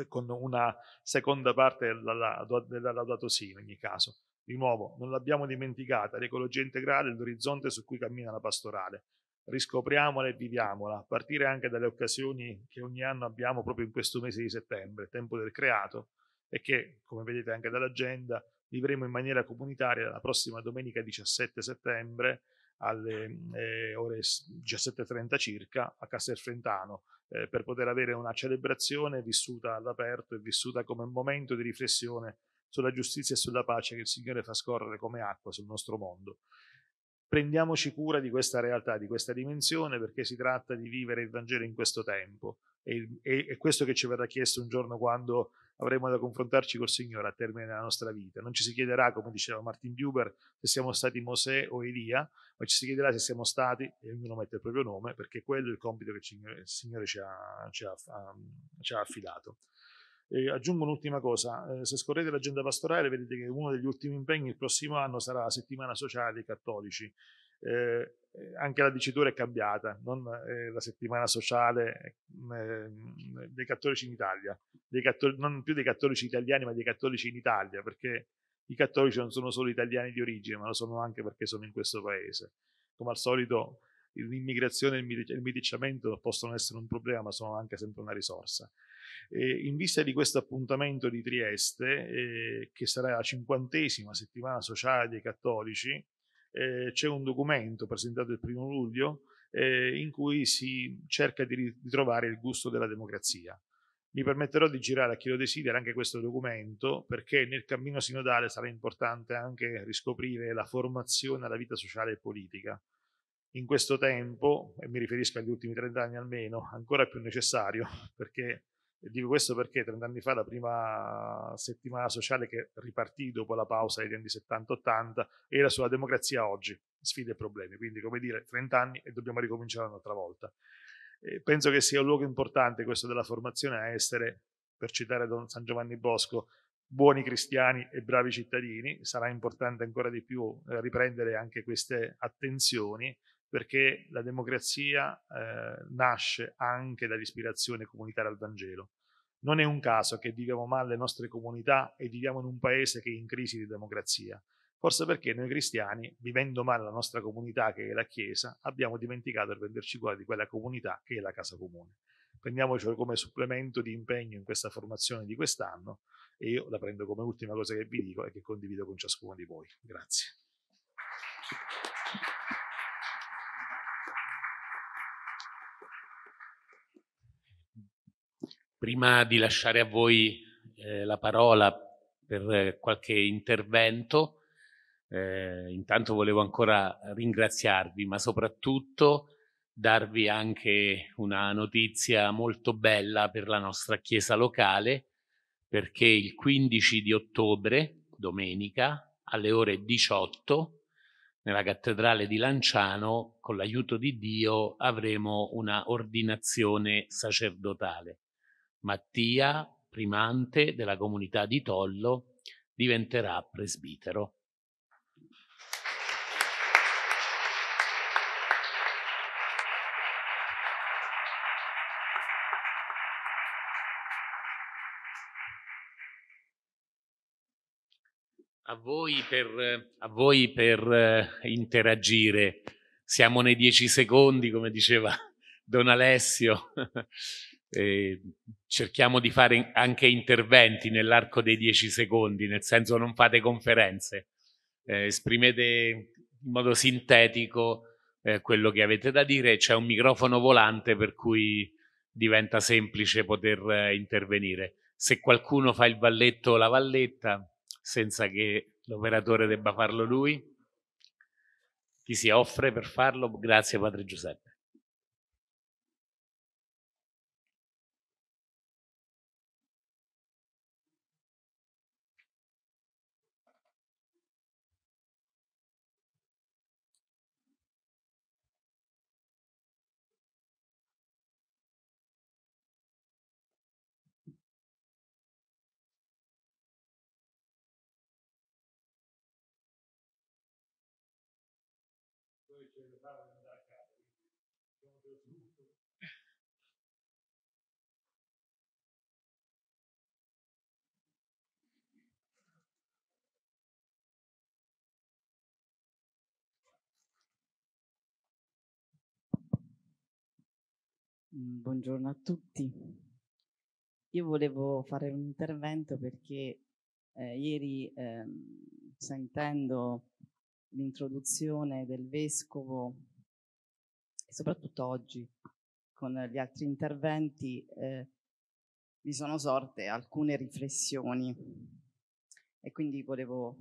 con una seconda parte della, della Laudato Si in ogni caso. Di nuovo, non l'abbiamo dimenticata, l'ecologia integrale è l'orizzonte su cui cammina la pastorale. Riscopriamola e viviamola, a partire anche dalle occasioni che ogni anno abbiamo proprio in questo mese di settembre, tempo del creato, e che, come vedete anche dall'agenda, vivremo in maniera comunitaria la prossima domenica 17 settembre alle eh, ore 17.30 circa a Castelfrentano eh, per poter avere una celebrazione vissuta all'aperto e vissuta come un momento di riflessione sulla giustizia e sulla pace che il Signore fa scorrere come acqua sul nostro mondo. Prendiamoci cura di questa realtà, di questa dimensione, perché si tratta di vivere il Vangelo in questo tempo, e, e, questo che ci verrà chiesto un giorno quando avremo da confrontarci col Signore a termine della nostra vita. Non ci si chiederà, come diceva Martin Buber, se siamo stati Mosè o Elia, ma ci si chiederà se siamo stati, e ognuno mette il proprio nome, perché quello è il compito che il Signore ci ha, ci ha, um, ci ha affidato. E aggiungo un'ultima cosa, eh, se scorrete l'agenda pastorale vedete che uno degli ultimi impegni il prossimo anno sarà la settimana sociale dei cattolici eh, anche la dicitura è cambiata, non eh, la settimana sociale eh, dei cattolici in Italia, dei cattolici, non più dei cattolici italiani ma dei cattolici in Italia, perché i cattolici non sono solo italiani di origine, ma lo sono anche perché sono in questo paese. Come al solito l'immigrazione e il miticciamento possono essere un problema, ma sono anche sempre una risorsa. Eh, in vista di questo appuntamento di Trieste, eh, che sarà la cinquantesima settimana sociale dei cattolici, eh, c'è un documento presentato il primo luglio eh, in cui si cerca di ritrovare il gusto della democrazia. Mi permetterò di girare a chi lo desidera anche questo documento perché nel cammino sinodale sarà importante anche riscoprire la formazione alla vita sociale e politica. In questo tempo, e mi riferisco agli ultimi 30 anni almeno, ancora più necessario perché e dico questo perché 30 anni fa la prima settimana sociale che ripartì dopo la pausa degli anni 70-80 era sulla democrazia oggi, sfide e problemi. Quindi, come dire, 30 anni e dobbiamo ricominciare un'altra volta. E penso che sia un luogo importante questo della formazione a essere, per citare Don San Giovanni Bosco, buoni cristiani e bravi cittadini. Sarà importante ancora di più eh, riprendere anche queste attenzioni perché la democrazia eh, nasce anche dall'ispirazione comunitaria al Vangelo. Non è un caso che viviamo male le nostre comunità e viviamo in un paese che è in crisi di democrazia, forse perché noi cristiani, vivendo male la nostra comunità che è la Chiesa, abbiamo dimenticato di prenderci cura di quella comunità che è la casa comune. Prendiamocelo come supplemento di impegno in questa formazione di quest'anno e io la prendo come ultima cosa che vi dico e che condivido con ciascuno di voi. Grazie. Prima di lasciare a voi eh, la parola per qualche intervento, eh, intanto volevo ancora ringraziarvi, ma soprattutto darvi anche una notizia molto bella per la nostra chiesa locale, perché il 15 di ottobre, domenica, alle ore 18, nella cattedrale di Lanciano, con l'aiuto di Dio, avremo una ordinazione sacerdotale. Mattia, primante della comunità di Tollo, diventerà presbitero. A voi, per, a voi per, eh, interagire. Siamo nei dieci secondi, come diceva Don Alessio. Ehm, cerchiamo di fare anche interventi nell'arco dei dieci secondi, nel senso non fate conferenze, eh, esprimete in modo sintetico eh, quello che avete da dire, c'è un microfono volante per cui diventa semplice poter eh, intervenire. Se qualcuno fa il valletto o la valletta, senza che l'operatore debba farlo lui, chi si offre per farlo? Grazie Padre Giuseppe. parlava di andare a casa, quindi abbiamo detto tutto. Mm, buongiorno a tutti. Io volevo fare un intervento perché eh, ieri eh, sentendo l'introduzione del vescovo e soprattutto oggi con gli altri interventi eh, mi sono sorte alcune riflessioni e quindi volevo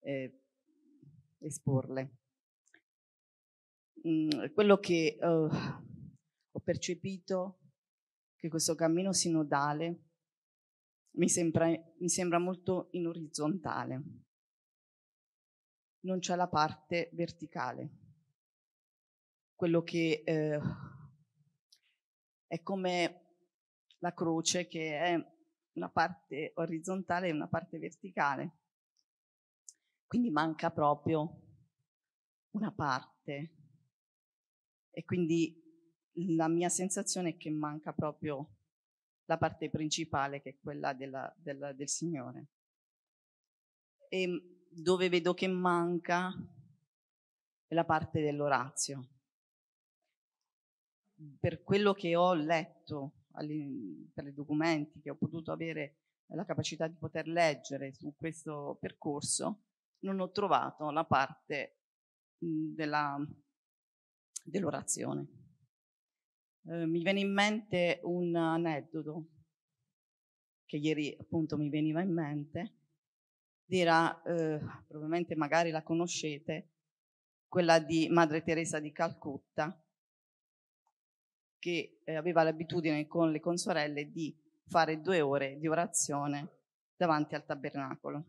eh, esporle. Mm, quello che eh, ho percepito che questo cammino sinodale mi sembra, mi sembra molto in orizzontale non c'è la parte verticale. Quello che eh, è come la croce che è una parte orizzontale e una parte verticale. Quindi manca proprio una parte. E quindi la mia sensazione è che manca proprio la parte principale che è quella della, della, del Signore. E ehm, dove vedo che manca è la parte dell'Orazio. Per quello che ho letto, per i documenti che ho potuto avere la capacità di poter leggere su questo percorso, non ho trovato la parte mhmm, dell'orazione. eh, mi viene in mente un aneddoto che ieri appunto mi veniva in mente dirà, eh, probabilmente magari la conoscete, quella di Madre Teresa di Calcutta, che eh, aveva l'abitudine con le consorelle di fare due ore di orazione davanti al tabernacolo.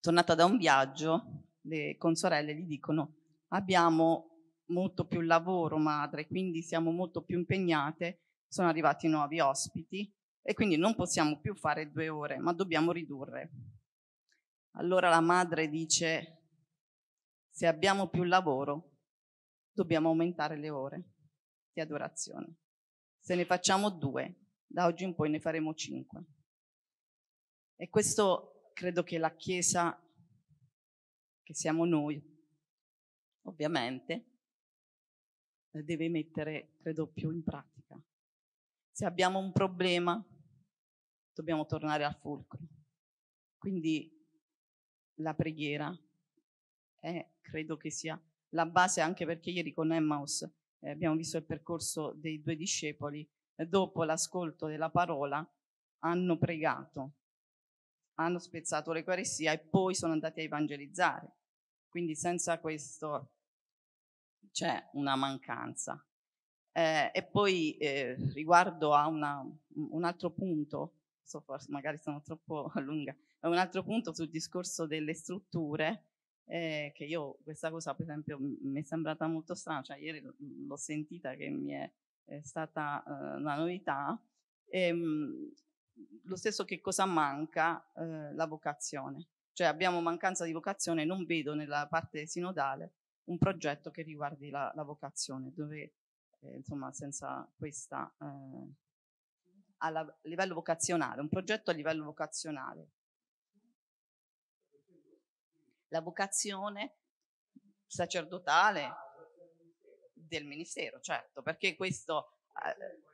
Tornata da un viaggio, le consorelle gli dicono abbiamo molto più lavoro madre, quindi siamo molto più impegnate, sono arrivati nuovi ospiti, e quindi non possiamo più fare due ore, ma dobbiamo ridurre. Allora la madre dice, se abbiamo più lavoro, dobbiamo aumentare le ore di adorazione. Se ne facciamo due, da oggi in poi ne faremo cinque. E questo credo che la Chiesa, che siamo noi, ovviamente, deve mettere, credo, più in pratica. Se abbiamo un problema, dobbiamo tornare al fulcro. Quindi la preghiera è, credo che sia la base anche perché ieri con Emmaus eh, abbiamo visto il percorso dei due discepoli, eh, dopo l'ascolto della parola hanno pregato, hanno spezzato l'Eucaristia e poi sono andati a evangelizzare. Quindi senza questo c'è una mancanza. Eh, e poi eh, riguardo a una, un altro punto, so forse magari sono troppo lunga, un altro punto sul discorso delle strutture, eh, che io questa cosa per esempio mi è sembrata molto strana, cioè ieri l'ho sentita che mi è, è stata eh, una novità, e, ehm, mh, lo stesso che cosa manca eh, la vocazione, cioè abbiamo mancanza di vocazione, non vedo nella parte sinodale un progetto che riguardi la, la vocazione, dove eh, insomma senza questa eh, a livello vocazionale, un progetto a livello vocazionale. La vocazione sacerdotale del ministero, certo, perché questo... Eh,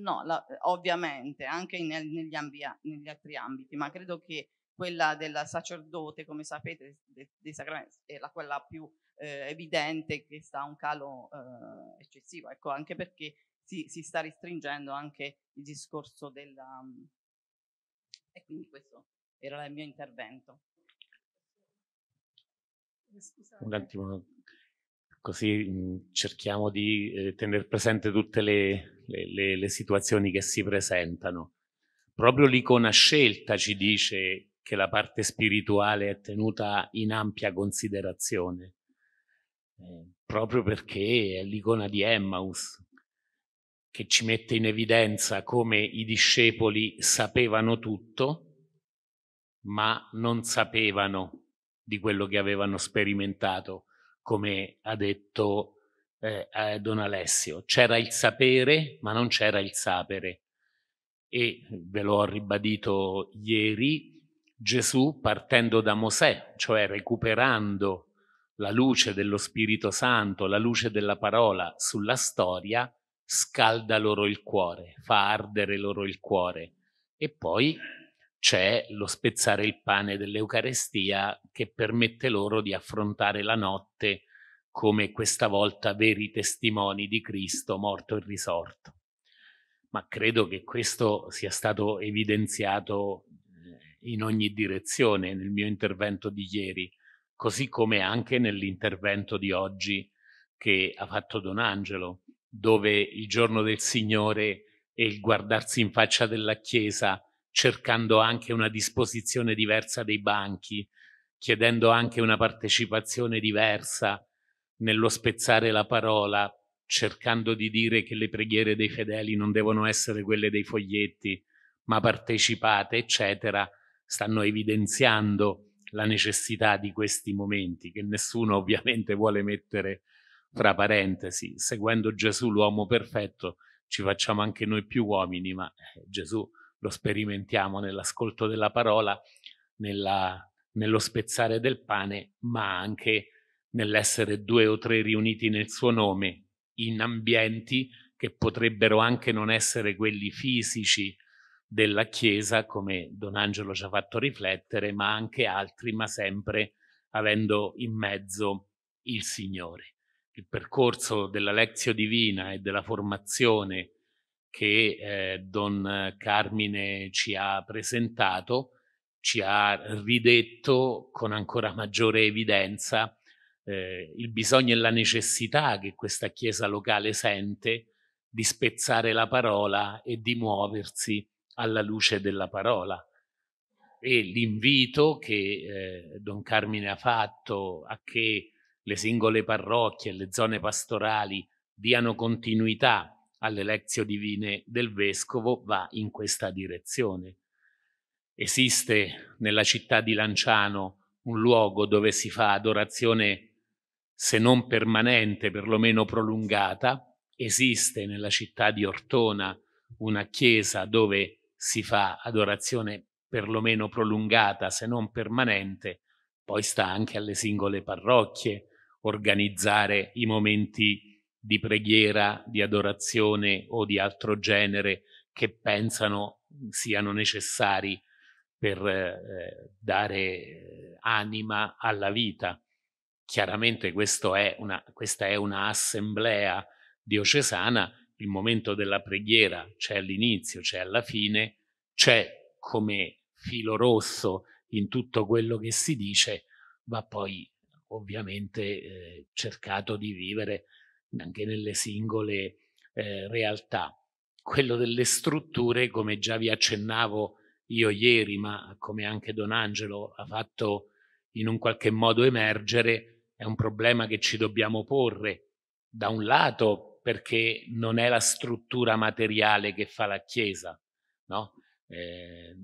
no, la, ovviamente, anche nel, negli, ambia, negli, altri ambiti, ma credo che quella del sacerdote, come sapete, dei, dei sacramenti, è la, quella più eh, evidente che sta a un calo eh, eccessivo, ecco, anche perché si, si sta restringendo anche il discorso della... Mhmm, e quindi questo era il mio intervento. Eh, scusate. Un attimo, così mhmm, cerchiamo di eh, tenere presente tutte le, le, le, le situazioni che si presentano. Proprio l'icona scelta ci dice che la parte spirituale è tenuta in ampia considerazione, eh, proprio perché è l'icona di Emmaus, che ci mette in evidenza come i discepoli sapevano tutto, ma non sapevano di quello che avevano sperimentato, come ha detto eh, eh Don Alessio. C'era il sapere, ma non c'era il sapere. E ve l'ho ribadito ieri, Gesù partendo da Mosè, cioè recuperando la luce dello Spirito Santo, la luce della parola sulla storia, scalda loro il cuore, fa ardere loro il cuore. E poi c'è lo spezzare il pane dell'Eucarestia che permette loro di affrontare la notte come questa volta veri testimoni di Cristo morto e risorto. Ma credo che questo sia stato evidenziato eh, in ogni direzione nel mio intervento di ieri, così come anche nell'intervento di oggi che ha fatto Don Angelo dove il giorno del Signore e il guardarsi in faccia della Chiesa, cercando anche una disposizione diversa dei banchi, chiedendo anche una partecipazione diversa nello spezzare la parola, cercando di dire che le preghiere dei fedeli non devono essere quelle dei foglietti, ma partecipate, eccetera, stanno evidenziando la necessità di questi momenti che nessuno ovviamente vuole mettere tra parentesi, seguendo Gesù l'uomo perfetto, ci facciamo anche noi più uomini, ma eh, Gesù lo sperimentiamo nell'ascolto della parola, nella, nello spezzare del pane, ma anche nell'essere due o tre riuniti nel suo nome, in ambienti che potrebbero anche non essere quelli fisici della Chiesa, come Don Angelo ci ha fatto riflettere, ma anche altri, ma sempre avendo in mezzo il Signore il percorso della lezione Divina e della formazione che eh, Don Carmine ci ha presentato, ci ha ridetto con ancora maggiore evidenza eh, il bisogno e la necessità che questa Chiesa locale sente di spezzare la parola e di muoversi alla luce della parola. E l'invito che eh, Don Carmine ha fatto a che le singole parrocchie e le zone pastorali diano continuità alle lezioni divine del vescovo va in questa direzione. Esiste nella città di Lanciano un luogo dove si fa adorazione se non permanente, perlomeno prolungata. Esiste nella città di Ortona una chiesa dove si fa adorazione perlomeno prolungata, se non permanente, poi sta anche alle singole parrocchie organizzare i momenti di preghiera, di adorazione o di altro genere che pensano siano necessari per eh, dare anima alla vita. Chiaramente è una, questa è un'assemblea diocesana, il momento della preghiera c'è all'inizio, c'è alla fine, c'è come filo rosso in tutto quello che si dice, ma poi ovviamente eh, cercato di vivere anche nelle singole eh, realtà. Quello delle strutture, come già vi accennavo io ieri, ma come anche Don Angelo ha fatto in un qualche modo emergere, è un problema che ci dobbiamo porre. Da un lato, perché non è la struttura materiale che fa la Chiesa, no? Eh,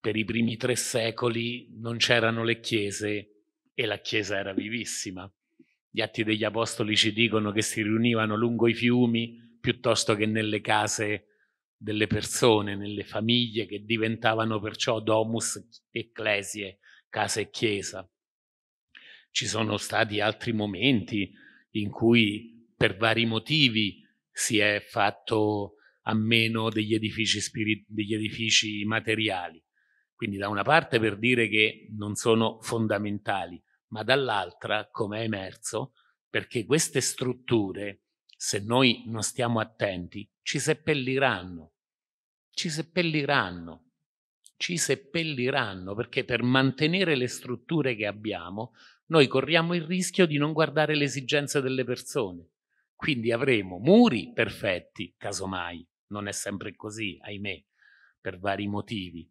per i primi tre secoli non c'erano le chiese e la Chiesa era vivissima. Gli atti degli Apostoli ci dicono che si riunivano lungo i fiumi piuttosto che nelle case delle persone, nelle famiglie che diventavano perciò domus ecclesie, casa e chiesa. Ci sono stati altri momenti in cui per vari motivi si è fatto a meno degli edifici, spirit- degli edifici materiali. Quindi da una parte per dire che non sono fondamentali, ma dall'altra, come è emerso, perché queste strutture, se noi non stiamo attenti, ci seppelliranno, ci seppelliranno, ci seppelliranno, perché per mantenere le strutture che abbiamo, noi corriamo il rischio di non guardare le esigenze delle persone. Quindi avremo muri perfetti, casomai, non è sempre così, ahimè, per vari motivi,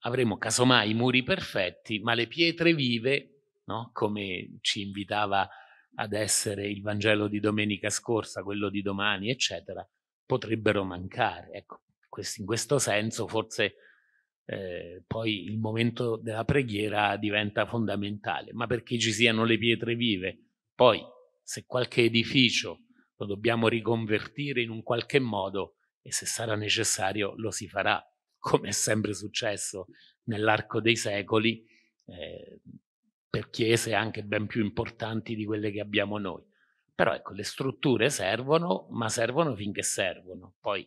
avremo casomai i muri perfetti, ma le pietre vive, no? come ci invitava ad essere il Vangelo di domenica scorsa, quello di domani, eccetera, potrebbero mancare. Ecco, in questo senso forse eh, poi il momento della preghiera diventa fondamentale, ma perché ci siano le pietre vive. Poi, se qualche edificio lo dobbiamo riconvertire in un qualche modo e se sarà necessario lo si farà come è sempre successo nell'arco dei secoli, eh, per chiese anche ben più importanti di quelle che abbiamo noi. Però ecco, le strutture servono, ma servono finché servono. Poi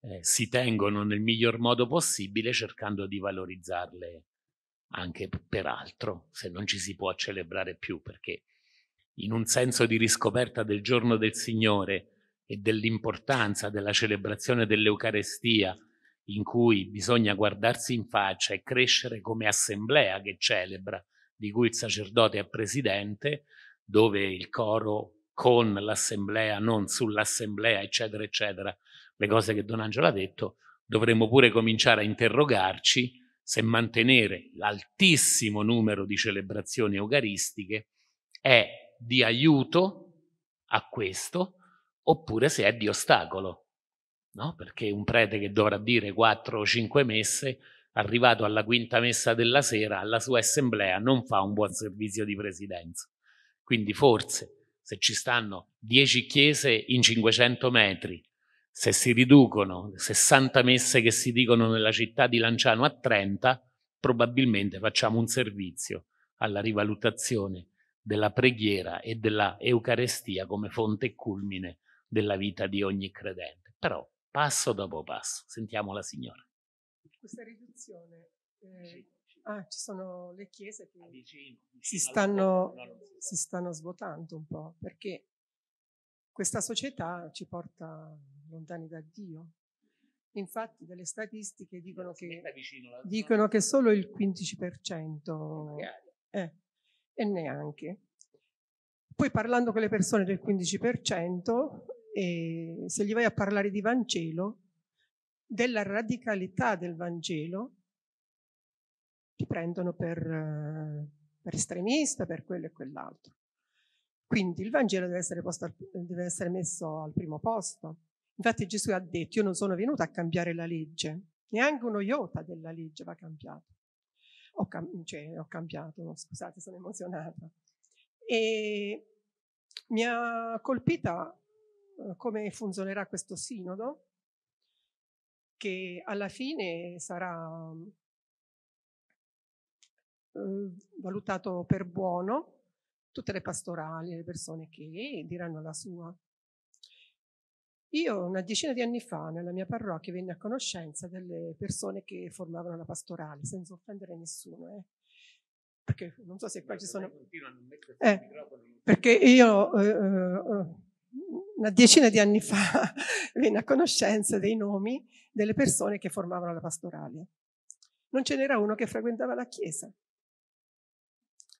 eh, si tengono nel miglior modo possibile cercando di valorizzarle anche per altro, se non ci si può celebrare più, perché in un senso di riscoperta del giorno del Signore e dell'importanza della celebrazione dell'Eucarestia in cui bisogna guardarsi in faccia e crescere come assemblea che celebra, di cui il sacerdote è presidente, dove il coro con l'assemblea, non sull'assemblea, eccetera, eccetera, le cose che Don Angelo ha detto, dovremmo pure cominciare a interrogarci se mantenere l'altissimo numero di celebrazioni eucaristiche è di aiuto a questo oppure se è di ostacolo no? perché un prete che dovrà dire 4 o 5 messe, arrivato alla quinta messa della sera, alla sua assemblea, non fa un buon servizio di presidenza. Quindi forse se ci stanno 10 chiese in 500 metri, se si riducono 60 messe che si dicono nella città di Lanciano a 30, probabilmente facciamo un servizio alla rivalutazione della preghiera e della Eucarestia come fonte e culmine della vita di ogni credente. Però passo dopo passo. Sentiamo la signora. Questa riduzione... Eh, ah, ci sono le chiese che vicino, vicino si, stanno, si stanno svuotando un po' perché questa società ci porta lontani da Dio, Infatti delle statistiche dicono, che, dicono che, solo il 15% è, eh, e neanche. Poi parlando con le persone del 15%, eh, se gli vai a parlare di Vangelo, della radicalità del Vangelo, ti prendono per, per estremista, per quello e quell'altro. Quindi il Vangelo deve essere, posto, deve essere messo al primo posto. Infatti Gesù ha detto, io non sono venuto a cambiare la legge, neanche uno iota della legge va cambiato. Ho, cam- cioè, ho cambiato, scusate, sono emozionata. E mi ha colpita eh, come funzionerà questo sinodo, che alla fine sarà eh, valutato per buono tutte le pastorali, le persone che diranno la sua. Io una decina di anni fa nella mia parrocchia venne a conoscenza delle persone che formavano la pastorale, senza offendere nessuno, eh. perché non so se qua ci sono... Eh, perché io eh, eh una decina di anni fa venne a conoscenza dei nomi delle persone che formavano la pastorale. Non ce n'era uno che frequentava la chiesa.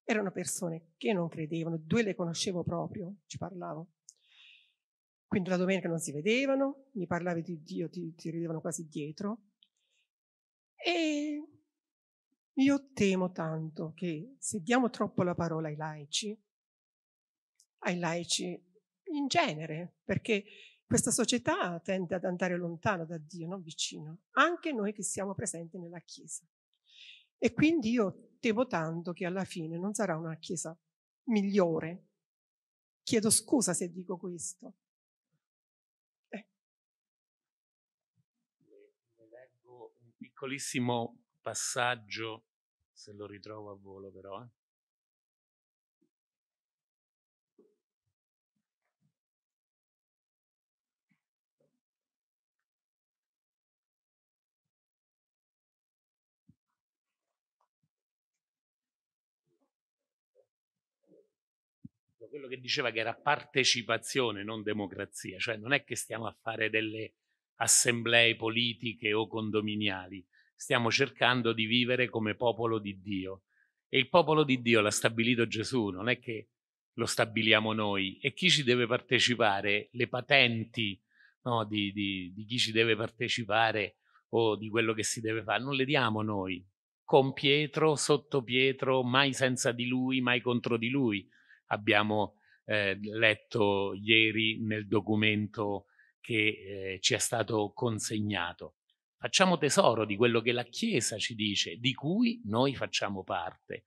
Erano persone che non credevano, due le conoscevo proprio, ci parlavo. Quindi la domenica non si vedevano, mi parlavi di Dio, ti, ti ridevano quasi dietro. E io temo tanto che se diamo troppo la parola ai laici, ai laici in genere, perché questa società tende ad andare lontano da Dio, non vicino, anche noi che siamo presenti nella Chiesa. E quindi io temo tanto che alla fine non sarà una Chiesa migliore. Chiedo scusa se dico questo. Eh. leggo un piccolissimo passaggio, se lo ritrovo a volo però. Eh quello che diceva che era partecipazione, non democrazia, cioè non è che stiamo a fare delle assemblee politiche o condominiali, stiamo cercando di vivere come popolo di Dio. E il popolo di Dio l'ha stabilito Gesù, non è che lo stabiliamo noi. E chi ci deve partecipare? Le patenti no, di, di, di chi ci deve partecipare o di quello che si deve fare, non le diamo noi, con Pietro, sotto Pietro, mai senza di lui, mai contro di lui abbiamo eh, letto ieri nel documento che eh, ci è stato consegnato. Facciamo tesoro di quello che la Chiesa ci dice, di cui noi facciamo parte.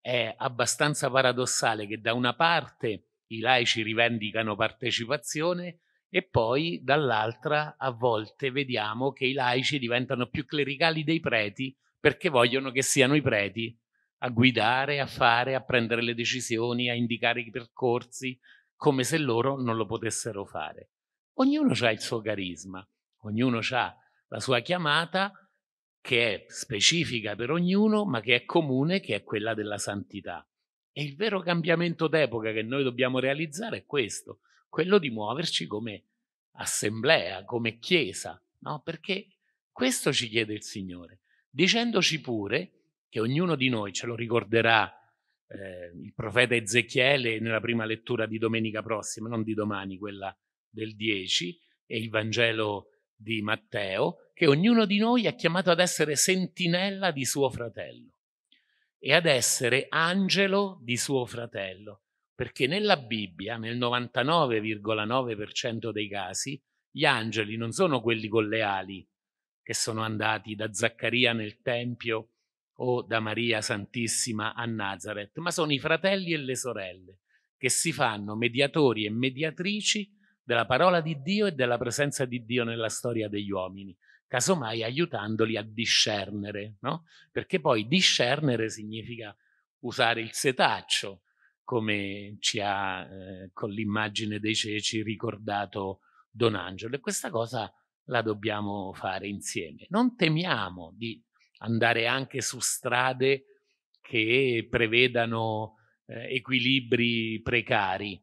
È abbastanza paradossale che da una parte i laici rivendicano partecipazione e poi dall'altra a volte vediamo che i laici diventano più clericali dei preti perché vogliono che siano i preti a guidare, a fare, a prendere le decisioni, a indicare i percorsi, come se loro non lo potessero fare. Ognuno ha il suo carisma, ognuno ha la sua chiamata che è specifica per ognuno, ma che è comune, che è quella della santità. E il vero cambiamento d'epoca che noi dobbiamo realizzare è questo, quello di muoverci come assemblea, come chiesa, no? perché questo ci chiede il Signore, dicendoci pure che ognuno di noi ce lo ricorderà eh, il profeta Ezechiele nella prima lettura di domenica prossima, non di domani, quella del 10, e il Vangelo di Matteo, che ognuno di noi è chiamato ad essere sentinella di suo fratello e ad essere angelo di suo fratello, perché nella Bibbia, nel 99,9% dei casi, gli angeli non sono quelli con le ali che sono andati da Zaccaria nel Tempio o da Maria Santissima a Nazareth, ma sono i fratelli e le sorelle che si fanno mediatori e mediatrici della parola di Dio e della presenza di Dio nella storia degli uomini, casomai aiutandoli a discernere, no? Perché poi discernere significa usare il setaccio, come ci ha eh, con l'immagine dei ceci ricordato Don Angelo. E questa cosa la dobbiamo fare insieme. Non temiamo di andare anche su strade che prevedano eh, equilibri precari,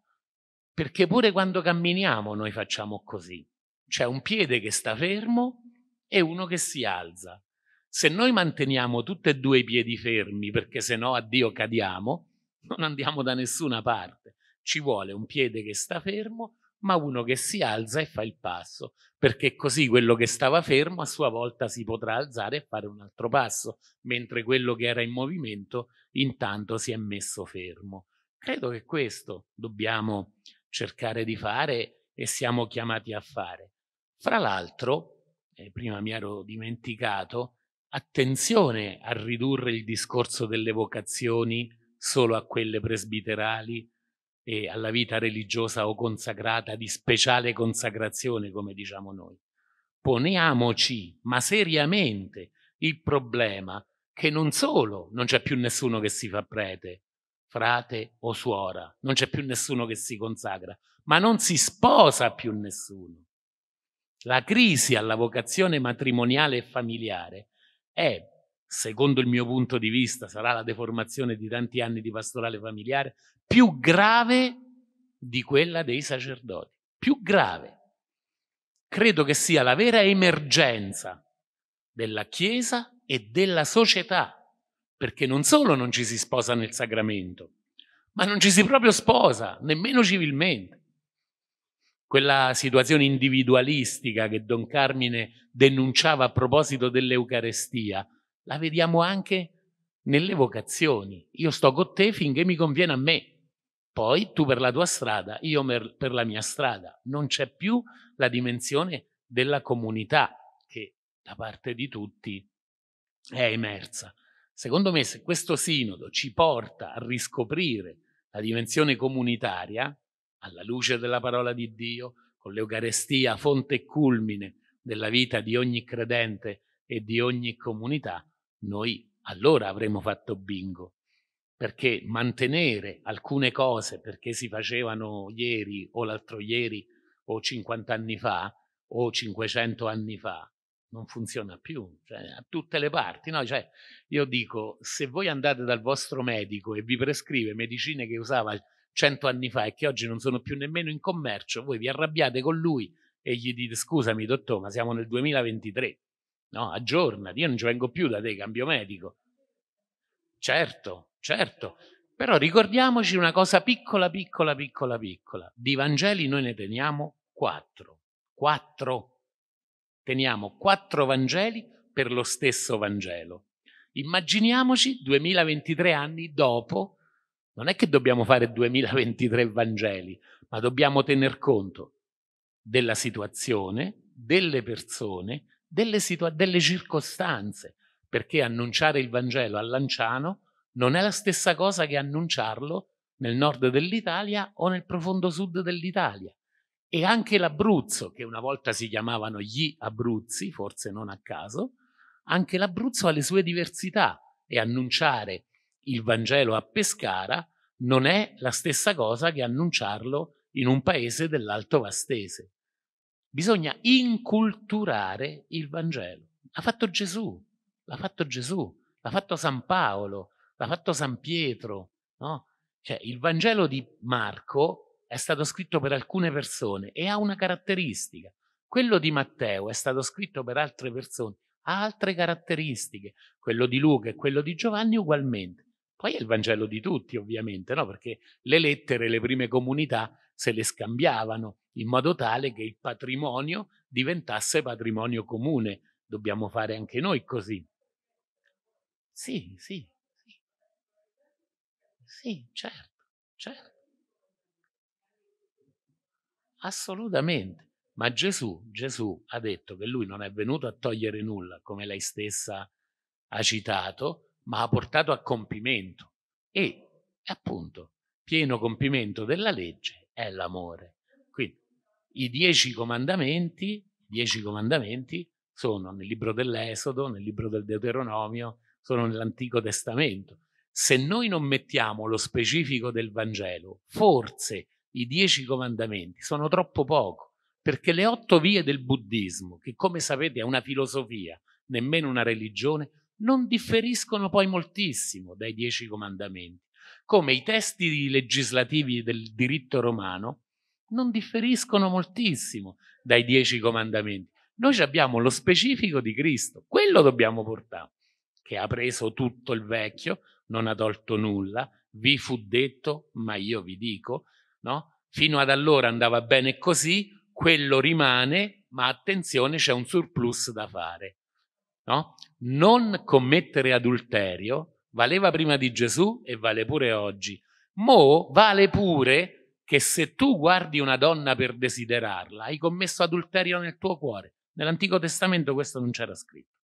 perché pure quando camminiamo noi facciamo così. C'è un piede che sta fermo e uno che si alza. Se noi manteniamo tutti e due i piedi fermi, perché se no a cadiamo, non andiamo da nessuna parte. Ci vuole un piede che sta fermo ma uno che si alza e fa il passo, perché così quello che stava fermo a sua volta si potrà alzare e fare un altro passo, mentre quello che era in movimento intanto si è messo fermo. Credo che questo dobbiamo cercare di fare e siamo chiamati a fare. Fra l'altro, eh, prima mi ero dimenticato, attenzione a ridurre il discorso delle vocazioni solo a quelle presbiterali e alla vita religiosa o consacrata di speciale consacrazione, come diciamo noi. Poniamoci, ma seriamente, il problema che non solo non c'è più nessuno che si fa prete, frate o suora, non c'è più nessuno che si consacra, ma non si sposa più nessuno. La crisi alla vocazione matrimoniale e familiare è secondo il mio punto di vista, sarà la deformazione di tanti anni di pastorale familiare, più grave di quella dei sacerdoti, più grave. Credo che sia la vera emergenza della Chiesa e della società, perché non solo non ci si sposa nel sacramento, ma non ci si proprio sposa, nemmeno civilmente. Quella situazione individualistica che Don Carmine denunciava a proposito dell'Eucarestia, la vediamo anche nelle vocazioni. Io sto con te finché mi conviene a me. Poi tu per la tua strada, io per la mia strada. Non c'è più la dimensione della comunità che da parte di tutti è emersa. Secondo me se questo sinodo ci porta a riscoprire la dimensione comunitaria, alla luce della parola di Dio, con l'Eucarestia fonte e culmine della vita di ogni credente e di ogni comunità, noi allora avremmo fatto bingo, perché mantenere alcune cose perché si facevano ieri o l'altro ieri o 50 anni fa o 500 anni fa non funziona più, cioè, a tutte le parti. No? Cioè, io dico, se voi andate dal vostro medico e vi prescrive medicine che usava 100 anni fa e che oggi non sono più nemmeno in commercio, voi vi arrabbiate con lui e gli dite scusami dottore, ma siamo nel 2023, No, aggiornati, io non ci vengo più da te, cambio medico. Certo, certo, però ricordiamoci una cosa piccola, piccola, piccola, piccola. Di Vangeli noi ne teniamo quattro, quattro. Teniamo quattro Vangeli per lo stesso Vangelo. Immaginiamoci 2023 anni dopo, non è che dobbiamo fare 2023 Vangeli, ma dobbiamo tener conto della situazione, delle persone, delle, situa- delle circostanze, perché annunciare il Vangelo a Lanciano non è la stessa cosa che annunciarlo nel nord dell'Italia o nel profondo sud dell'Italia. E anche l'Abruzzo, che una volta si chiamavano gli Abruzzi, forse non a caso, anche l'Abruzzo ha le sue diversità e annunciare il Vangelo a Pescara non è la stessa cosa che annunciarlo in un paese dell'Alto Vastese. Bisogna inculturare il Vangelo. L'ha fatto Gesù, l'ha fatto Gesù, l'ha fatto San Paolo, l'ha fatto San Pietro. No? Cioè, il Vangelo di Marco è stato scritto per alcune persone e ha una caratteristica. Quello di Matteo è stato scritto per altre persone, ha altre caratteristiche. Quello di Luca e quello di Giovanni ugualmente. Poi è il Vangelo di tutti, ovviamente, no? perché le lettere, le prime comunità se le scambiavano in modo tale che il patrimonio diventasse patrimonio comune. Dobbiamo fare anche noi così. Sì, sì, sì. Sì, certo, certo. Assolutamente. Ma Gesù, Gesù ha detto che lui non è venuto a togliere nulla, come lei stessa ha citato, ma ha portato a compimento. E, appunto, pieno compimento della legge, è l'amore. Quindi i dieci comandamenti, i dieci comandamenti sono nel libro dell'Esodo, nel libro del Deuteronomio, sono nell'Antico Testamento. Se noi non mettiamo lo specifico del Vangelo, forse i dieci comandamenti sono troppo poco, perché le otto vie del buddismo, che come sapete è una filosofia, nemmeno una religione, non differiscono poi moltissimo dai dieci comandamenti come i testi legislativi del diritto romano non differiscono moltissimo dai dieci comandamenti. Noi abbiamo lo specifico di Cristo, quello dobbiamo portare, che ha preso tutto il vecchio, non ha tolto nulla, vi fu detto, ma io vi dico, no? Fino ad allora andava bene così, quello rimane, ma attenzione, c'è un surplus da fare. No? Non commettere adulterio valeva prima di Gesù e vale pure oggi. Mo vale pure che se tu guardi una donna per desiderarla, hai commesso adulterio nel tuo cuore. Nell'Antico Testamento questo non c'era scritto.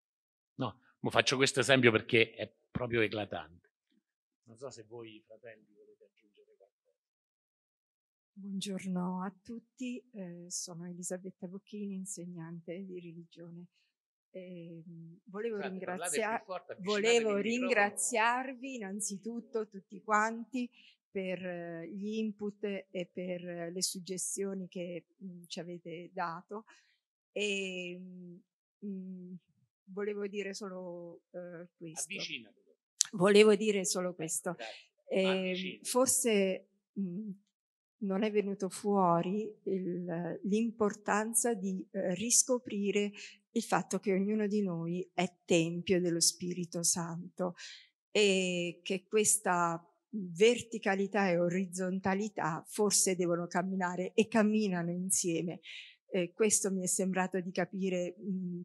No, Mo faccio questo esempio perché è proprio eclatante. Non so se voi fratelli volete aggiungere qualcosa. Buongiorno a tutti, eh, sono Elisabetta Bocchini, insegnante di religione Ehm, volevo, ringrazia forte, volevo ringraziarvi innanzitutto tutti quanti per eh, gli input e per le suggestioni che mm, ci avete dato e ehm, mh, mm, volevo dire solo eh, questo. Avvicinati. Volevo dire solo questo. Eh, forse mh, mm, non è venuto fuori l'importanza di eh, riscoprire il fatto che ognuno di noi è tempio dello Spirito Santo e che questa verticalità e orizzontalità forse devono camminare e camminano insieme. Eh, questo mi è sembrato di capire mh, mhmm,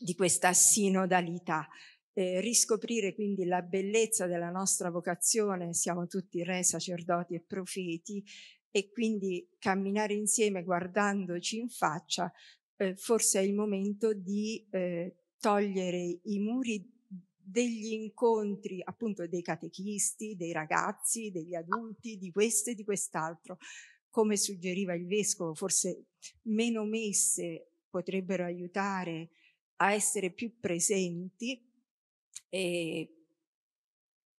di questa sinodalità. Eh, riscoprire quindi la bellezza della nostra vocazione, siamo tutti re, sacerdoti e profeti, e quindi camminare insieme guardandoci in faccia eh, forse è il momento di eh, togliere i muri degli incontri appunto dei catechisti, dei ragazzi, degli adulti, di questo e di quest'altro. Come suggeriva il vescovo, forse meno messe potrebbero aiutare a essere più presenti e,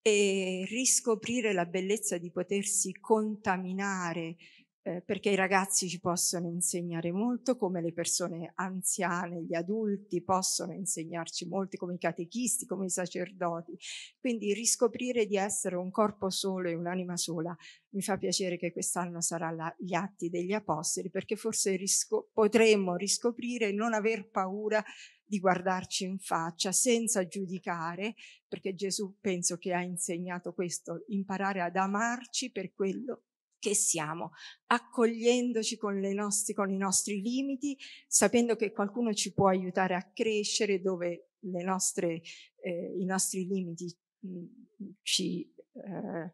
e riscoprire la bellezza di potersi contaminare eh, perché i ragazzi ci possono insegnare molto, come le persone anziane, gli adulti possono insegnarci molto, come i catechisti, come i sacerdoti. Quindi riscoprire di essere un corpo solo e un'anima sola. Mi fa piacere che quest'anno sarà la, gli atti degli apostoli, perché forse risco- potremmo riscoprire non aver paura di guardarci in faccia senza giudicare, perché Gesù penso che ha insegnato questo, imparare ad amarci per quello che siamo, accogliendoci con, nostri, con i nostri limiti, sapendo che qualcuno ci può aiutare a crescere dove nostre, eh, i nostri limiti mm, ci, eh,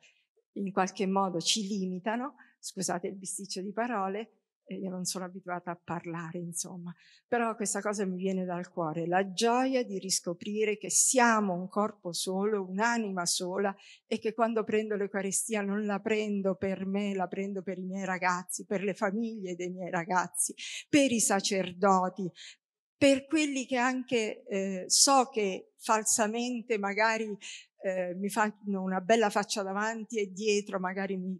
in qualche modo ci limitano, scusate il bisticcio di parole, io non sono abituata a parlare, insomma, però questa cosa mi viene dal cuore, la gioia di riscoprire che siamo un corpo solo, un'anima sola e che quando prendo l'Eucaristia non la prendo per me, la prendo per i miei ragazzi, per le famiglie dei miei ragazzi, per i sacerdoti, per quelli che anche eh, so che falsamente magari eh, mi fanno una bella faccia davanti e dietro magari mi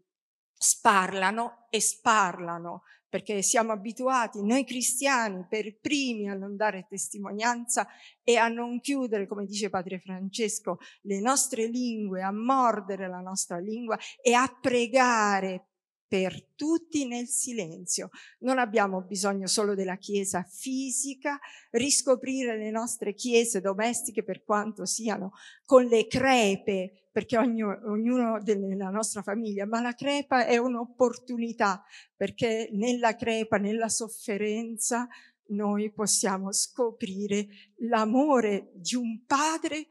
sparlano e sparlano perché siamo abituati noi cristiani per primi a non dare testimonianza e a non chiudere, come dice Padre Francesco, le nostre lingue, a mordere la nostra lingua e a pregare per tutti nel silenzio. Non abbiamo bisogno solo della chiesa fisica, riscoprire le nostre chiese domestiche per quanto siano con le crepe, perché ogni, ognuno della nostra famiglia, ma la crepa è un'opportunità, perché nella crepa, nella sofferenza, noi possiamo scoprire l'amore di un padre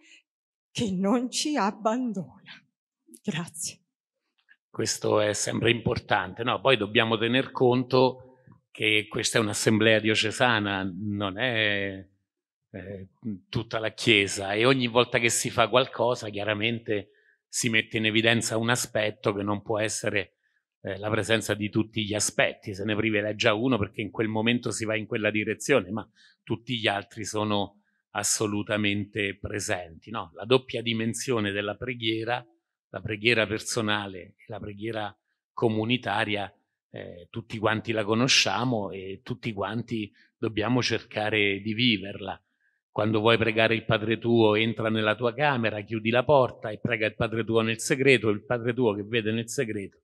che non ci abbandona. Grazie questo è sempre importante. No? Poi dobbiamo tener conto che questa è un'assemblea diocesana, non è eh, tutta la Chiesa e ogni volta che si fa qualcosa chiaramente si mette in evidenza un aspetto che non può essere eh, la presenza di tutti gli aspetti, se ne privilegia uno perché in quel momento si va in quella direzione, ma tutti gli altri sono assolutamente presenti. No? La doppia dimensione della preghiera la preghiera personale e la preghiera comunitaria, eh, tutti quanti la conosciamo e tutti quanti dobbiamo cercare di viverla. Quando vuoi pregare il Padre tuo, entra nella tua camera, chiudi la porta e prega il Padre tuo nel segreto, il Padre tuo che vede nel segreto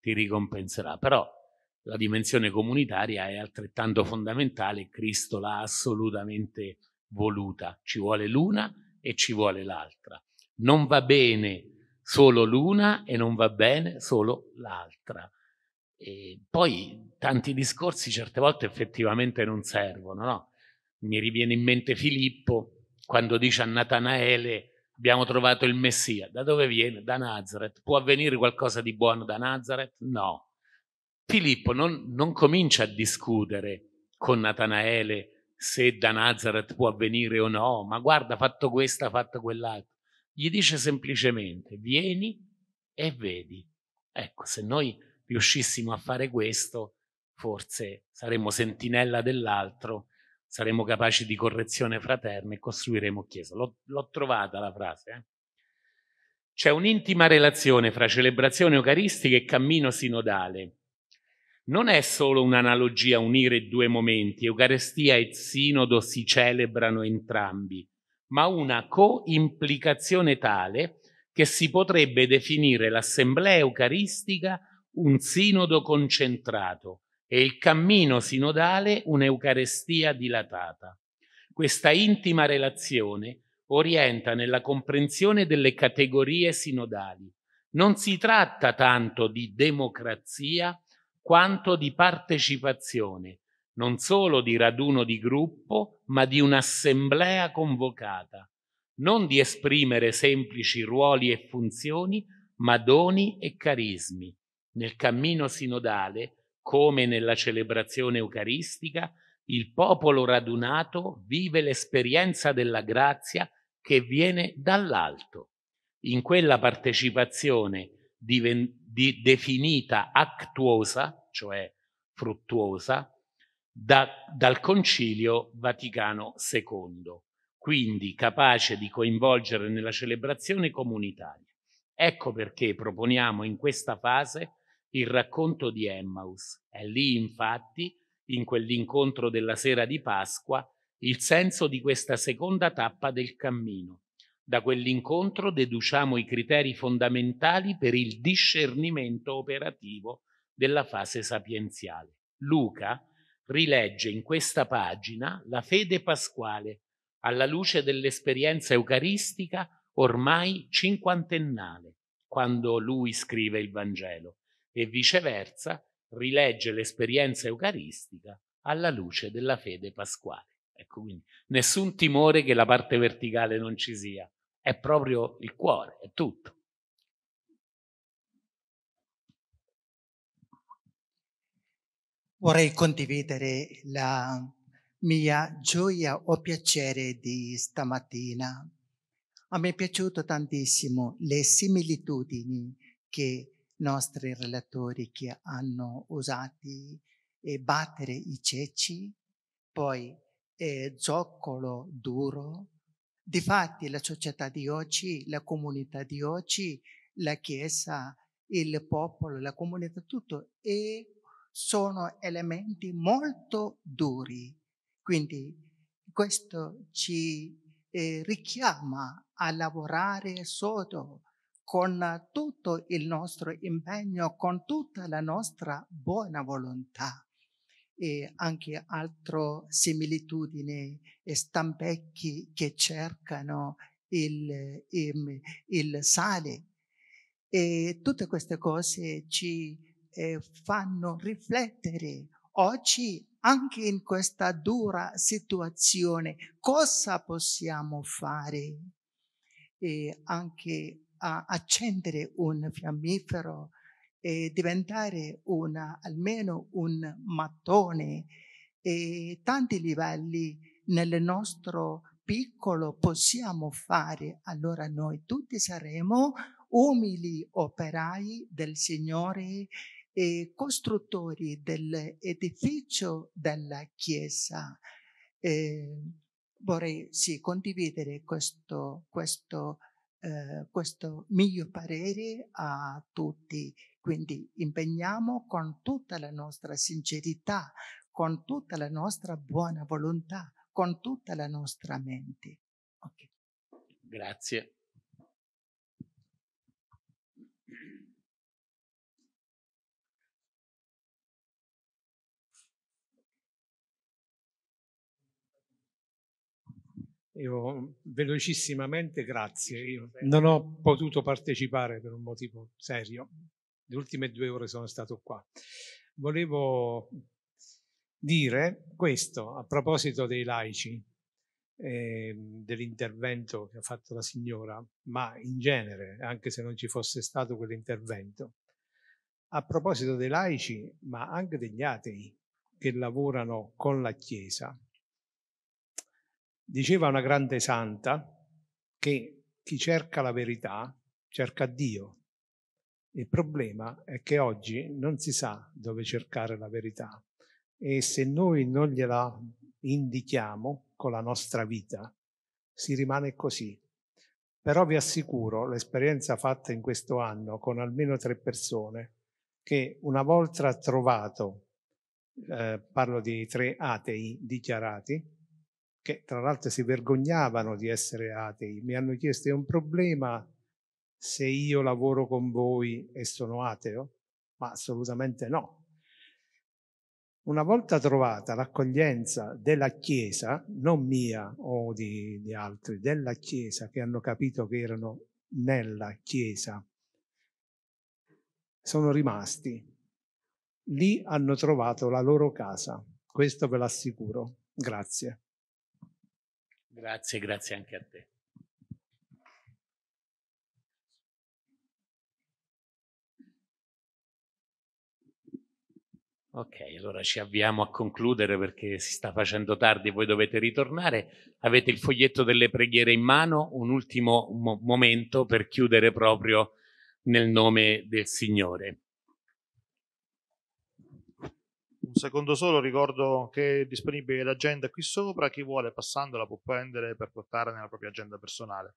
ti ricompenserà. Però la dimensione comunitaria è altrettanto fondamentale, Cristo l'ha assolutamente voluta. Ci vuole l'una e ci vuole l'altra. Non va bene solo l'una e non va bene solo l'altra. E poi tanti discorsi certe volte effettivamente non servono, no? Mi riviene in mente Filippo quando dice a Natanaele abbiamo trovato il Messia. Da dove viene? Da Nazareth. Può avvenire qualcosa di buono da Nazareth? No. Filippo non, non comincia a discutere con Natanaele se da Nazareth può avvenire o no, ma guarda, ha fatto questa, ha fatto quell'altra gli dice semplicemente vieni e vedi. Ecco, se noi riuscissimo a fare questo, forse saremmo sentinella dell'altro, saremmo capaci di correzione fraterna e costruiremo chiesa. L'ho, l'ho trovata la frase. Eh? C'è un'intima relazione fra celebrazione eucaristica e cammino sinodale. Non è solo un'analogia unire due momenti, Eucaristia e Sinodo si celebrano entrambi, ma una coimplicazione tale che si potrebbe definire l'assemblea eucaristica un sinodo concentrato e il cammino sinodale un'eucarestia dilatata. Questa intima relazione orienta nella comprensione delle categorie sinodali. Non si tratta tanto di democrazia quanto di partecipazione, non solo di raduno di gruppo, ma di un'assemblea convocata, non di esprimere semplici ruoli e funzioni, ma doni e carismi. Nel cammino sinodale, come nella celebrazione eucaristica, il popolo radunato vive l'esperienza della grazia che viene dall'alto. In quella partecipazione diven- di- definita actuosa, cioè fruttuosa, da, dal Concilio Vaticano II, quindi capace di coinvolgere nella celebrazione comunitaria. Ecco perché proponiamo in questa fase il racconto di Emmaus. È lì, infatti, in quell'incontro della sera di Pasqua, il senso di questa seconda tappa del cammino. Da quell'incontro deduciamo i criteri fondamentali per il discernimento operativo della fase sapienziale. Luca, rilegge in questa pagina la fede pasquale alla luce dell'esperienza eucaristica ormai cinquantennale, quando lui scrive il Vangelo, e viceversa rilegge l'esperienza eucaristica alla luce della fede pasquale. Ecco, quindi nessun timore che la parte verticale non ci sia, è proprio il cuore, è tutto. Vorrei condividere la mia gioia o piacere di stamattina. A me è piaciuto tantissimo le similitudini che i nostri relatori che hanno usato eh, battere i ceci, poi eh, zoccolo duro. Difatti la società di oggi, la comunità di oggi, la Chiesa, il popolo, la comunità, tutto è sono elementi molto duri. Quindi questo ci eh, richiama a lavorare sodo con tutto il nostro impegno, con tutta la nostra buona volontà. E anche altre similitudini, stampecchi che cercano il, il, il sale. E tutte queste cose ci eh, fanno riflettere oggi anche in questa dura situazione cosa possiamo fare e anche a accendere un fiammifero e diventare una, almeno un mattone e tanti livelli nel nostro piccolo possiamo fare allora noi tutti saremo umili operai del Signore eh, costruttori dell'edificio della Chiesa. Eh, vorrei sì, condividere questo, questo, eh, questo mio parere a tutti. Quindi impegniamo con tutta la nostra sincerità, con tutta la nostra buona volontà, con tutta la nostra mente. Okay. Grazie. Io velocissimamente grazie, Io non ho potuto partecipare per un motivo serio, le ultime due ore sono stato qua. Volevo dire questo a proposito dei laici, eh, dell'intervento che ha fatto la signora, ma in genere, anche se non ci fosse stato quell'intervento, a proposito dei laici, ma anche degli atei che lavorano con la Chiesa, Diceva una grande santa che chi cerca la verità cerca Dio. Il problema è che oggi non si sa dove cercare la verità e se noi non gliela indichiamo con la nostra vita, si rimane così. Però vi assicuro, l'esperienza fatta in questo anno con almeno tre persone, che una volta trovato, eh, parlo di tre atei dichiarati, che tra l'altro si vergognavano di essere atei, mi hanno chiesto è un problema se io lavoro con voi e sono ateo? Ma assolutamente no. Una volta trovata l'accoglienza della Chiesa, non mia o di, di altri, della Chiesa che hanno capito che erano nella Chiesa, sono rimasti. Lì hanno trovato la loro casa, questo ve l'assicuro. Grazie. Grazie, grazie anche a te. Ok, allora ci avviamo a concludere perché si sta facendo tardi e voi dovete ritornare. Avete il foglietto delle preghiere in mano, un ultimo mo momento per chiudere proprio nel nome del Signore un secondo solo, ricordo che è disponibile l'agenda qui sopra, chi vuole passandola può prendere per portare nella propria agenda personale.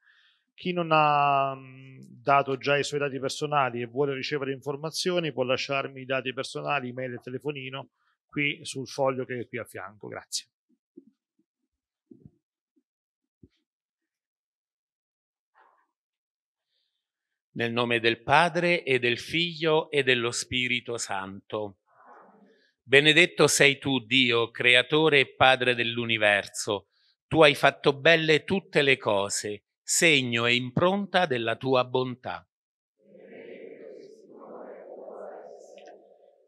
Chi non ha mm, dato già i suoi dati personali e vuole ricevere informazioni può lasciarmi i dati personali, email e telefonino qui sul foglio che è qui a fianco. Grazie. Nel nome del Padre e del Figlio e dello Spirito Santo. Benedetto sei tu, Dio, creatore e padre dell'universo. Tu hai fatto belle tutte le cose, segno e impronta della tua bontà.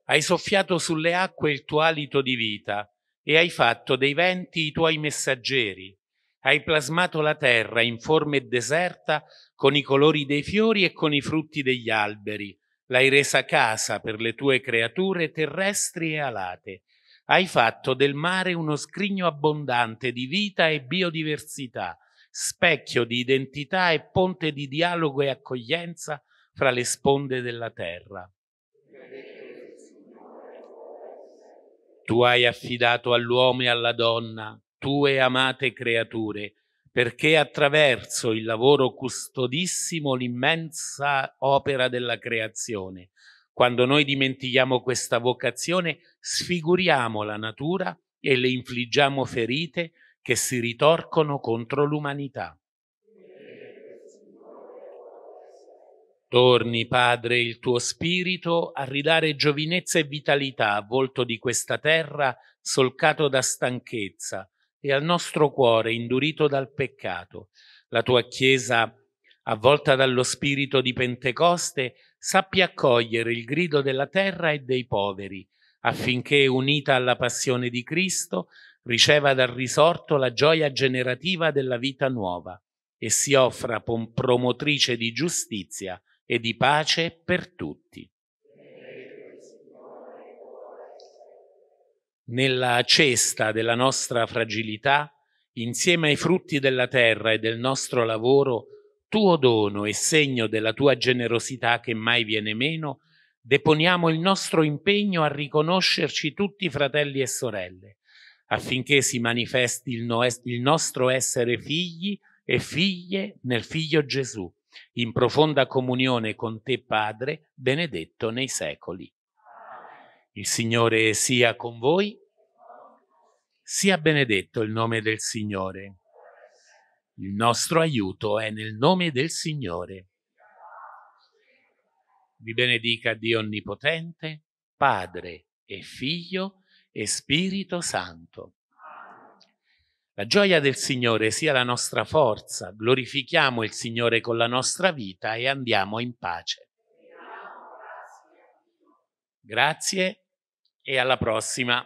Hai soffiato sulle acque il tuo alito di vita e hai fatto dei venti i tuoi messaggeri. Hai plasmato la terra informe e deserta con i colori dei fiori e con i frutti degli alberi L'hai resa casa per le tue creature terrestri e alate. Hai fatto del mare uno scrigno abbondante di vita e biodiversità, specchio di identità e ponte di dialogo e accoglienza fra le sponde della terra. Tu hai affidato all'uomo e alla donna, tue amate creature, perché attraverso il lavoro custodissimo l'immensa opera della creazione. Quando noi dimentichiamo questa vocazione, sfiguriamo la natura e le infliggiamo ferite che si ritorcono contro l'umanità. Torni, Padre, il tuo spirito a ridare giovinezza e vitalità a volto di questa terra solcato da stanchezza, e al nostro cuore indurito dal peccato. La tua Chiesa, avvolta dallo spirito di Pentecoste, sappia accogliere il grido della terra e dei poveri, affinché, unita alla passione di Cristo, riceva dal risorto la gioia generativa della vita nuova e si offra promotrice di giustizia e di pace per tutti. nella cesta della nostra fragilità, insieme ai frutti della terra e del nostro lavoro, tuo dono e segno della tua generosità che mai viene meno, deponiamo il nostro impegno a riconoscerci tutti fratelli e sorelle, affinché si manifesti il, no il nostro essere figli e figlie nel Figlio Gesù, in profonda comunione con te, Padre, benedetto nei secoli. Il Signore sia con voi. Sia benedetto il nome del Signore. Il nostro aiuto è nel nome del Signore. Vi benedica Dio Onnipotente, Padre e Figlio e Spirito Santo. La gioia del Signore sia la nostra forza, glorifichiamo il Signore con la nostra vita e andiamo in pace. Grazie e alla prossima.